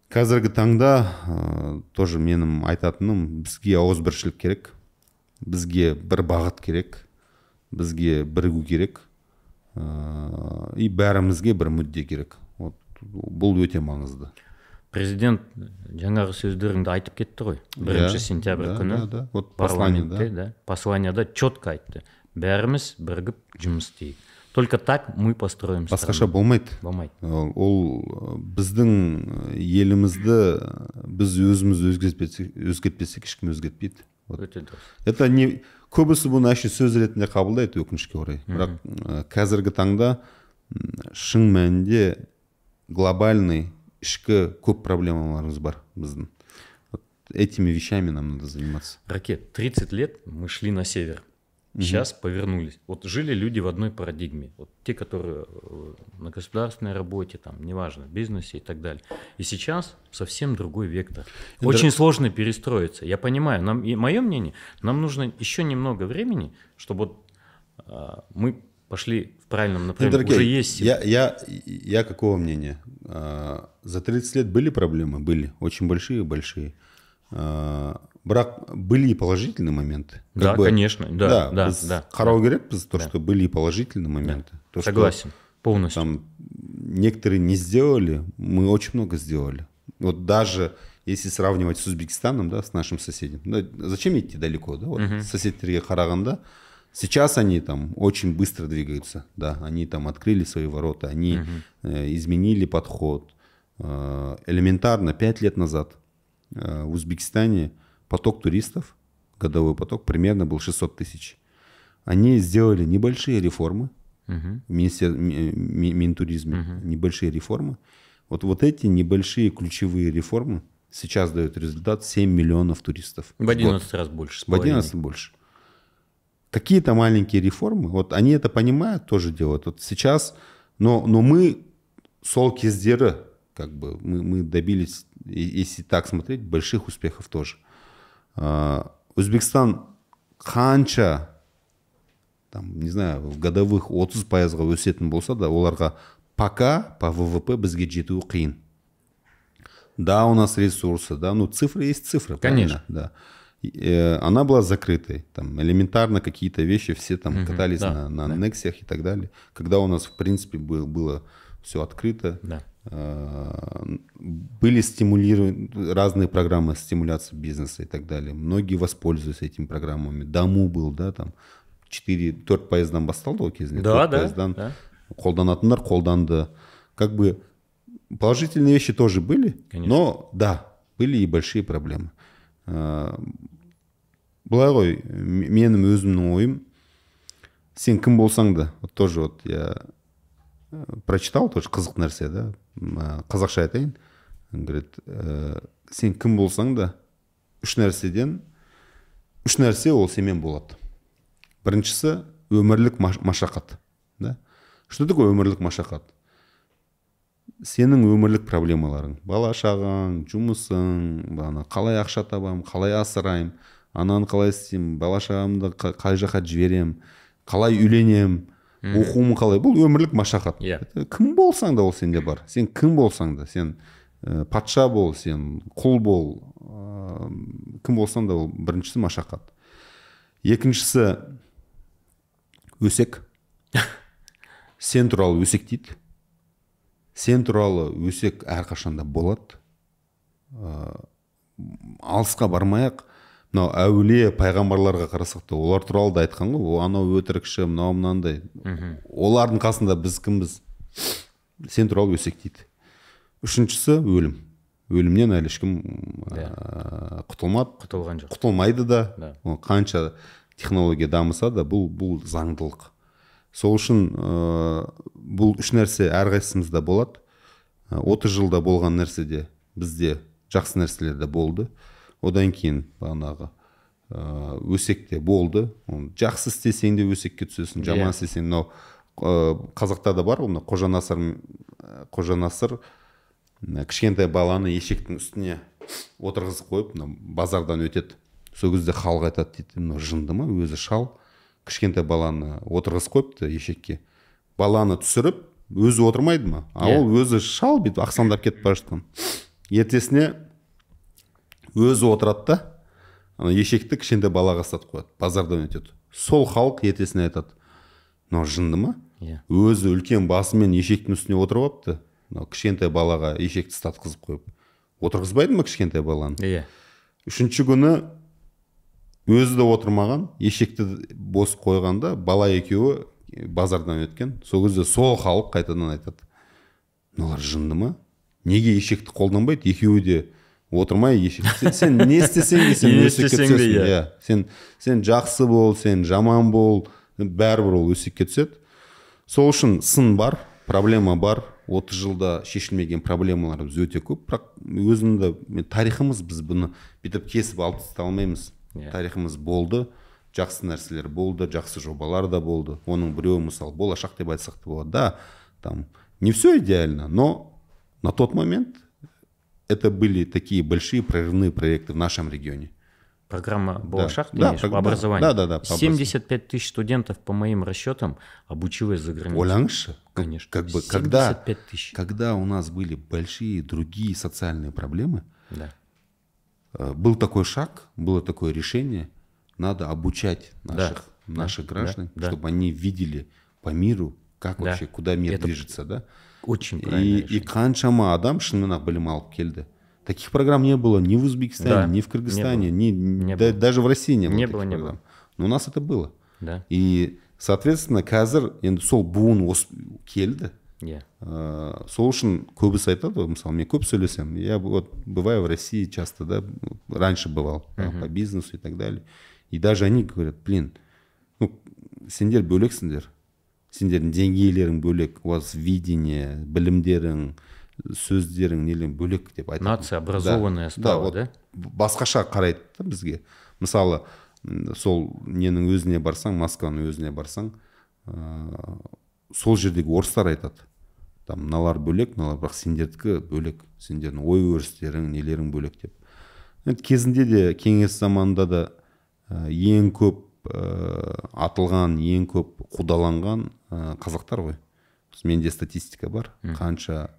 S2: қазіргі таңда ә, тоже менің айтатыным бізге ауызбіршілік керек бізге бір бағыт керек бізге бірігу керек э, и бәрімізге бір мүдде керек бұл өте маңызды
S1: президент жаңағы сөздеріңді айтып кетті ғой бірінші yeah, иә. сентябрь yeah, күні yeah, вот парламентте да посланияда четко айтты бәріміз бірігіп жұмыс істейік только так мы построим басқаша болмайды болмайды
S2: ол, біздің э, елімізді біз өзіміз өзгертпесек өзгертпесек ешкім өзгертпейді вот. өте дұрыс это не көбісі бұны әшейін сөз ретінде қабылдайды өкінішке орай бірақ э, қазіргі таңда шын мәнінде глобальный ішкі көп проблемаларымыз
S1: бар біздің вот этими вещами нам надо заниматься ракет 30 лет мы шли на север сейчас угу. повернулись вот жили люди в одной парадигме вот те которые э, на государственной работе там неважно бизнесе и так далее и сейчас совсем другой вектор Это... очень сложно перестроиться я понимаю нам и мое мнение нам нужно еще немного времени чтобы вот, а, мы пошли в правильном ну, направлении. Дорогие, Уже есть.
S2: Я, я, я какого мнения? А, за 30 лет были проблемы? Были. Очень большие, большие. А, брак были и положительные моменты. Как да, бы, конечно. Да, да, да, без, да. Караул да. то, да. что были и положительные моменты. Да. То, Согласен, что, полностью. Там некоторые не сделали, мы очень много сделали. Вот даже если сравнивать с Узбекистаном, да, с нашим соседем. Да, зачем идти далеко, да? Вот угу. сосед Караганда – Сейчас они там очень быстро двигаются, да, они там открыли свои ворота, они угу. изменили подход. Э, элементарно, пять лет назад э, в Узбекистане поток туристов, годовой поток, примерно был 600 тысяч. Они сделали небольшие реформы угу. в министер... Минтуризме, угу. небольшие реформы. Вот, вот эти небольшие ключевые реформы сейчас дают результат 7 миллионов туристов. В 11 в год. раз больше. В 11 больше какие то маленькие реформы, вот они это понимают, тоже делают. Вот сейчас, но, но мы солки сдеры, как бы мы, мы добились, если так смотреть, больших успехов тоже. А, Узбекистан ханча, там не знаю в годовых 30 пайызға өсетін болса да оларға пока по ВВП бізге жету да у нас ресурсы да ну цифры есть цифры конечно правильно? да Э, она была закрытой. Там элементарно какие-то вещи все там угу, катались да, на, на да. и так далее. Когда у нас, в принципе, было было все открыто, да. Э, были стимулированы разные программы стимуляции бизнеса и так далее. Многие воспользуются этими программами. Даму был, да, там 4, торт пайыздан басталды ол кезінде. Да, да. Пайыздан да. қолданатындар қолданды. Как бы положительные вещи тоже были, Конечно. но да, были и большие проблемы э, былай ғой менің өзімнің ойым сен кім болсаң да тоже вот я э, прочитал тоже қызық нәрсе да э, қазақша айтайын говорит ә, сен кім болсаң да үш нәрседен үш нәрсе ол сенімен болады біріншісі өмірлік машақат да что такое өмірлік машақат сенің өмірлік проблемаларың бала шағаң жұмысың бағана қалай ақша табамын қалай асыраймын ананы қалай істеймін бала шағамды қай жаққа жіберемін қалай үйленемін оқуым қалай бұл өмірлік машақат иә кім болсаң да ол сенде бар сен кім болсаң да сен патша бол сен құл бол ә, кім болсаң да ол біріншісі машақат екіншісі өсек сен туралы өсек дейді сен туралы өсек әрқашанда болады ә, алысқа бармай мынау әулие пайғамбарларға қарасақ та олар туралы да айтқан ғой анау өтірікші мынау мынандай олардың қасында біз кімбіз сен туралы өсек дейді үшіншісі өлім өлімнен әлі ешкім ә, құтылмады құтылған жоқ құтылмайды да қанша технология дамыса да бұл бұл заңдылық сол үшін ә, бұл үш нәрсе әрқайсымызда болады отыз жылда болған нәрседе бізде жақсы нәрселер де болды одан кейін бағанағы ыыы өсекте болды жақсы істесең де өсекке түсесің иә. жаман істесең мынау қазақта да бар мына қожанасыр қожанасыр кішкентай баланы ешектің үстіне отырғызып қойып мына базардан өтеді сол кезде халық айтады дейді мынау жынды ма өзі шал кішкентай баланы отырғызып қойыпты ешекке баланы түсіріп өзі отырмайды ма а иә. ол өзі шал бүйтіп ақсаңдап кетіп бара жатқан ертесіне өзі отырады да ана ешекті кішкентай балаға ұстатып қояды базардан өтеді сол халық ертесіне айтады мынау жынды ма иә өзі үлкен басымен ешектің үстіне отырып алыпты мынау кішкентай балаға ешекті ұстатқызып қойып отырғызбайды ма кішкентай баланы иә үшінші күні өзі де отырмаған ешекті бос қойғанда бала екеуі базардан өткен сол кезде сол халық қайтадан айтады мыналар жынды ма неге ешекті қолданбайды екеуі де отырмай еші. сен, не істесең де сен өсекке иә. иә сен сен жақсы бол сен жаман бол бәрібір ол өсекке түседі сол үшін сын бар проблема бар 30 жылда шешілмеген проблемаларымыз өте көп бірақ өзімді тарихымыз біз бұны бүйтіп кесіп алып тастай алмаймыз yeah. Иә. тарихымыз болды жақсы нәрселер болды жақсы жобалар да болды оның біреуі мысалы болашақ деп айтсақ та болады да там не все идеально но на тот момент это были такие большие прорывные проекты в нашем регионе.
S1: Программа Балашах, да, конечно, да, по образованию. Да, да, да. По 75 тысяч студентов, по моим расчетам, обучилось за границей. Олянша? Конечно. Как бы, когда, тысяч. Когда у нас были большие другие социальные проблемы, да.
S2: Э, был такой шаг, было такое решение, надо обучать наших, да, наших да, граждан, да, чтобы они видели по миру, как да. вообще, куда мир это... движется, да? очень и, и қаншама адам шынымен ақ білім алып келді таких программ не было ни в Узбекистане, да, ни в Кыргызстане, не было, ни, не да, было. даже в России не было. Не было, не программ. было. Но у нас это было. Да. И, соответственно, қазір енді сол буын осы келді. иә yeah. Э, сол үшін көбісі айтады ғой мысалы мен көп сөйлесем я вот бываю в России часто да раньше бывал uh -huh. по бизнесу и так далее и даже они говорят блин ну сендер бөлексіңдер сендердің деңгейлерің бөлек у вас видение білімдерің сөздерің нелер бөлек деп айтады нация образованная да, да, басқаша қарайды да бізге мысалы сол ненің өзіне барсаң москваның өзіне барсаң ә, сол жердегі орыстар айтады там мыналар бөлек мыналар бірақ сендердікі бөлек сендердің ой өрістерің нелерің бөлек деп енді кезінде де кеңес заманында да ең көп Э, атылған ең көп қудаланған э, қазақтар ғой менде статистика бар қанша э,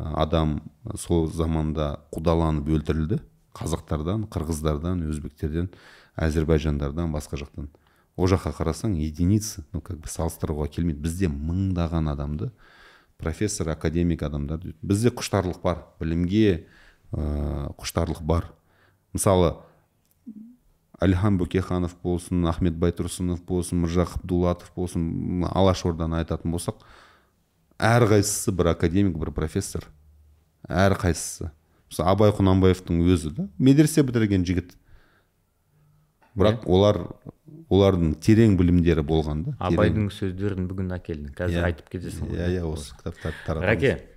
S2: адам сол заманда қудаланып өлтірілді қазақтардан қырғыздардан өзбектерден әзірбайжандардан басқа жақтан ол жаққа қарасаң единицы ну как бы салыстыруға келмейді бізде мыңдаған адамды профессор академик адамдар бізде құштарлық бар білімге ыыы құштарлық бар мысалы әлихан бөкейханов болсын ахмет байтұрсынов болсын Мұржақып дулатов болсын алаш орданы айтатын болсақ қайсысы бір академик бір профессор әрқайсысы мысалы абай құнанбаевтың өзі да медресе бітірген жігіт бірақ иә. олар олардың терең білімдері болған да абайдың
S1: сөздерін бүгін әкелдің қазір иә. айтып кетесің ғой иә иә осы кітаптарды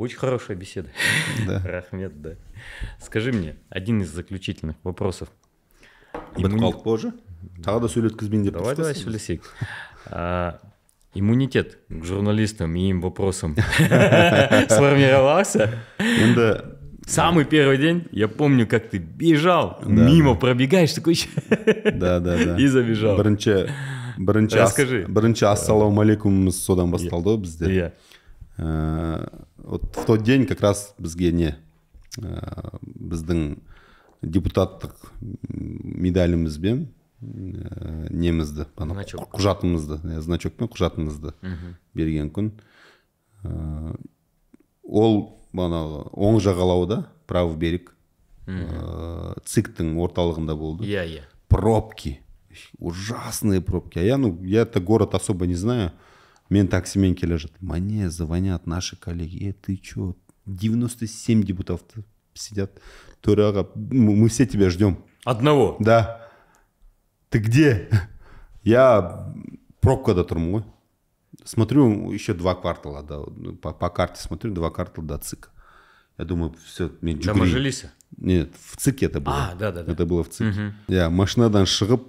S1: Очень хорошая беседа. Да. Рахмет, да. Скажи мне, один из заключительных вопросов. Иммунит... позже? Тағы да сөйлеткізбейін деп Давай, давай сөйлесейік. А, иммунитет к журналистам и им вопросам сформировался. Да. Самый первый день, я помню, как ты бежал, да. мимо пробегаешь, такой... Да,
S2: да, да. И забежал. Бірінші, бірінші, Расскажи. бірінші ассалаумағалейкумымыз содан басталды бізде. Yeah. Э, вот в тот день как раз бізге э, э, не біздің депутаттық медалімізбен немізді құжатымызды значок пен құжатымызды берген күн ол манағы оң жағалауда правый берег ә, циктің орталығында болды иә иә пробки ужасные пробки а я ну я это город особо не знаю мен таксимен келе жатырмын мне звонят наши коллеги э ты че 97 депутатов сидят төраға мы все тебя ждем одного да ты где я пробкада тұрмын ғой смотрю еще два квартала да, по, по карте смотрю два квартала до ЦИК я думаю все мен жүгіремін нет в ЦИКе это было а да да, да. это было в ЦИКе иә машинадан шығып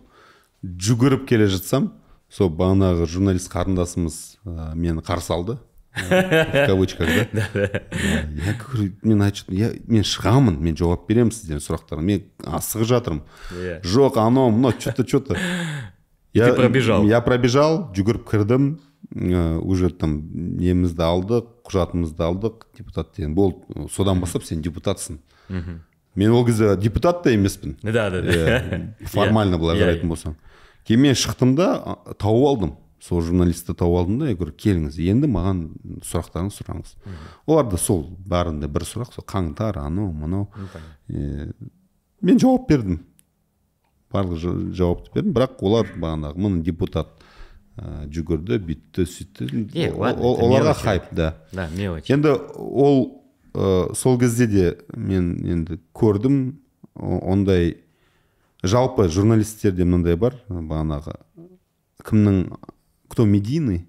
S2: жүгіріп келе жатсам сол бағанағы журналист қарындасымыз ә, мені қарсы алды э, в кавычках да э, я говорю мен отчет я мен шығамын мен жауап беремін сіздердің сұрақтарға мен асығып жатырмын иә. жоқ анау мынау че то че то я пробежал я пробежал жүгіріп кірдім э, уже там немізді алдық құжатымызды алдық депутат деген болды содан бастап сен депутатсың мен ол кезде депутат та емеспін да да формально былай қарайтын болсаң кейін мен шықтым да тауып алдым сол журналистті тауып алдым да я говорю келіңіз енді маған сұрақтарыңызды сұраңыз Олар да сол бәрінде бір сұрақ сол қаңтар анау мынау ә, мен жауап бердім барлық жауапты бердім бірақ олар бағанағы мұны депутат ә, жүгірді бүйтті сөйтті оларға хайп да да мелочь енді ол ә, сол кезде де мен енді көрдім ондай жалпы журналистерде мынандай бар бағанағы кімнің кто медийный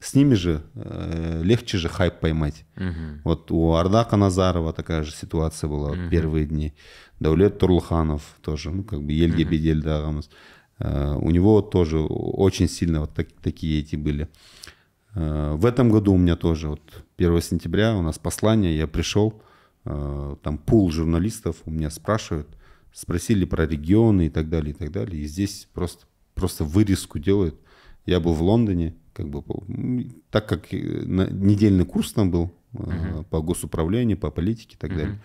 S2: с ними же э, легче же хайп поймать. Угу. Uh Вот у Ардака Назарова такая же ситуация была угу. Uh первые дни. Даулет Турлханов тоже, ну как бы Ельге угу. Uh Бедель Дагамас. Э, у него тоже очень сильно вот так, такие эти были. Э, в этом году у меня тоже вот 1 сентября у нас послание, я пришел, э, там пул журналистов у меня спрашивают – спросили про регионы и так далее, и так далее. И здесь просто, просто вырезку делают. Я был в Лондоне, как бы, так как э, недельный курс там был uh по госуправлению, по политике и так uh далее.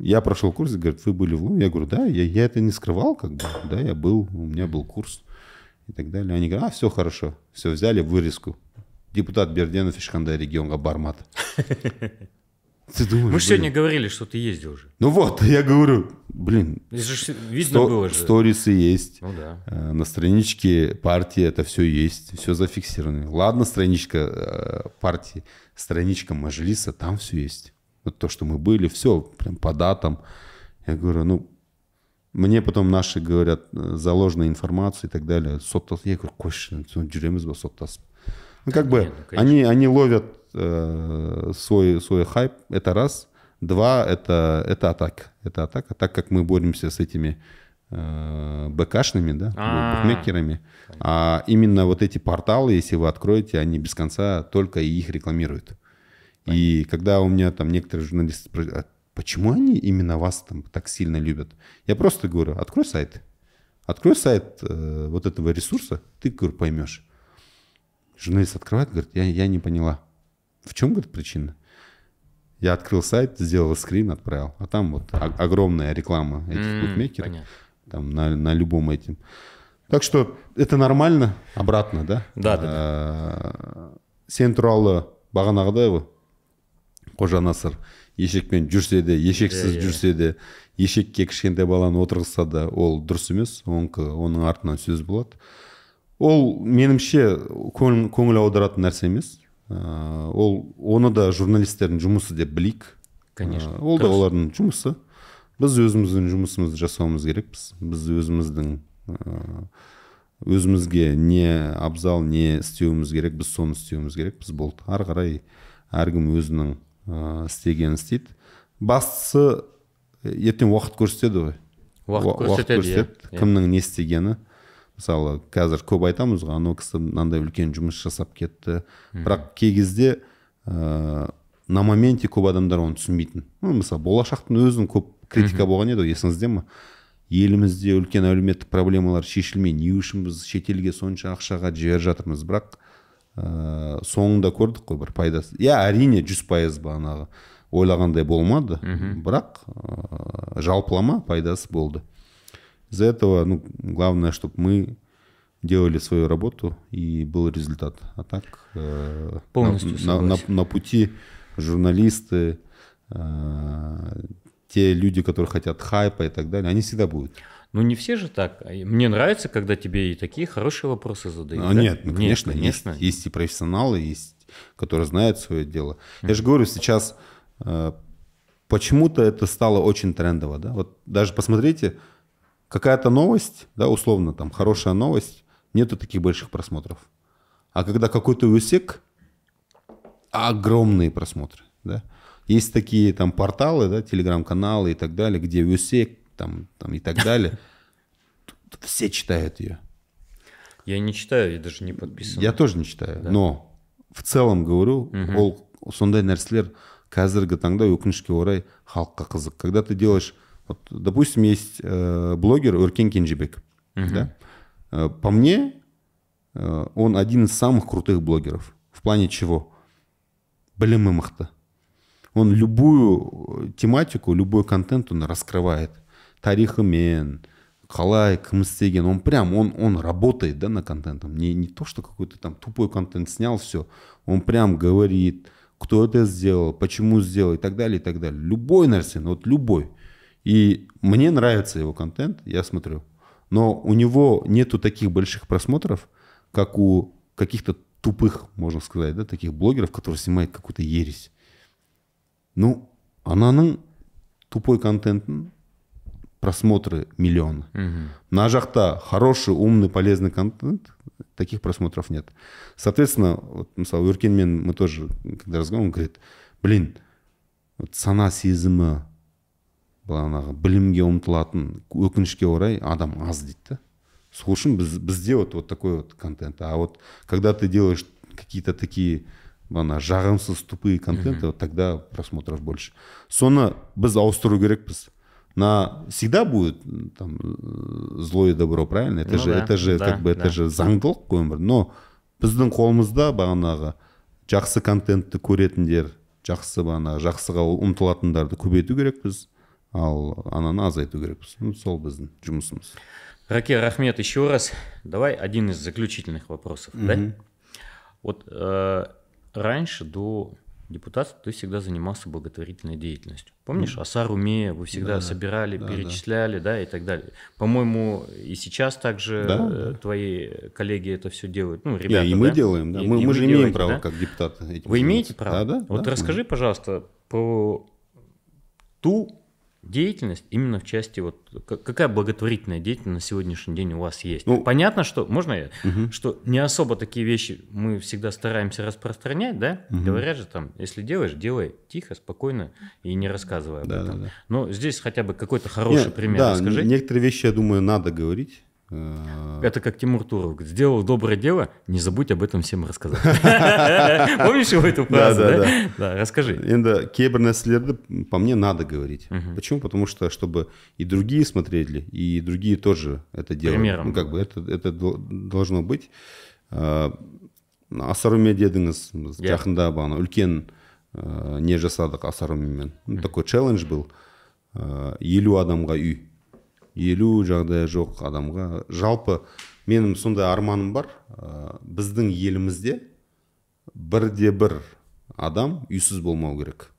S2: Я прошел курс, и говорит, вы были в Лондоне? Я говорю, да, я, я это не скрывал, как бы, да, я был, у меня был курс и так далее. Они говорят, а, все хорошо, все взяли, вырезку. Депутат Берденов, Ишханда, регион Габармат. Ты думаешь, Мы же сегодня
S1: говорили, что ты ездил уже.
S2: Ну вот, я говорю, блин. Же видно сто, было же. Сторисы есть. Ну да. Э, на страничке партии это все есть, все зафиксировано. Ладно, страничка э, партии, страничка Мажлиса, там все есть. Вот то, что мы были, все прям по датам. Я говорю, ну, мне потом наши говорят э, за информация и так далее. Соттас, я говорю, көшін, ну, жүреміз ба соттасып ну, как бы, ну, они, они ловят э, свой, свой хайп, это раз. Два, это, это атака. Это атака, так как мы боремся с этими э, БКшными, да, а а букмекерами. А именно вот эти порталы, если вы откроете, они без конца только их рекламируют. И когда у меня там некоторые журналисты спрашивают, а почему они именно вас там так сильно любят? Я просто говорю, открой сайт. Открой сайт э, вот этого ресурса, ты, говорю, поймешь. Журналист открывает, говорит, я, я не поняла. В чем, говорит, причина? Я открыл сайт, сделал скрин, отправил. А там вот огромная реклама этих mm, букмекеров. Понятно. Там на, на любом этим. Так что это нормально. Обратно, да? Да, да. А, Сен туралы бағанағыдай ғой қожа насыр ешекпен жүрсе де ешексіз жүрсе де ешекке кішкентай баланы отырғызса да ол дұрыс емес оныкі оның артынан сөз болады ол меніңше көңіл, көңіл аударатын нәрсе емес э, ол оны да журналистердің жұмысы деп білейік конечно э, ол да олардың жұмысы біз өзіміздің жұмысымызды жасауымыз керекпіз біз өзіміздің э, өзімізге не абзал не істеуіміз керек біз соны істеуіміз керекпіз болды ары қарай әркім өзінің ыыы істегенін істейді бастысы ертең уақыт көрсетеді ғой уақыт көрсетеді, иә. кімнің не істегені мысалы қазір көп айтамыз ғой анау кісі мынандай үлкен жұмыс жасап кетті бірақ кей кезде ә, на моменте көп адамдар оны түсінбейтін ну, мысалы болашақтың өзін көп критика болған еді ғой есіңізде ма елімізде үлкен әлеуметтік проблемалар шешілмей не үшін біз шетелге сонша ақшаға жіберіп жатырмыз бірақ ә, соңында көрдік қой бір пайдасы иә әрине жүз пайыз бағанағы ойлағандай болмады бірақ ә, жалпылама пайдасы болды Из-за этого, ну, главное, чтобы мы делали свою работу и был результат. А так э, Полностью на, на, на, на пути журналисты, э, те люди, которые хотят хайпа и так далее, они всегда будут.
S1: Ну не все же так. А мне нравится, когда тебе и такие хорошие вопросы задают. А, да? Нет, ну, конечно, нет, конечно. Есть,
S2: есть и профессионалы, есть, которые знают свое дело. Mm-hmm. Я же говорю, сейчас э, почему-то это стало очень трендово. Да? Вот даже посмотрите, какая-то новость, да, условно, там, хорошая новость, нету таких больших просмотров. А когда какой-то усек, огромные просмотры, да. Есть такие там порталы, да, телеграм-каналы и так далее, где усек там, там и так далее. Тут все читают ее.
S1: Я не читаю, я даже не подписан. Я тоже не
S2: читаю, да. но в целом говорю, ол сондай нәрселер қазіргі таңда өкінішке орай халыққа қызық когда ты делаешь вот, допустим, есть э, блогер Уркен Кенджибек. Угу. Да? Э, по мне, э, он один из самых крутых блогеров. В плане чего? Блин, мы махта. Он любую э, тематику, любой контент он раскрывает. Тарихымен, қалай кім істеген он прям он он работает да на контентом не не то что какой-то там тупой контент снял все он прям говорит кто это сделал почему сделал и так далее и так далее любой нәрсені вот любой и мне нравится его контент, я смотрю. Но у него нету таких больших просмотров, как у каких-то тупых, можно сказать, да, таких блогеров, которые снимают какую-то ересь. Ну, ананың ну, тупой контент, просмотры миллион. Угу. На Ажахта хороший, умный, полезный контент, таких просмотров нет. Соответственно, вот, мысалы, ну, Юркенмен мы тоже, когда разговариваем, он говорит, блин, вот сана сезімі бағанағы білімге ұмтылатын өкінішке орай адам аз дейді да сол үшін біз бізде вот вот такой вот контент а вот когда ты делаешь какие то такие бағана жағымсыз тупые контенты вот тогда просмотров больше соны біз ауыстыру керекпіз на всегда будет там э, зло и добро правильно это же это же как бы это же заңдылық қой өмір но біздің қолымызда бағанағы жақсы контентті көретіндер жақсы бағанағы жақсыға ұмтылатындарды көбейту керекпіз ал ананы азайту керекпіз ну сол біздің жұмысымыз
S1: раке рахмет еще раз давай один из заключительных вопросов да вот э, раньше до депутатства ты всегда занимался благотворительной деятельностью помнишь угу. асар уме вы всегда да, собирали да, перечисляли да. да и так далее по-моему и сейчас также да, э, твои коллеги это все делают ну ребята и, и мы да? делаем да и, мы, и мы же имеем право да? как депутаты этим вы имеете право да, да, вот да, расскажи да. пожалуйста про ту деятельность именно в части вот какая благотворительная деятельность на сегодняшний день у вас есть. Ну, Понятно, что можно я, угу. что не особо такие вещи мы всегда стараемся распространять, да? Угу. Говорят же там, если делаешь, делай тихо, спокойно и не рассказывай об да, этом. Да, да. Но здесь хотя бы какой-то хороший Нет, пример. Да, расскажи. некоторые вещи, я думаю, надо говорить. Э, это как Тимур Туров. Сделал доброе дело, не забудь об этом всем рассказать. Помнишь его эту фразу? Да, да, да. Расскажи. Инда кеберная следы, по мне, надо говорить.
S2: Почему? Потому что, чтобы и другие смотрели, и другие тоже это делали. Примером. Ну, как бы это должно быть. Э, асаруме дедіңіз жақында бағана үлкен э, не жасадық Мен. Ну, такой челлендж был елу адамға үй елу жағдайы жоқ адамға жалпы менің сондай арманым бар ә, біздің елімізде бірде бір адам үйсіз болмау керек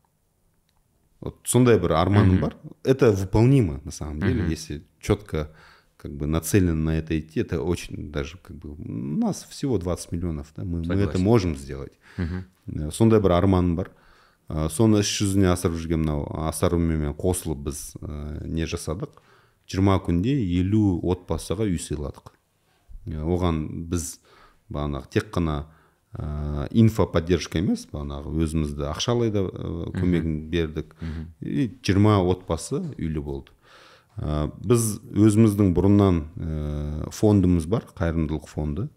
S2: вот сондай бір арманым бар это выполнимо на самом деле если четко как бы нацелен на это идти, это очень даже как бы у нас всего 20 миллионов, да, мы, мы это можем сделать. Угу. Э, сондай бір арманым бар. Э, соны іс жүзіне асырып жүрген мынау асар қосылып біз не жасадық жиырма күнде елу отбасыға үй сыйладық оған біз бағанағы тек қана ә, инфоподдержка емес бағанағы өзімізді ақшалай да ә, көмегін бердік и жиырма отбасы үйлі болды ә, біз өзіміздің бұрыннан ә, фондымыз бар қайырымдылық фонды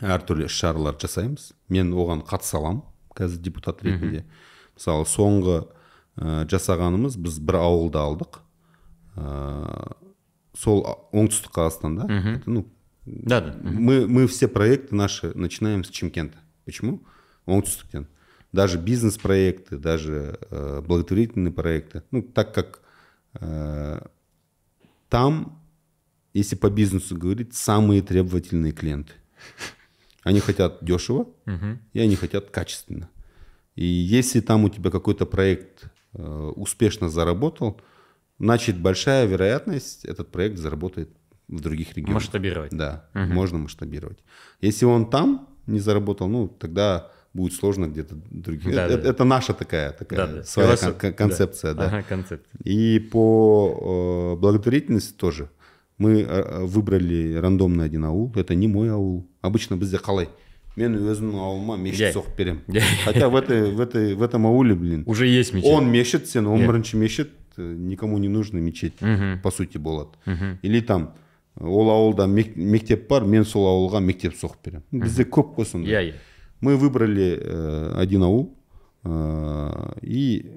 S2: әртүрлі іс шаралар жасаймыз мен оған қатыса аламын қазір депутат ретінде мысалы соңғы ә, жасағанымыз біз бір ауылды алдық Э, сол а, оңтүстік қазақстанда это, ну да да мы мы все проекты наши начинаем с Чемкента почему оңтүстіктен даже бизнес проекты даже э, благотворительные проекты ну так как э, там если по бизнесу говорить самые требовательные клиенты они хотят дешево и они хотят качественно и если там у тебя какой-то проект э, успешно заработал Значит, большая вероятность, этот проект заработает в других регионах. Масштабировать. Да, угу. можно масштабировать. Если он там не заработал, ну, тогда будет сложно где-то другие. Да, это, да. это наша такая, такая да, да. своя вас... кон- концепция. Да. Да. Ага, концепция. И по э, благотворительности тоже. Мы э, э выбрали рандомный один аул. Это не мой аул. Обычно бізде қалай? Мен өзімнің ауылыма мешіт соғып беремін. Хотя в, этой, в, этой, в этом ауле, блин. Уже есть мешіт. Он мешіт, сен 11 мешіт. Э, никому не нужный мечеть по сути болады или там э, ол ауылда мек, мектеп бар мен сол ауылға мектеп соғып беремін бізде көп қой сондай иә мы выбрали э, один аул и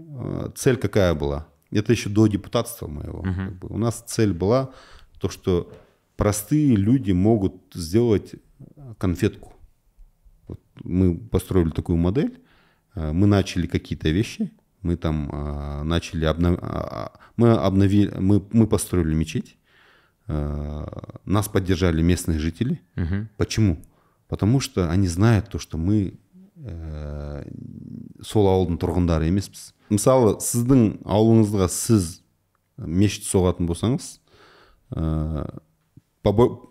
S2: цель какая была это еще до депутатства моего у нас цель была то что простые люди могут сделать конфетку мы построили такую модель мы начали какие-то вещи мы там э, начали обнов... А, а, мы обновили, мы, мы построили мечеть, э, нас поддержали местные жители. Угу. Почему? Потому что они знают то, что мы ә, э, сол ауылдың тұрғындары емеспіз мысалы сіздің ауылыңызға сіз мешіт соғатын болсаңыз ә,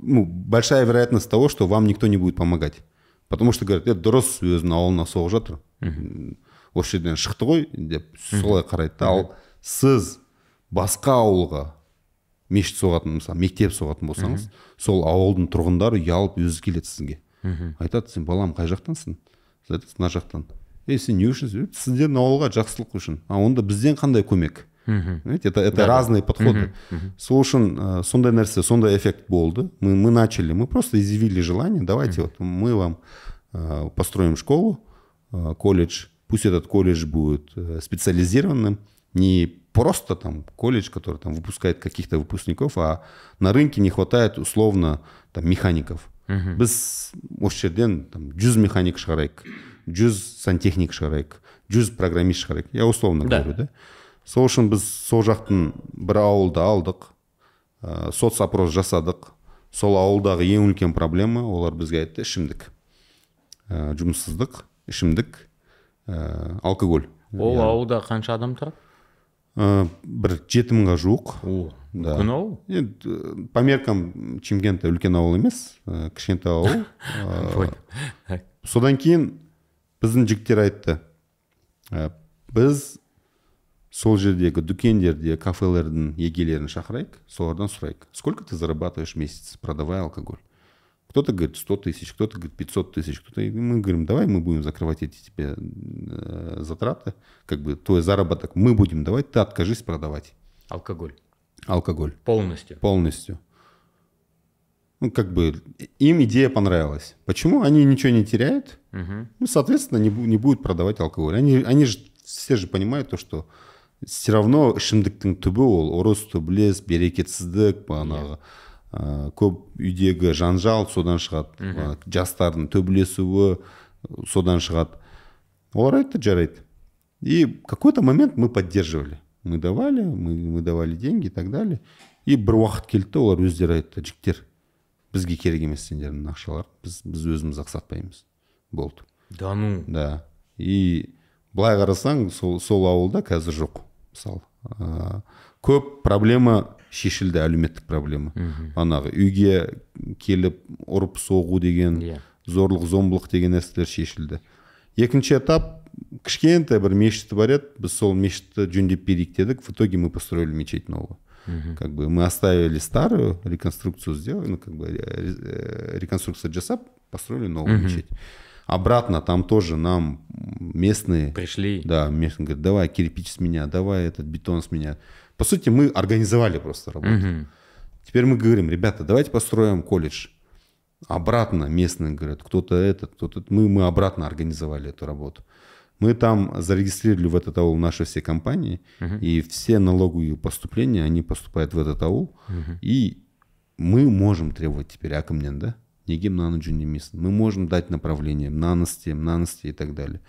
S2: ну, большая вероятность того что вам никто не будет помогать потому что говорят е дұрыс өзінің ауылына соғып жатыр осы жерден шықты ғой деп солай қарайды да ал сіз басқа ауылға мешіт соғатын мысалы мектеп соғатын болсаңыз сол ауылдың тұрғындары ұялып өзі келеді сізге мхм айтады сен балам қай жақтансың сіз мына жақтан ей сен не үшін сіздердің ауылға жақсылық үшін а онда бізден қандай көмек понимаете это это разные подходы сол үшін э, сондай нәрсе сондай эффект болды мы мы начали мы просто изъявили желание давайте вот мы вам э, построим школу э, колледж пусть этот колледж будет э, специализированным, не просто там колледж, который там выпускает каких-то выпускников, а на рынке не хватает условно там механиков. Біз осы жерден там, 100 механик шығарайық жүз сантехник шығарайық жүз программист шығарайық я условно говорю да сол үшін біз сол жақтың бір ауылды алдық ә, э, соц опрос жасадық сол ауылдағы ең үлкен проблема олар бізге айтты ішімдік ә, жұмыссыздық ішімдік ә, алкоголь
S1: ол yeah. ауылда қанша адам тұрады
S2: ә, бір жеті мыңға жуық о үлкен ауыл енді по меркам шымкента үлкен ауыл емес ә, кішкентай ауыл содан кейін біздің жігіттер айтты ә, біз сол жердегі дүкендерде кафелердің егелерін шақырайық солардан сұрайық сколько ты зарабатываешь в месяц продавая алкоголь Кто-то говорит 100 тысяч, кто-то говорит 500 тысяч. Кто-то... Мы говорим, давай мы будем закрывать эти тебе э, затраты, как бы твой заработок мы будем давать, ты откажись продавать.
S1: Алкоголь. Алкоголь. Полностью.
S2: Полностью. Ну, как бы им идея понравилась. Почему? Они ничего не теряют, угу. ну, соответственно, не, не будут продавать алкоголь. Они, они же все же понимают то, что все равно ішімдіктің түбі ол ұрыс түбілес берекетсіздік бағанағы yeah. ә, көп үйдегі жанжал содан шығады ә, жастардың төбелесуі э, содан шығады олар айтты жарайды и какой то момент мы поддерживали мы давали мы, мы давали деньги и так далее и бір уақыт келді олар өздері айтты жігіттер бізге керек емес сендердің ақшалар біз, біз өзіміз сатпаймыз болды да ну да и былай қарасаң сол, сол ауылда қазір жоқ мысалы ә, көп проблема шешілді әлеуметтік проблема анағы үйге келіп ұрып соғу деген иә. зорлық зомбылық деген нәрселер шешілді екінші этап кішкентай бір мешіті бар еді біз сол мешітті жөндеп берейік дедік в итоге мы построили мечеть новую как бы мы оставили старую реконструкцию сделали ну как бы э, э, реконструкция жасап построили новую мечеть обратно там тоже нам местные пришли да местные говорят давай кирпич с меня давай этот бетон с меня По сути, мы организовали просто работу. Угу. Теперь мы говорим, ребята, давайте построим колледж. Обратно местные говорят, кто-то этот, кто-то... Мы, мы обратно организовали эту работу. Мы там зарегистрировали в этот аул наши все компании, угу. и все налоговые поступления, они поступают в этот аул. Угу. И мы можем требовать теперь акомнен, да? Нигим нануджуни Мы можем дать направление наности, наности и так далее.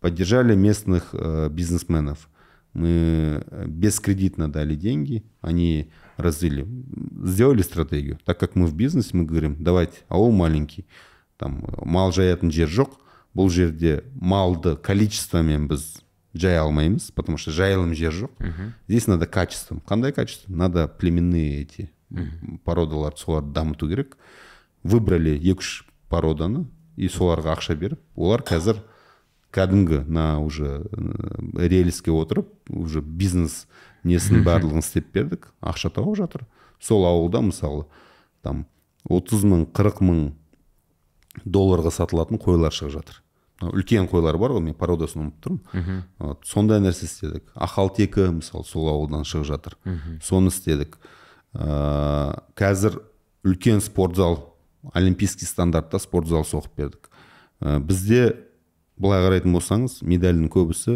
S2: Поддержали местных э, бизнесменов. Мы э, бескредитно дали деньги, они разыли, сделали стратегию. Так как мы в бизнесе, мы говорим, давайте, ау маленький, там, мал жаятын жер жоқ, бұл жерде малды количествомен біз жай алмаймыз потому что жайылым жер жоқ здесь надо качеством қандай качество надо племенные эти Үху. породаларды соларды дамыту керек выбрали екі үш породаны и соларға ақша беріп олар қазір кәдімгі мына уже э, рельске отырып уже бизнес несін барлығын істеп бердік ақша тауып жатыр сол ауылда мысалы там отыз мың қырық мың долларға сатылатын қойлар шығып жатыр үлкен қойлар бар ғой мен породасын ұмытып тұрмын вот сондай нәрсе істедік Ахалтекі, мысалы сол ауылдан шығып жатыр соны істедік ә, қазір үлкен спортзал олимпийский стандартта спортзал соғып бердік э, бізде былай қарайтын болсаңыз медальдің көбісі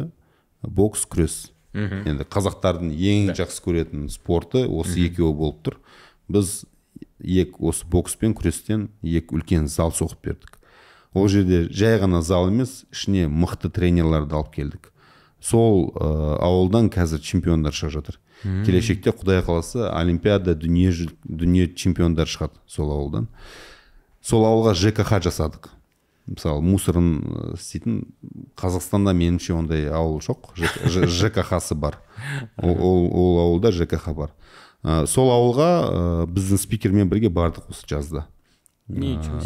S2: бокс күрес мхм енді қазақтардың ең жақсы көретін спорты осы екеуі болып тұр біз ек осы бокс пен күрестен екі үлкен зал соғып бердік ол жерде жай ғана зал емес ішіне мықты тренерларды алып келдік сол ә, ауылдан қазір чемпиондар шығып жатыр келешекте құдай қаласа олимпиада дүние дүние чемпиондары шығады сол ауылдан сол ауылға жкх жасадық мысалы мусорын э, істейтін қазақстанда меніңше ондай ауыл жоқ жкхсы бар ол, ол, ауылда жкх бар ә, сол ауылға ә, біздің спикермен бірге бардық осы жазда ничего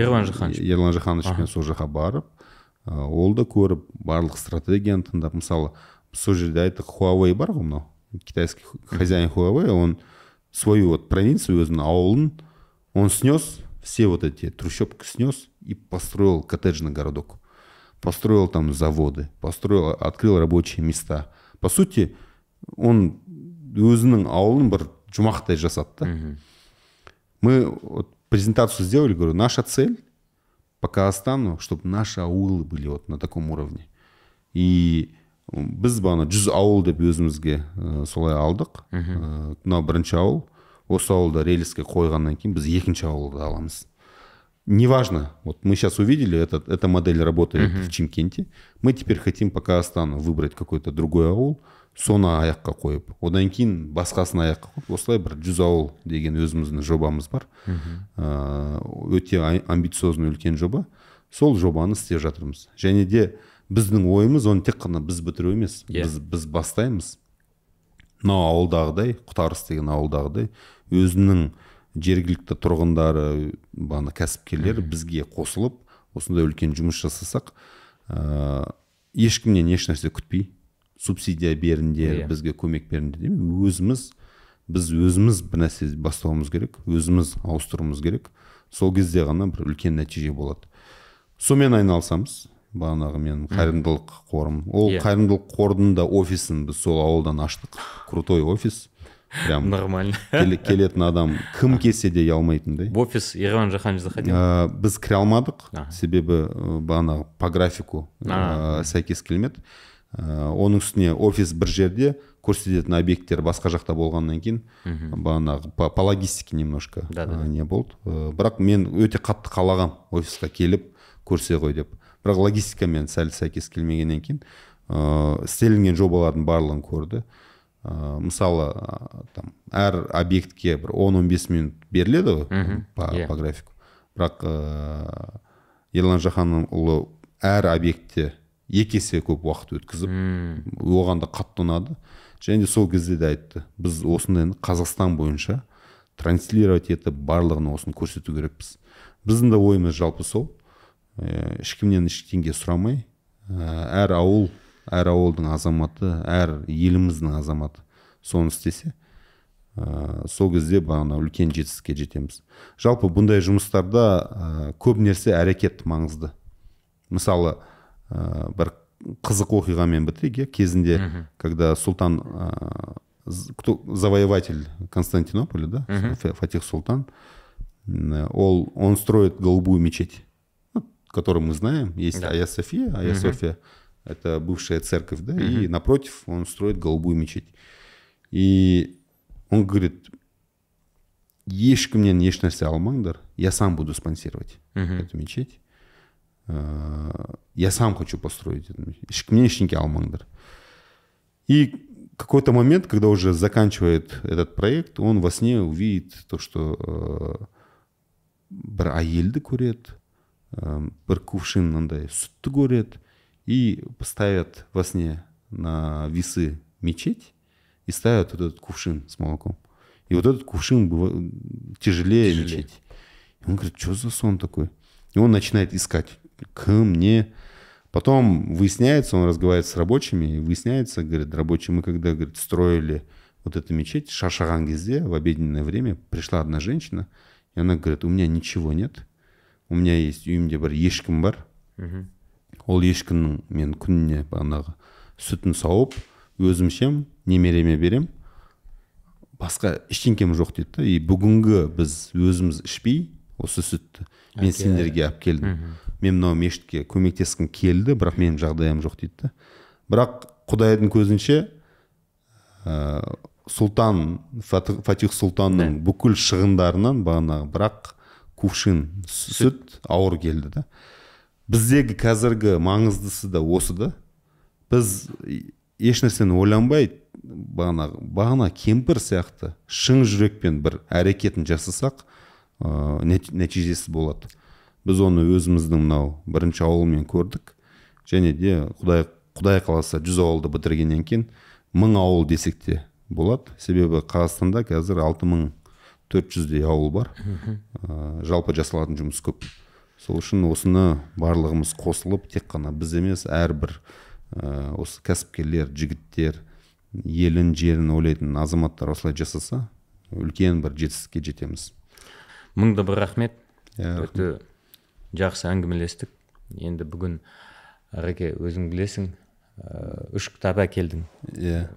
S2: ерлан жаханович ерлан жахановичпен сол жаққа барып ә, ол да көріп барлық стратегияны тыңдап мысалы сол жерде айттық хуавей бар ғой мынау китайский хозяин хуавей он свою вот провинцию өзінің ауылын он снес все вот эти трущобки снес и построил коттеджный городок. Построил там заводы, построил, открыл рабочие места. По сути, он өзінің ауылын бір жұмақтай жасады да мы вот презентацию сделали говорю наша цель по казахстану чтобы наши аулы были вот на таком уровне и біз бағана жүз ауыл деп өзімізге э, солай алдық э, мына бірінші ауыл осы ауылды рельске қойғаннан кейін біз екінші ауылды аламыз неважно вот мы сейчас увидели этот эта модель работает mm в Чимкенте мы теперь хотим пока казахстану выбрать какой-то другой ауыл соны аяққа қойып одан кейін басқасын аяққа қойып осылай бір жүз ауыл деген өзіміздің жобамыз бар э, өте амбициозный үлкен жоба сол жобаны істеп жатырмыз және де біздің ойымыз оны тек қана біз бітіру емес иә. біз, біз бастаймыз мынау ауылдағыдай құтарыс деген ауылдағыдай өзінің жергілікті тұрғындары бағана кәсіпкерлер бізге қосылып осындай үлкен жұмыс жасасақ ә, ешкімнен еш күтпей субсидия беріңдер иә. бізге көмек беріңдер демей өзіміз біз өзіміз бір нәрсе бастауымыз керек өзіміз ауыстыруымыз керек сол кезде ғана бір үлкен нәтиже болады сомен айналысамыз бағанағы мен қайырымдылық қорым ол yeah. Иә. қайырымдылық қордың да офисін біз сол ауылдан аштық крутой офис прям нормально келетін адам кім келсе де ұялмайтындай
S1: в офис ерлан жаханович заходил ә,
S2: біз кіре алмадық себебі бағанағы по графику сәйкес келмеді ә, оның үстіне офис бір жерде көрсететін объекттер басқа жақта болғаннан кейін бағанағы по, логистике немножко не болды бірақ мен өте қатты қалағам офисқа келіп көрсе ғой деп бірақ логистикамен сәл сәйкес келмегеннен кейін ыыы істелінген жобалардың барлығын көрді ә, мысалы э, там әр объектке бір 10-15 минут беріледі ғой по, yeah. Иә. по графику бірақ ыыы э, ерлан жаханұлы әр объектте екі есе көп уақыт өткізіп оғанда оған да қатты ұнады және де сол кезде де айтты біз осындайны қазақстан бойынша транслировать етіп барлығын осыны көрсету керекпіз біздің де ойымыз жалпы сол ә, ешкімнен ештеңе сұрамай әр ауыл әр ауылдың азаматы әр еліміздің азаматы соны істесе ә, сол кезде бағана үлкен жетістікке жетеміз жалпы бұндай жұмыстарда ә, көп нәрсе әрекет маңызды мысалы ә, бір қызық оқиғамен бітірейік иә кезінде когда султан ә, кто завоеватель константинополя да фатих султан ол он строит голубую мечеть которую мы знаем есть да. Айя София Айя София это бывшая церковь, да, угу. и напротив он строит голубую мечеть. И он говорит, ко мне ешнәрсе алмаңдар я сам буду спонсировать uh -huh. эту мечеть э, я сам хочу построить эту мечеть ешкімнен ештеңке алмаңдар и какой-то момент когда уже заканчивает этот проект он во сне увидит то что э, бір әйелді а көреді э, бір кувшин мынандай сүтті көреді и поставят во сне на весы мечеть и ставят вот этот кувшин с молоком. И вот этот кувшин тяжелее, тяжелее. мечети. И он говорит, что за сон такой? И он начинает искать. ко мне. Потом выясняется, он разговаривает с рабочими, и выясняется, говорит, рабочие, мы когда говорит, строили вот эту мечеть, Шашарангезде, в обеденное время пришла одна женщина, и она говорит, у меня ничего нет, у меня есть, у меня угу. ол ешкінің мен күніне бағанағы сүтін сауып өзім ішемін немереме берем басқа ештеңкем жоқ дейді да и бүгінгі біз өзіміз ішпей осы сүтті мен сендерге алып келдім мен мынау мешітке көмектескім келді бірақ менің жағдайым жоқ дейді да бірақ құдайдың көзінше ә, сұлтан фатих сұлтанның бүкіл шығындарынан бағанағы бірақ кувшин сүт ауыр келді да біздегі қазіргі маңыздысы да осы да біз ешнәрсені ойланбай бағана бағана кемпір сияқты шын жүрекпен бір әрекетін жасасақ ә, нәтижесі болады біз оны өзіміздің мынау бірінші ауылмен көрдік және де құдай құдай қаласа жүз ауылды бітіргеннен кейін мың ауыл десек те болады себебі қазақстанда қазір алты мың төрт ауыл бар ә, жалпы жасалатын жұмыс көп сол үшін осыны барлығымыз қосылып тек қана біз емес әрбір ә, осы кәсіпкерлер жігіттер елін жерін ойлайтын азаматтар осылай жасаса үлкен
S1: бір жетістікке жетеміз мың да бір рахмет иә, өте жақсы әңгімелестік енді бүгін әреке өзің білесің ә, үш кітап әкелдің иә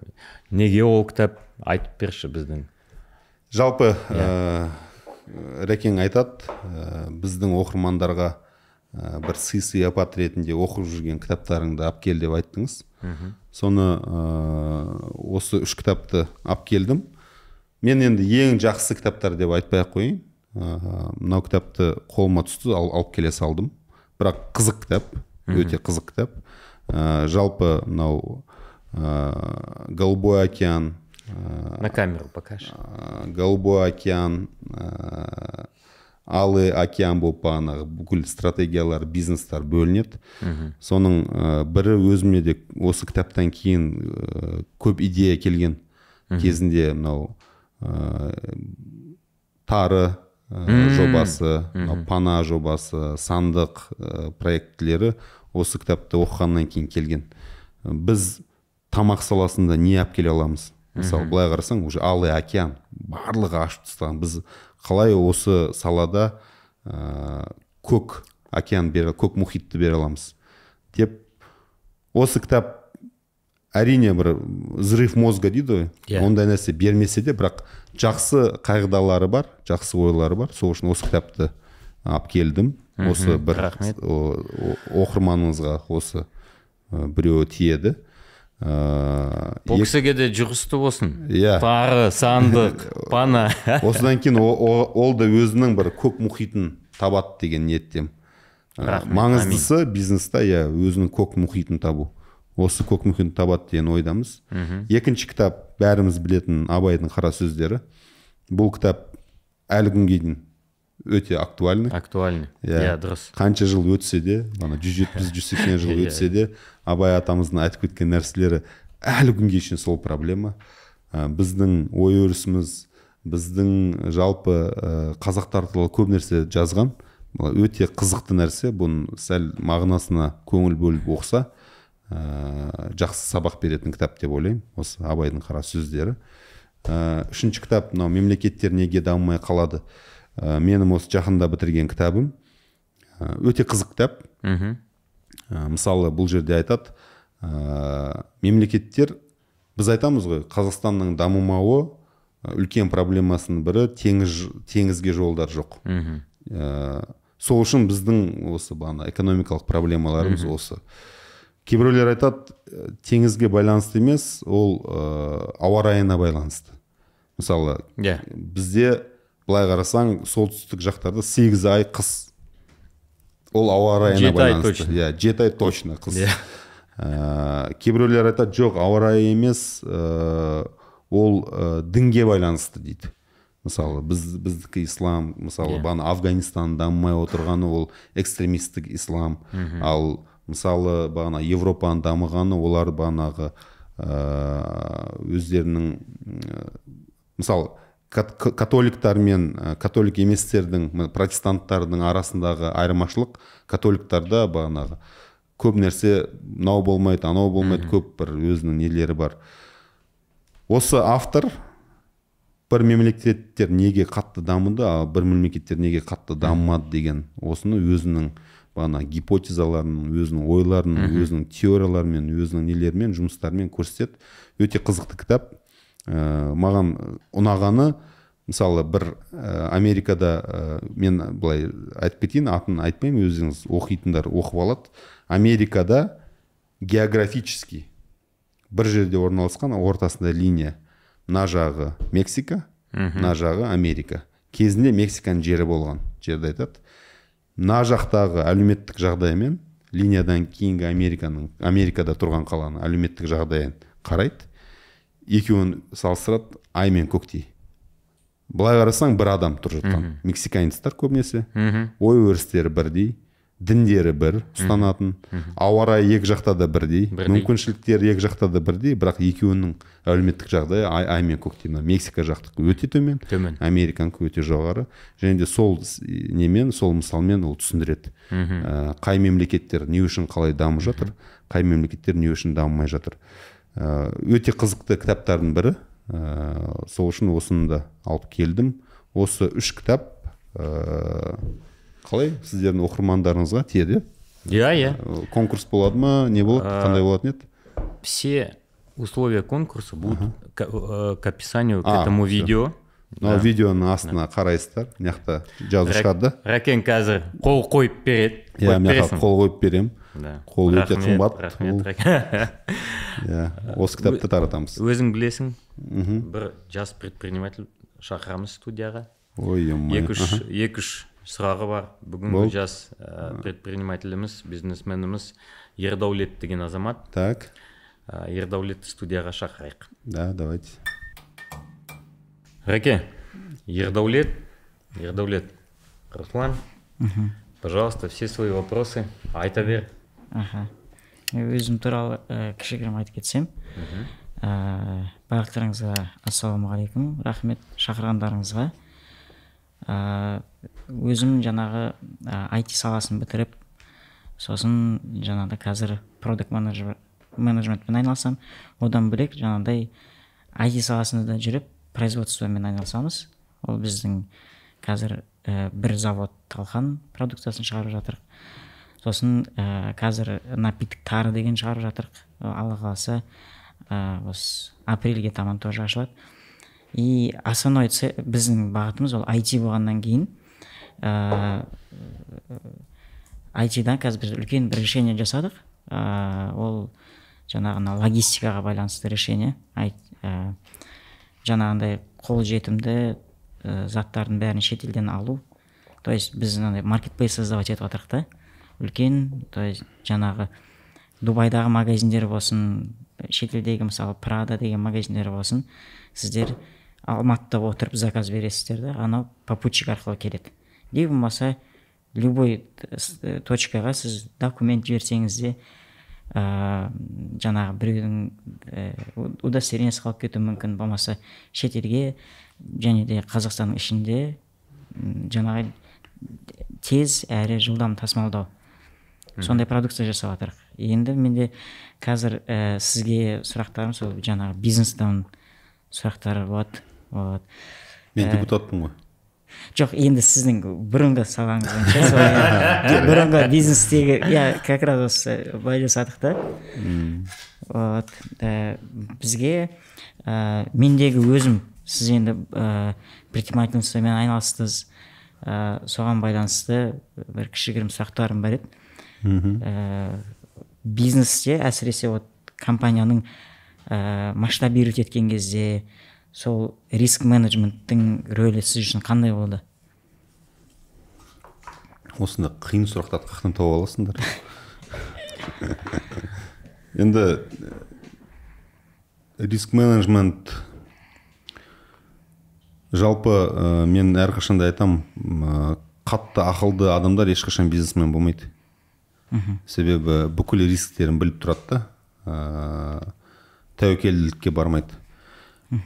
S1: неге ол кітап айтып берші біздің жалпы иә. ә, рәкең айтады
S2: ә, біздің оқырмандарға ә, бір сый сыяпат ретінде оқып жүрген кітаптарыңды алып кел деп айттыңыз соны ә, осы үш кітапты алып келдім мен енді ең жақсы кітаптар деп айтпай ақ қояйын мынау кітапты қолыма түсті ал, алып келе салдым бірақ қызық кітап өте қызық кітап жалпы мынау ә, голубой океан Э,
S1: На камеру покажешь.
S2: Э, Голубой океан, э, алый океан болып бағанағы бүкіл стратегиялар бизнестер бөлінеді соның бірі өзіме де осы кітаптан кейін көп идея келген кезінде мынау тары жобасы пана жобасы сандық проектілері осы кітапты оқығаннан кейін келген біз тамақ саласында не алып келе аламыз мысалы былай қарасаң уже алый океан барлығы ашып тастаған біз қалай осы салада ә, көк океан бер, көк мұхитты бере аламыз деп осы кітап әрине бір взрыв мозга дейді ғой yeah. Иә. ондай нәрсе бермесе де бірақ жақсы қағидалары бар жақсы ойлары бар сол үшін осы кітапты алып келдім осы бір рахмет. оқырманыңызға осы э, біреуі тиеді ыыы э, бұл
S1: кісіге де жұғысты болсын иә тары сандық пана осыдан
S2: кейін ол да өзінің бір көк мұхитын табады деген ниеттемін э, маңыздысы бизнеста иә өзінің көк мұхитын табу осы көк мұхитын табады деген ойдамыз екінші кітап бәріміз білетін абайдың қара сөздері бұл кітап әлі күнге дейін өте актуальны актуальны иә yeah. Иә, дұрыс қанша жыл өтсе де ана жүз жетпіс жүз сексен жыл иә, иә. өтсе де абай атамыздың айтып кеткен нәрселері әлі күнге шейін сол проблема ә, біздің ой өрісіміз біздің жалпы ә, қазақтар туралы көп нәрсе жазған өте қызықты нәрсе бұның сәл мағынасына көңіл бөліп оқса, ә, жақсы сабақ беретін кітап деп ойлаймын осы абайдың қара сөздері ә, үшінші кітап мынау мемлекеттер неге дамымай қалады ә, э, менің осы жақында бітірген кітабым э, өте қызық кітап э, мысалы бұл жерде айтады мемлекеттер біз айтамыз ғой қазақстанның дамымауы үлкен проблемасының бірі теңіз теңізге жолдар жоқ мхм сол үшін біздің осы бағана экономикалық проблемаларымыз осы кейбіреулер айтады теңізге байланысты емес ол ә, ауа райына байланысты мысалы yeah. Иә. бізде былай қарасаң солтүстік жақтарда сегіз ай қыс ол ауа райына байланысты иә жеті ай точно қыс иә ә, кейбіреулер айтады жоқ ауа райы емес э, ол ә, дінге байланысты дейді мысалы біз біздікі ислам мысалы иә. бағана афганистан дамымай отырғаны ол экстремистік ислам ал мысалы бағана европаның дамығаны олар бағанағы өздерінің мысалы Католиктар мен э, католик еместердің протестанттардың арасындағы айырмашылық католиктарда бағанағы көп нәрсе мынау болмайды анау болмайды көп бір өзінің нелері бар осы автор бір мемлекеттер неге қатты дамыды ал бір мемлекеттер неге қатты дамымады деген осыны өзінің бағана гипотезаларын өзінің ойларын өзінің теорияларымен өзінің нелерімен жұмыстарымен көрсетеді өте қызықты кітап ә, маған ұнағаны мысалы бір ә, америкада ә, мен былай айтып кетейін атын айтпаймын өзіңіз оқитындар оқып алады америкада географически бір жерде орналасқан ортасында линия мына жағы мексика мына жағы америка кезінде мексиканың жері болған жерді айтады мына жақтағы әлеуметтік жағдаймен линиядан кейінгі американың америкада тұрған қаланың әлеуметтік жағдайын қарайды екеуін салыстырады ай мен көктей былай қарасаң бір адам тұр жатқан мексиканецтер көбінесе ой өрістері бірдей діндері бір ұстанатын ауа райы екі жақта да бірдей мүмкіншіліктері екі жақта да бірдей бірақ екеуінің әлеуметтік жағдайы ай, ай мен көктей мына мексика жақтық өте төмен төмен американікі өте жоғары және де сол немен сол мысалмен ол түсіндіреді ә, қай мемлекеттер не үшін қалай дамып жатыр қай мемлекеттер не үшін дамымай жатыр Э, өте қызықты кітаптардың бірі ә, сол үшін осыны да алып келдім осы үш кітап ә, қалай сіздердің оқырмандарыңызға тиеді иә иә иә конкурс болады ма не болады қандай болатын
S1: еді все условия конкурса будут ага. к описанию к этому видео мына
S2: видеоның астына қарайсыздар мына жақта жазу шығады да
S1: рәкең қазір қол қойып береді иә мен қол қойып беремін да қол өте қымбат рахмет иә осы кітапты таратамыз өзің білесің мхм бір жас предприниматель шақырамыз студияға ой екі үш екі үш сұрағы бар бүгінгі жас э, предпринимателіміз бизнесменіміз ердәулет деген азамат так э, ердәулетті студияға шақырайық да давайте рәке ердәулет ердәулет руслан пожалуйста все свои вопросы айта бер
S3: аха өзім
S1: туралы ә,
S3: кішігірім айтып кетсем ә, барлықтарыңызға ассалаумағалейкум рахмет шақырғандарыңызға ә, өзім жаңағы ә, IT саласын бітіріп сосын жаңағыдай қазір продакт менеджментпен айналысамын одан бөлек жаңағыдай IT саласында жүріп производствомен айналысамыз ол біздің қазір ә, бір завод талқан продукциясын шығарып жатыр сосын ә, қазір тары деген шығарып жатырық алла қаласа ә, осы апрельге таман тоже ашылады и основной біздің бағытымыз ол IT болғаннан кейін ә, э, э, айтидан қазір біз үлкен бір решение жасадық ә, ол мына логистикаға байланысты решение ай ә, жаңағындай қолжетімді ә, заттардың бәрін шетелден алу то есть біз мынандай маркетплейс создавать етіп жатырмық та үлкен то есть жаңағы дубайдағы магазиндер болсын шетелдегі мысалы прада деген магазиндер болсын сіздер алматыда отырып заказ бересіздер да анау попутчик арқылы келеді не болмаса любой э, э, точкаға сіз документ жіберсеңіз де ә, жаңағы біреудің ә, удостоверениесі қалып кетуі мүмкін болмаса шетелге және де қазақстанның ішінде жаңағы тез әрі жылдам тасымалдау сондай продукция жасап енді менде қазір ә, сізге сұрақтарым сол жаңағы бизнестан сұрақтар болады
S2: вот мен э, депутатпын ғой
S3: жоқ енді сіздің бұрынғы салаңыз бойынша бұрынғы бизнестегі иә как раз осы байласадық та вот э, бізге ә, мендегі өзім сіз енді ә, предпринимательствомен айналыстыңыз ә, соған байланысты бір кішігірім сұрақтарым бар еді ә, бизнесте әсіресе вот компанияның ә, э, масштабировать еткен кезде сол риск менеджменттің рөлі сіз үшін қандай болды
S2: Осында қиын сұрақтарды қаяқтан тауып аласыңдар енді э, риск менеджмент жалпы ә, мен әрқашан да айтамын ә, қатты ақылды адамдар ешқашан бизнесмен болмайды мхм себебі бүкіл рисктерін біліп тұрады да ә, тәуекелділікке бармайды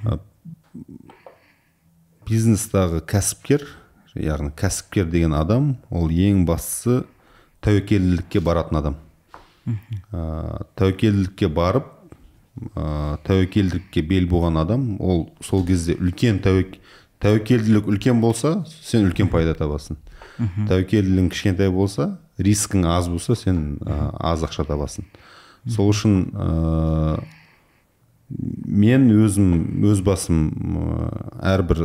S2: ә, бизнестағы кәсіпкер яғни кәсіпкер деген адам ол ең бастысы тәуекелділікке баратын адам ә, тәуекелділікке барып ә, тәуекелділікке бел болған адам ол сол кезде үлкен тәуек, тәуекелділік үлкен болса сен үлкен пайда табасың тәуекелділігің кішкентай болса рискің аз болса сен ә, аз ақша табасың сол үшін ә, мен өзім өз басым әрбір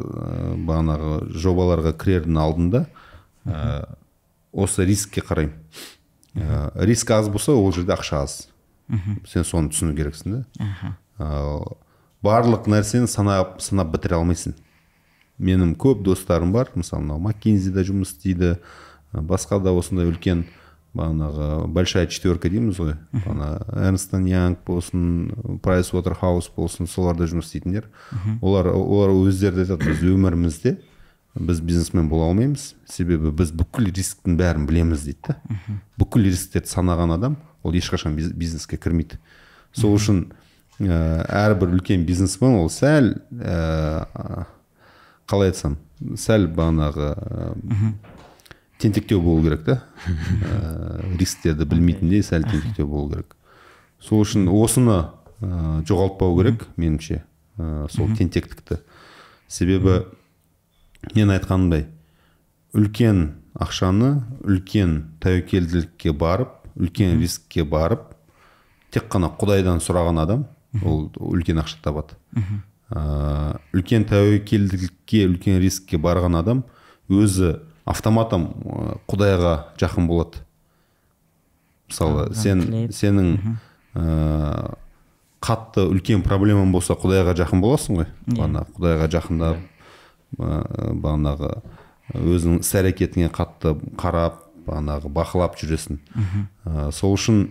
S2: бағанағы жобаларға кірердің алдында ә, осы рискке қараймын ә, риск аз болса ол жерде ақша аз Үху. сен соны түсіну керексің да ә, барлық нәрсені санап санап бітіре алмайсың менің көп достарым бар мысалы мынау де жұмыс істейді басқа да осындай үлкен бағанағы большая четверка дейміз ғой ана эрнстон янг болсын прайс Хаус болсын соларда жұмыс істейтіндер олар олар өздері де айтады біз өмірімізде біз бизнесмен бола алмаймыз себебі біз бүкіл рисктің бәрін білеміз дейді да бүкіл рисктерді санаған адам ол ешқашан бизнеске кірмейді сол үшін ә, әрбір үлкен бизнесмен ол сәл ә, қалай айтсам сәл бағанағы тентектеу болу керек та ә, э, рисктерді білмейтіндей сәл тентектеу болу керек сол үшін осыны ә, жоғалтпау керек меніңше ә, сол тентектікті себебі мен айтқанымдай үлкен ақшаны үлкен тәуекелділікке барып үлкен рискке барып тек қана құдайдан сұраған адам ол үлкен ақша табады ә, үлкен тәуекелділікке үлкен рискке барған адам өзі автоматом э, құдайға жақын болады мысалы сен сенің ә, қатты үлкен проблемаң болса құдайға жақын боласың ғой иә. бағана құдайға жақындап иә. э, бағанағы өзіңнің іс әрекетіңе қатты қарап бағанағы бақылап жүресің ә, сол үшін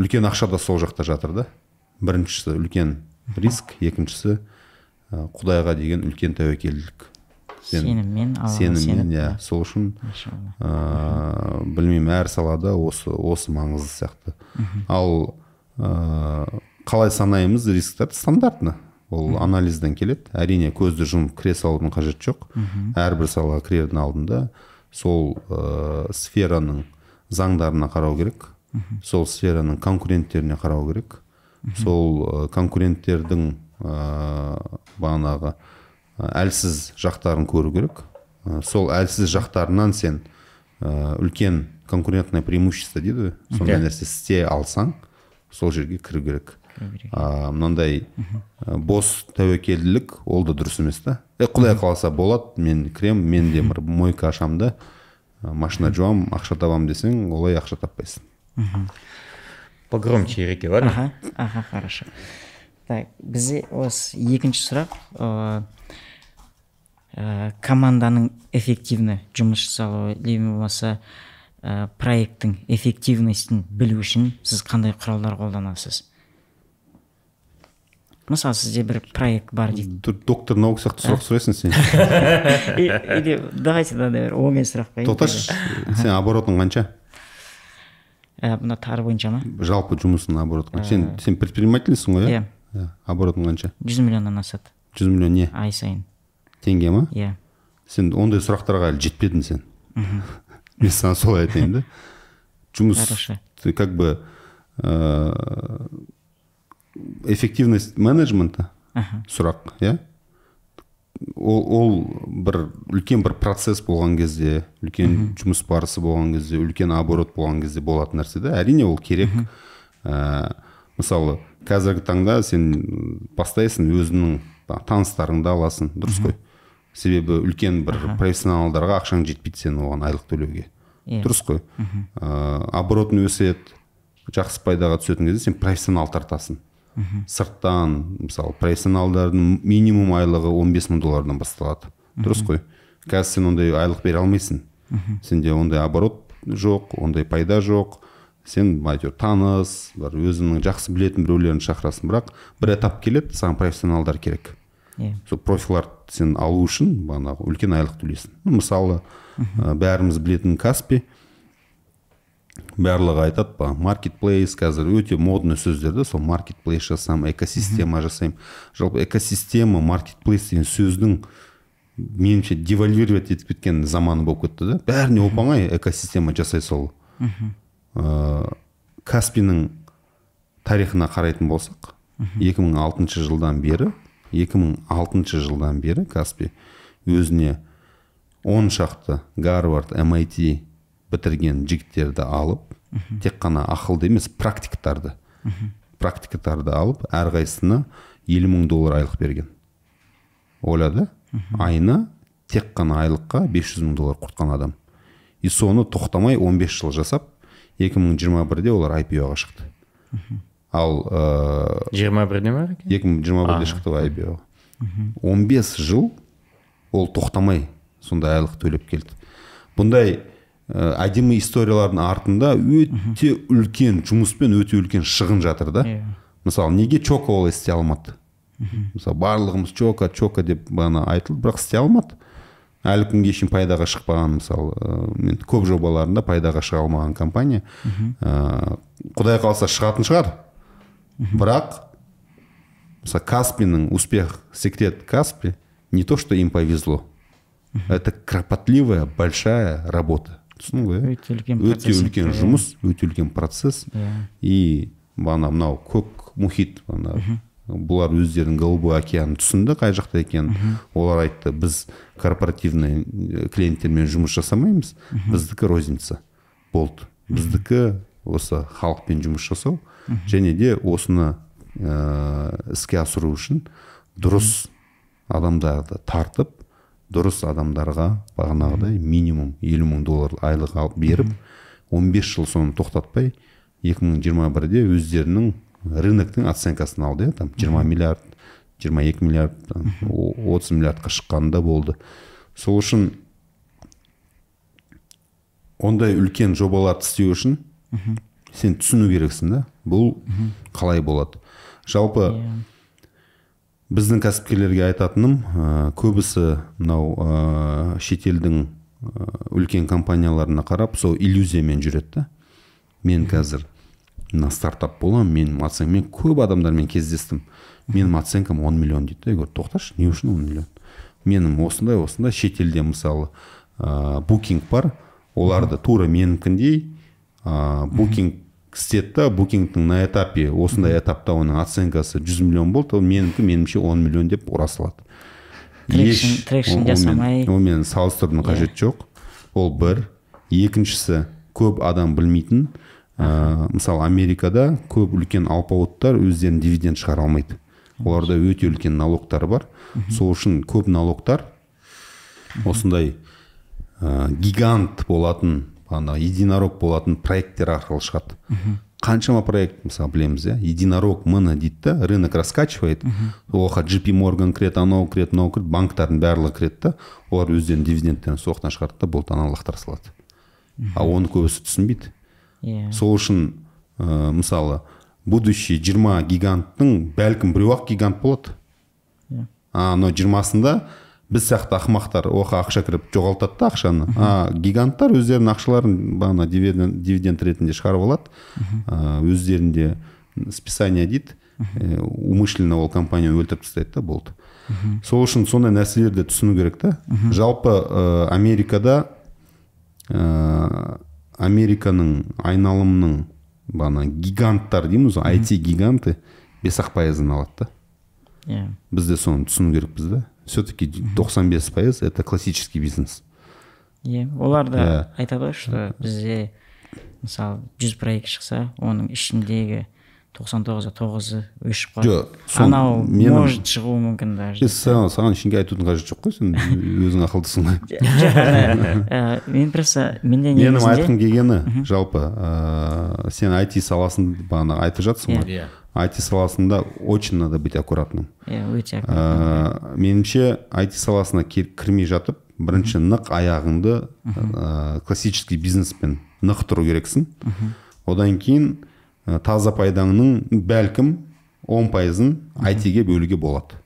S2: үлкен ақша да сол жақта жатыр да біріншісі үлкен риск екіншісі құдайға деген үлкен тәуекелділік сеніммен сеніммен иә сол үшін ыыы білмеймін әр салада осы осы маңызды сияқты ал ыыы қалай санаймыз рисктерді стандартно ол анализден келеді әрине көзді жұмып кіре салудың қажеті жоқ әрбір салаға кірердің алдында сол сфераның заңдарына қарау керек сол сфераның конкуренттеріне қарау керек сол конкуренттердің ыыы бағанағы әлсіз жақтарын көру керек э, сол әлсіз жақтарынан сен э, үлкен конкурентное преимущество дейді ғой сондай нәрсе істей алсаң сол жерге кіру керек ыыы мынандай э, бос тәуекелділік ол да дұрыс емес та е құдай қаласа болады мен кірем мен де мойка ашамын да машина жуамын ақша табам десең олай ақша таппайсың
S1: погромче ереке ладно
S3: аха хорошо так бізде осы екінші сұрақ ә, команданың эффективно жұмыс жасалуы или болмаса ә, э, проекттің эффективностін білу үшін сіз қандай құралдар қолданасыз мысалы сізде бір проект бар
S2: дейді доктор наук сияқты сұрақ ә. сұрайсың сен или
S3: давайте тогда бір оңай сұрақ қояйын тоқташы сен
S2: оборотың қанша
S3: ә, мына тары бойынша ма
S2: жалпы жұмысың оборот ә. сен сен предпринимательсің ғой иә оборотың қанша жүз миллионнан асады жүз миллион не ай сайын теңге ма иә yeah. сен ондай сұрақтарға әлі жетпедің сен мхм мен саған солай айтайын да жұмыс хорошо как бы э, эффективность менеджмента сұрақ иә ол, ол бір үлкен бір процесс болған кезде үлкен жұмыс барысы болған кезде үлкен оборот болған кезде болатын нәрсе да әрине ол керек ә, мысалы қазіргі таңда сен бастайсың өзіңнің таныстарыңды аласың дұрыс қой себебі үлкен бір профессионалдарға ақшаң жетпейді сенің оған айлық төлеуге yeah. Иә. дұрыс қой ыыы э, оборотың өседі жақсы пайдаға түсетін кезде сен профессионал тартасың мхм сырттан мысалы профессионалдардың минимум айлығы 15 бес мың доллардан басталады дұрыс қой қазір сен ондай айлық бере алмайсың сенде ондай оборот жоқ ондай пайда жоқ сен әйтеуір таныс бір өзіңнің жақсы білетін біреулерін шақырасың бірақ бір этап келеді саған профессионалдар керек иә сол профиларды сен алу үшін бағанағы үлкен айлық төлейсің мысалы ә, бәріміз білетін каспи барлығы айтады ба маркетплейс қазір өте модный сөздер да сол маркетплейс жасаймын экосистема жасаймын жалпы экосистема маркетплейс деген сөздің меніңше девальвировать етіп кеткен заманы болып кетті да бәріне оп оңай экосистема жасай салу каспинің тарихына қарайтын болсақ 2006 жылдан бері 2006 жылдан бері каспи өзіне он шақты гарвард MIT бітірген жігіттерді алып Үху. тек қана ақылды емес практиктарды Үху. практиктарды алып әрқайсысына елу мың доллар айлық берген ойлады айына тек қана айлыққа 500 жүз мың доллар құртқан адам и соны тоқтамай 15 жыл жасап 2021-де олар IPO-ға шықты ал ыыы э, жиырма бірде ма екі мың жиырма бірде шықты он бес жыл ол тоқтамай сондай айлық төлеп келді бұндай ә, әдемі историялардың артында өте үлкен жұмыспен өте үлкен шығын жатыр да иә. мысалы неге чока ол істей алмады мысалы барлығымыз чока чока деп бағана айтылды бірақ істей алмады әлі күнге шейін пайдаға шықпаған мысалы э, мен көп жобаларында пайдаға шыға алмаған компания құдай қаласа шығатын шығар бірақ мысалы каспинің успех секрет каспи не то что им повезло это кропотливая большая работа түсіндің ғой өте үлкен өте үлкен жұмыс өте үлкен процесс и бағана мынау көк мұхит ана бұлар өздерінің голубой океанын түсінді қай жақта екенін олар айтты біз корпоративный э, клиенттермен жұмыс жасамаймыз біздікі розница болды біздікі осы халықпен жұмыс жасау және де осыны ә, іске асыру үшін дұрыс адамдарды тартып дұрыс адамдарға бағанағыдай минимум елу мың доллар айлық алып беріп 15 жыл соны тоқтатпай 2021-де өздерінің рыноктың оценкасын алды иә там 20 миллиард 22 миллиард там, 30 миллиардқа шыққанда болды сол үшін ондай үлкен жобаларды істеу үшін сен түсіну керексің да бұл қалай болады жалпы иә. біздің кәсіпкерлерге айтатыным ә, көбісі мынау ә, шетелдің э, үлкен компанияларына қарап сол иллюзиямен жүреді да мен қазір мына стартап боламын менің оценкам мен көп адамдармен кездестім менің оценкам 10 миллион дейді да я говорю тоқташы не үшін он миллион менің осындай осындай шетелде мысалы букинг бар оларды тура менікіндей ә, букинг істеді да букингтің на этапе осындай этапта оның оценкасы 100 миллион болды ол менікі меніңше он миллион деп ұра салады трекшн жасамай онымен салыстырудың иә. қажеті жоқ ол бір екіншісі көп адам білмейтін ә, мысалы америкада көп үлкен алпауыттар өздерін дивиденд шығара алмайды оларда өте үлкен налогтар бар сол үшін көп налогтар осындай гигант болатын бағанағы единорог болатын проекттер арқылы шығады қаншама проект мысалы білеміз иә единорог мына дейді да рынок раскачивает сол жаққа джипи морган кіреді анау кіреді мынау кіреді банктардың барлығы кіреді да олар өздерінің дивидендтерін сол жақтан шығарады да болды ананы лақтыра салады а оны көбісі түсінбейді иә сол үшін ә, мысалы будущий жиырма гиганттың бәлкім біреу ақ гигант болады yeah. Иә. а анау жиырмасында біз сияқты ақымақтар оқ ақша кіріп жоғалтады да ақшаны а гиганттар өздерінің ақшаларын бағана дивиденд, ретінде шығарып алады өздерінде списание дейді умышленно ол компанияны өлтіріп тастайды да болды сол үшін сондай нәрселерді түсіну керек та жалпы америкада ә, американың айналымның бағана гиганттар дейміз ғой айти гиганты бес ақ пайызын алады да иә бізде соны түсіну керекпіз да все-таки 95 пайыз это классический бизнес
S3: иә олар да yeah. айтады ғой что бізде мысалы жүз проект шықса оның ішіндегі 99 тоғызда тоғызы өшіп қалады жоқ анау может шығуы мүмкін даже
S2: саған, саған ештеңе айтудың қажеті жоқ қой сен өзің ақылдысың ғой
S3: мен просто менде менің айтқым
S2: келгені жалпы ыыы сен айти саласын бағана айтып жатсың ғой иә IT саласында очень надо быть аккуратным иә өте э, меніңше IT саласына кірмей жатып бірінші нық аяғыңды ә, классический бизнеспен нық тұру керексің одан кейін ә, таза пайдаңның бәлкім он пайызын айтиге бөлуге болады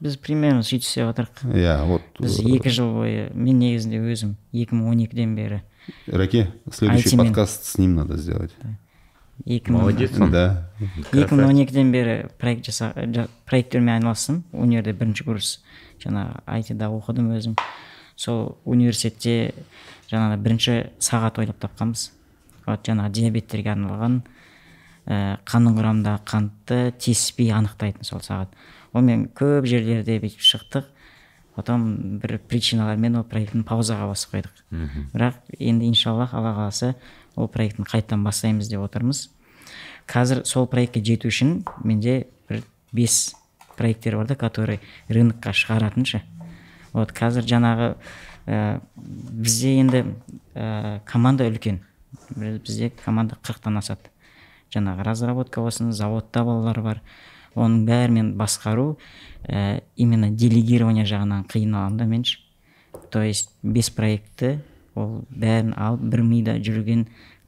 S3: біз примерно сөйтіп істеп жатырмық
S2: иә вот біз екі
S3: жыл бойы мен негізінде өзім 2012-ден бері Раке, следующий
S2: подкаст с ним надо сделать екі екі
S3: мың он екіден бері проект жаса проекттермен айналыстым универде бірінші курс жаңағы айтида оқыдым өзім сол университетте жаңағы бірінші сағат ойлап тапқанбыз вот жаңағы диабеттерге арналған ә, қанның құрамындағы қантты теспей анықтайтын сол сағат онымен көп жерлерде бүйтіп шықтық потом бір причиналармен ол проектін паузаға басып қойдық бірақ енді иншаллах алла қаласа ол проектін қайтадан бастаймыз деп отырмыз қазір сол проектке жету үшін менде бір бес проекттер бар да которые рынокқа шығаратыншы вот қазір жаңағы ә, бізде енді ә, команда үлкен бізде команда қырықтан асады жаңағы разработка болсын заводта балалар бар оның бәрімен басқару ә, именно делегирование жағынан қиын аламын да то есть бес проектті ол бәрін алып бір мида жүрген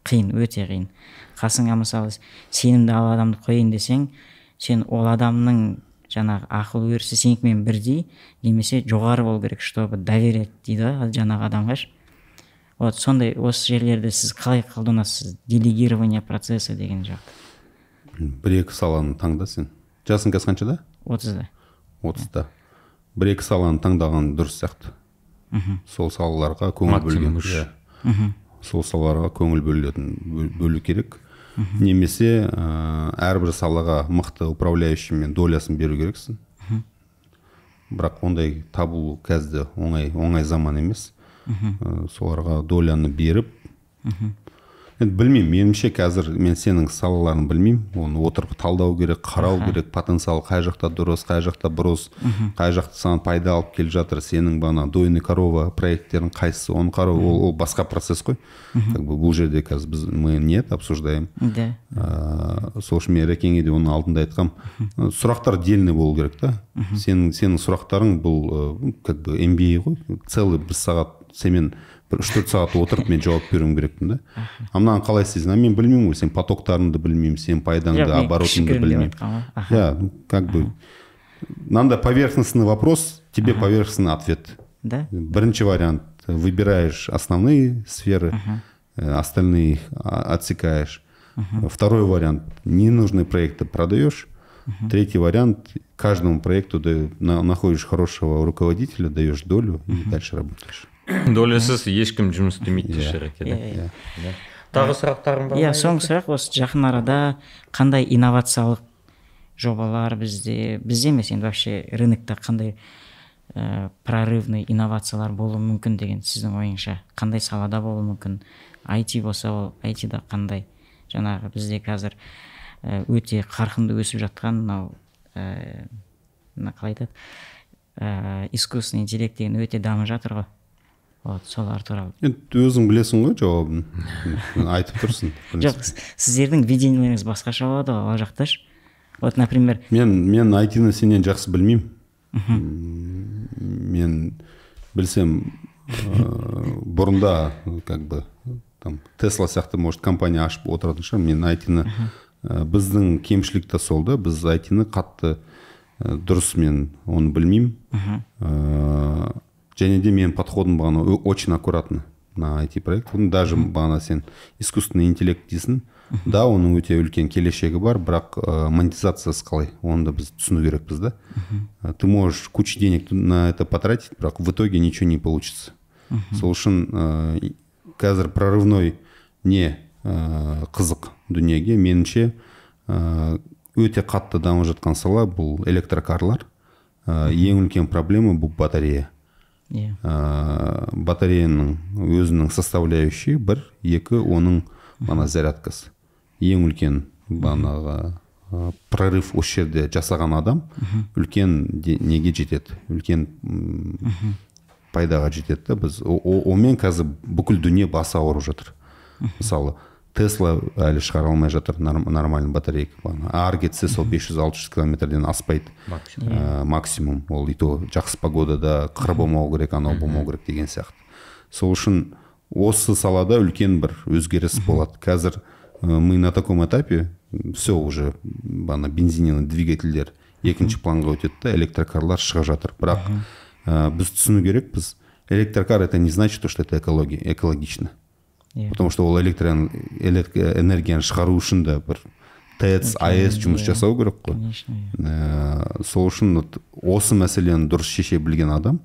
S3: қиын өте қиын қасыңа мысалы сенімді ал адамды қояйын десең сен ол адамның жаңағы ақыл өрісі сенікімен бірдей немесе жоғары болу керек чтобы доверять дейді ғой жаңағы адамға вот сондай осы жерлерді сіз қалай қолданасыз делегирование процесса деген жақ
S2: бір екі саланы таңда сен жасың қазір қаншада отызда отызда бір екі саланы таңдаған дұрыс сияқты сол салаларға көңіл бөлген иә. мхм сол салаларға көңіл бөлетін бөлу керек немесе ә, әрбір салаға мықты мен долясын беру керексің бірақ ондай табу қазір оңай оңай заман емес э, соларға доляны беріп енді білмеймін меніңше қазір мен сенің салаларыңды білмеймін оны отырып талдау керек қарау керек потенциал қай жақта дұрыс қай жақта бұрыс қай жақта саған пайда алып келіп жатыр сенің бағана дойный корова проекттерің қайсысы оны қарау ол, ол басқа процесс қой как бы бұл жерде қазір біз мы не это обсуждаем да ыыы сол үшін мен де оның алдында айтқанмын сұрақтар дельный болу керек та сенің сенің сұрақтарың бұл как бы MBA ғой целый бір сағат сенімен бір үш төрт сағат отырып мен жауап беруім керекпін да а мынаны қалай сезін а мен білмеймін ғой сенің потоктарыңды білмеймін сенің пайдаңды оборотыңды білмеймін иә ну как бы надо поверхностный вопрос тебе поверхностный ответ да бірінші вариант выбираешь основные сферы э, остальные их а, отсекаешь второй вариант ненужные проекты продаешь Третий вариант каждому проекту ты находишь хорошего руководителя,
S1: даешь долю и дальше работаешь. долясыз ешкім жұмыс істемейді иә, шығар екен иә, иә. иә тағы сұрақтарым бар иә
S3: соңғы сұрақ осы жақын арада қандай инновациялық жобалар бізде бізде емес енді вообще рынокта қандай ыыы э, прорывный инновациялар болуы мүмкін деген сіздің ойыңызша қандай салада болуы мүмкін IT болса ол да қандай жаңағы бізде қазір э, өте қарқынды өсіп жатқан мынау э, мына қалай айтады ыыы искусственный интеллект деген өте дамып жатыр ғой вот солар туралы
S2: енді өзің білесің ғой жауабын айтып тұрсың жоқ
S3: сіздердің видениелеріңіз басқаша болады ғой ол жақташ
S2: вот например мен мен айтины сенен жақсы білмеймін мен білсем ыыы э, бұрында как бы там тесла сияқты может компания ашып отыратын шығар мен айтины э, біздің кемшілік те сол да біз айтины қатты э, дұрыс мен оны білмеймін және де менің подходым бағана очень аккуратно мына it проект даже бағана сен искусственный интеллект дейсің да оның өте үлкен келешегі бар бірақ монетизациясы қалай оны да біз түсіну керекпіз да ты можешь кучу денег на это потратить бірақ в итоге ничего не получится сол үшін қазір прорывной не ә, қызық дүниеге меніңше ә, өте қатты дамып жатқан сала бұл электрокарлар ең үлкен проблема бұл батарея ә, батареяның өзінің составляющий бір екі оның мана зарядкасы ең үлкен бағанағы прорыв осы жерде жасаған адам үлкен неге жетеді үлкен пайдаға жетеді біз омен қазір бүкіл дүние басы ауырып жатыр мысалы тесла әлі шығара алмай жатыр нормальный батарейка планы ары кетсе сол 500-600 километрден аспайды э, максимум ол и то жақсы погодада қыр болмау керек анау болмау керек деген сияқты сол үшін осы салада үлкен бір өзгеріс болады қазір э, мы на таком этапе все уже бағана бензиновый двигательдер екінші планға өтеді да электрокарлар шыға жатыр бірақ э, біз түсіну керекпіз электрокар это не значит то что это экология экологично Иә. потому что ол э, энергияны шығару үшін де бір тэц аэс жұмыс иә. жасау керек қой конечно иә. э, сол үшін осы мәселені дұрыс шеше білген адам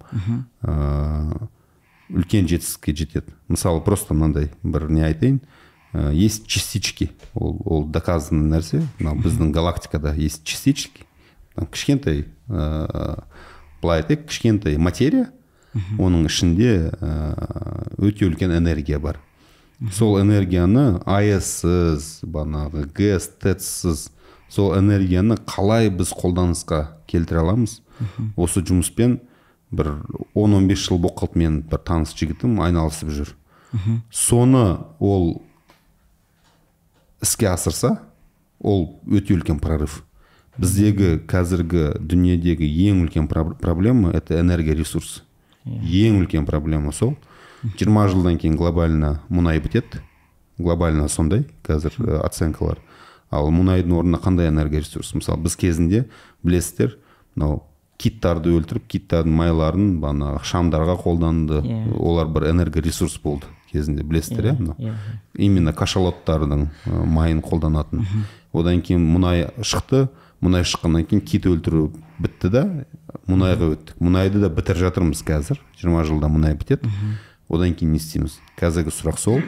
S2: ә, үлкен жетістікке жетеді мысалы просто мынандай бір не айтайын ә, есть частички ол ол доказанный нәрсе мынау біздің галактикада есть частички там кішкентай ә, былай айтайық кішкентай материя оның ішінде өте үлкен энергия бар сол энергияны аэссіз бағанағы гэс тэцсіз сол энергияны қалай біз қолданысқа келтіре аламыз осы жұмыспен бір 10-15 жыл болып қалды мен бір таныс жігітім айналысып жүр соны ол іске асырса ол өте үлкен прорыв біздегі қазіргі дүниедегі ең үлкен проблема это энергия ресурс иә. ең үлкен проблема сол жиырма жылдан кейін глобально мұнай бітеді глобально сондай қазір э, оценкалар ал мұнайдың орнына қандай энергоресурс мысалы біз кезінде білесіздер мынау киттарды өлтіріп киттардың майларын бағанағы шамдарға қолданды иә. олар бір ресурс болды кезінде білесіздер иә yeah, иә, иә. именно кашалоттардың э, майын қолданатын одан кейін мұнай шықты мұнай шыққаннан кейін кит өлтіру бітті да мұнайға өттік мұнайды да бітіріп жатырмыз қазір жиырма жылда мұнай бітеді одан кейін не істейміз қазіргі сұрақ сол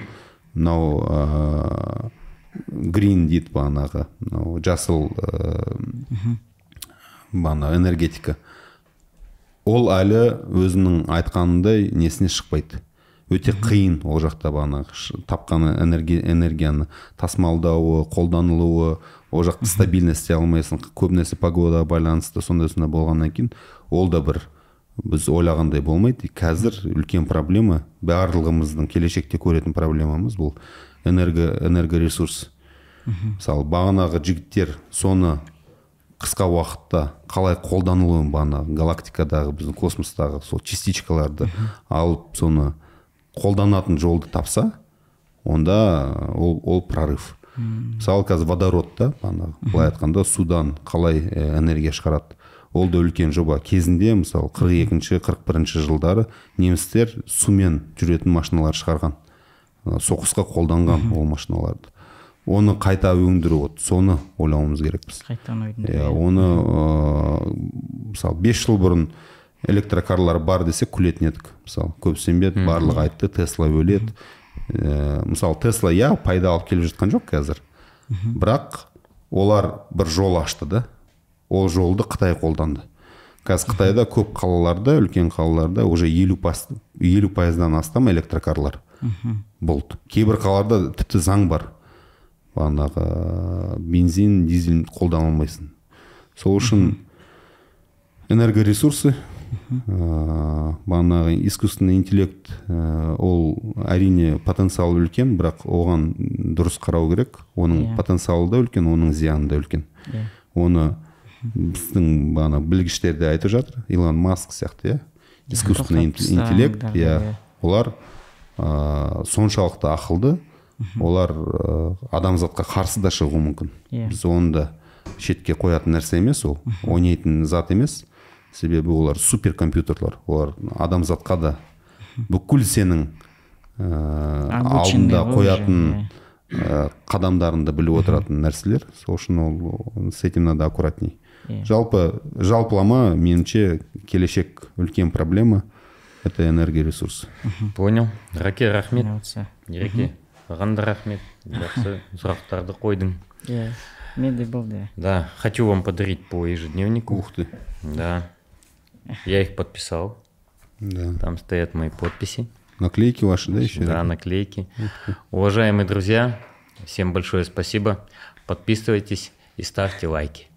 S2: мынау ыыы грин дейді бағанағы мынау жасыл ыыы энергетика ол әлі өзінің айтқанындай несіне шықпайды өте қиын ол жақта бағанағы тапқан энергияны тасымалдауы қолданылуы ол жақты стабильно істей алмайсың көп нәрсе погодаға байланысты сондай сондай болғаннан кейін ол да бір біз ойлағандай болмайды қазір үлкен проблема барлығымыздың келешекте көретін проблемамыз бұл энерго энергоресурс мысалы бағанағы жігіттер соны қысқа уақытта қалай қолданылуын бағанағы галактикадағы біздің космостағы сол частичкаларды алып соны қолданатын жолды тапса онда ол, ол прорыв мысалы қазір водород та былай айтқанда судан қалай э, энергия шығарады ол да үлкен жоба кезінде мысалы 42 екінші 41 бірінші жылдары немістер сумен жүретін машиналар шығарған соғысқа қолданған ол машиналарды оны қайта өңдіру вот соны ойлауымыз керекпіз қайта иә оны ыыы мысалы бес жыл бұрын электрокарлар бар десе күлетін едік мысалы көп сенбеді барлығы айтты тесла өледі мысалы тесла иә пайда алып келіп жатқан жоқ қазір бірақ олар бір жол ашты да ол жолды қытай қолданды қазір қытайда көп қалаларда үлкен қалаларда уже елу елу пайыздан астам электрокарлар болды кейбір қалаларда тіпті заң бар бағанағы бензин дизель қолдана алмайсың сол үшін энергоресурсы ыыы бағанағы искусственный интеллект ол әрине потенциалы үлкен бірақ оған дұрыс қарау керек оның иә. потенциалы да үлкен оның зияны да үлкен иә. оны біздің бағана білгіштер де айтып жатыр илон маск сияқты иә искусственный интеллект иә олар ыыы соншалықты ақылды олар адамзатқа қарсы да шығуы мүмкін иә. біз оны да шетке қоятын нәрсе емес ол ойнайтын зат емес себебі олар суперкомпьютерлар олар адамзатқа да бүкіл сенің ә, алдында қоятын ә, қадамдарыңды біліп отыратын нәрселер сол үшін ол с этим надо аккуратней жалпы жалпылама меніңше келешек үлкен проблема это энергия ресурс понял
S1: рәке рахмет ереке саған да рахмет жақсы сұрақтарды қойдың
S3: иә мен болды
S1: да хочу вам подарить по ежедневнику ух ты да я их подписал да там стоят мои подписи
S2: Наклейки ваши, да, еще? Да, наклейки.
S1: Уважаемые друзья, всем большое спасибо. Подписывайтесь и ставьте лайки.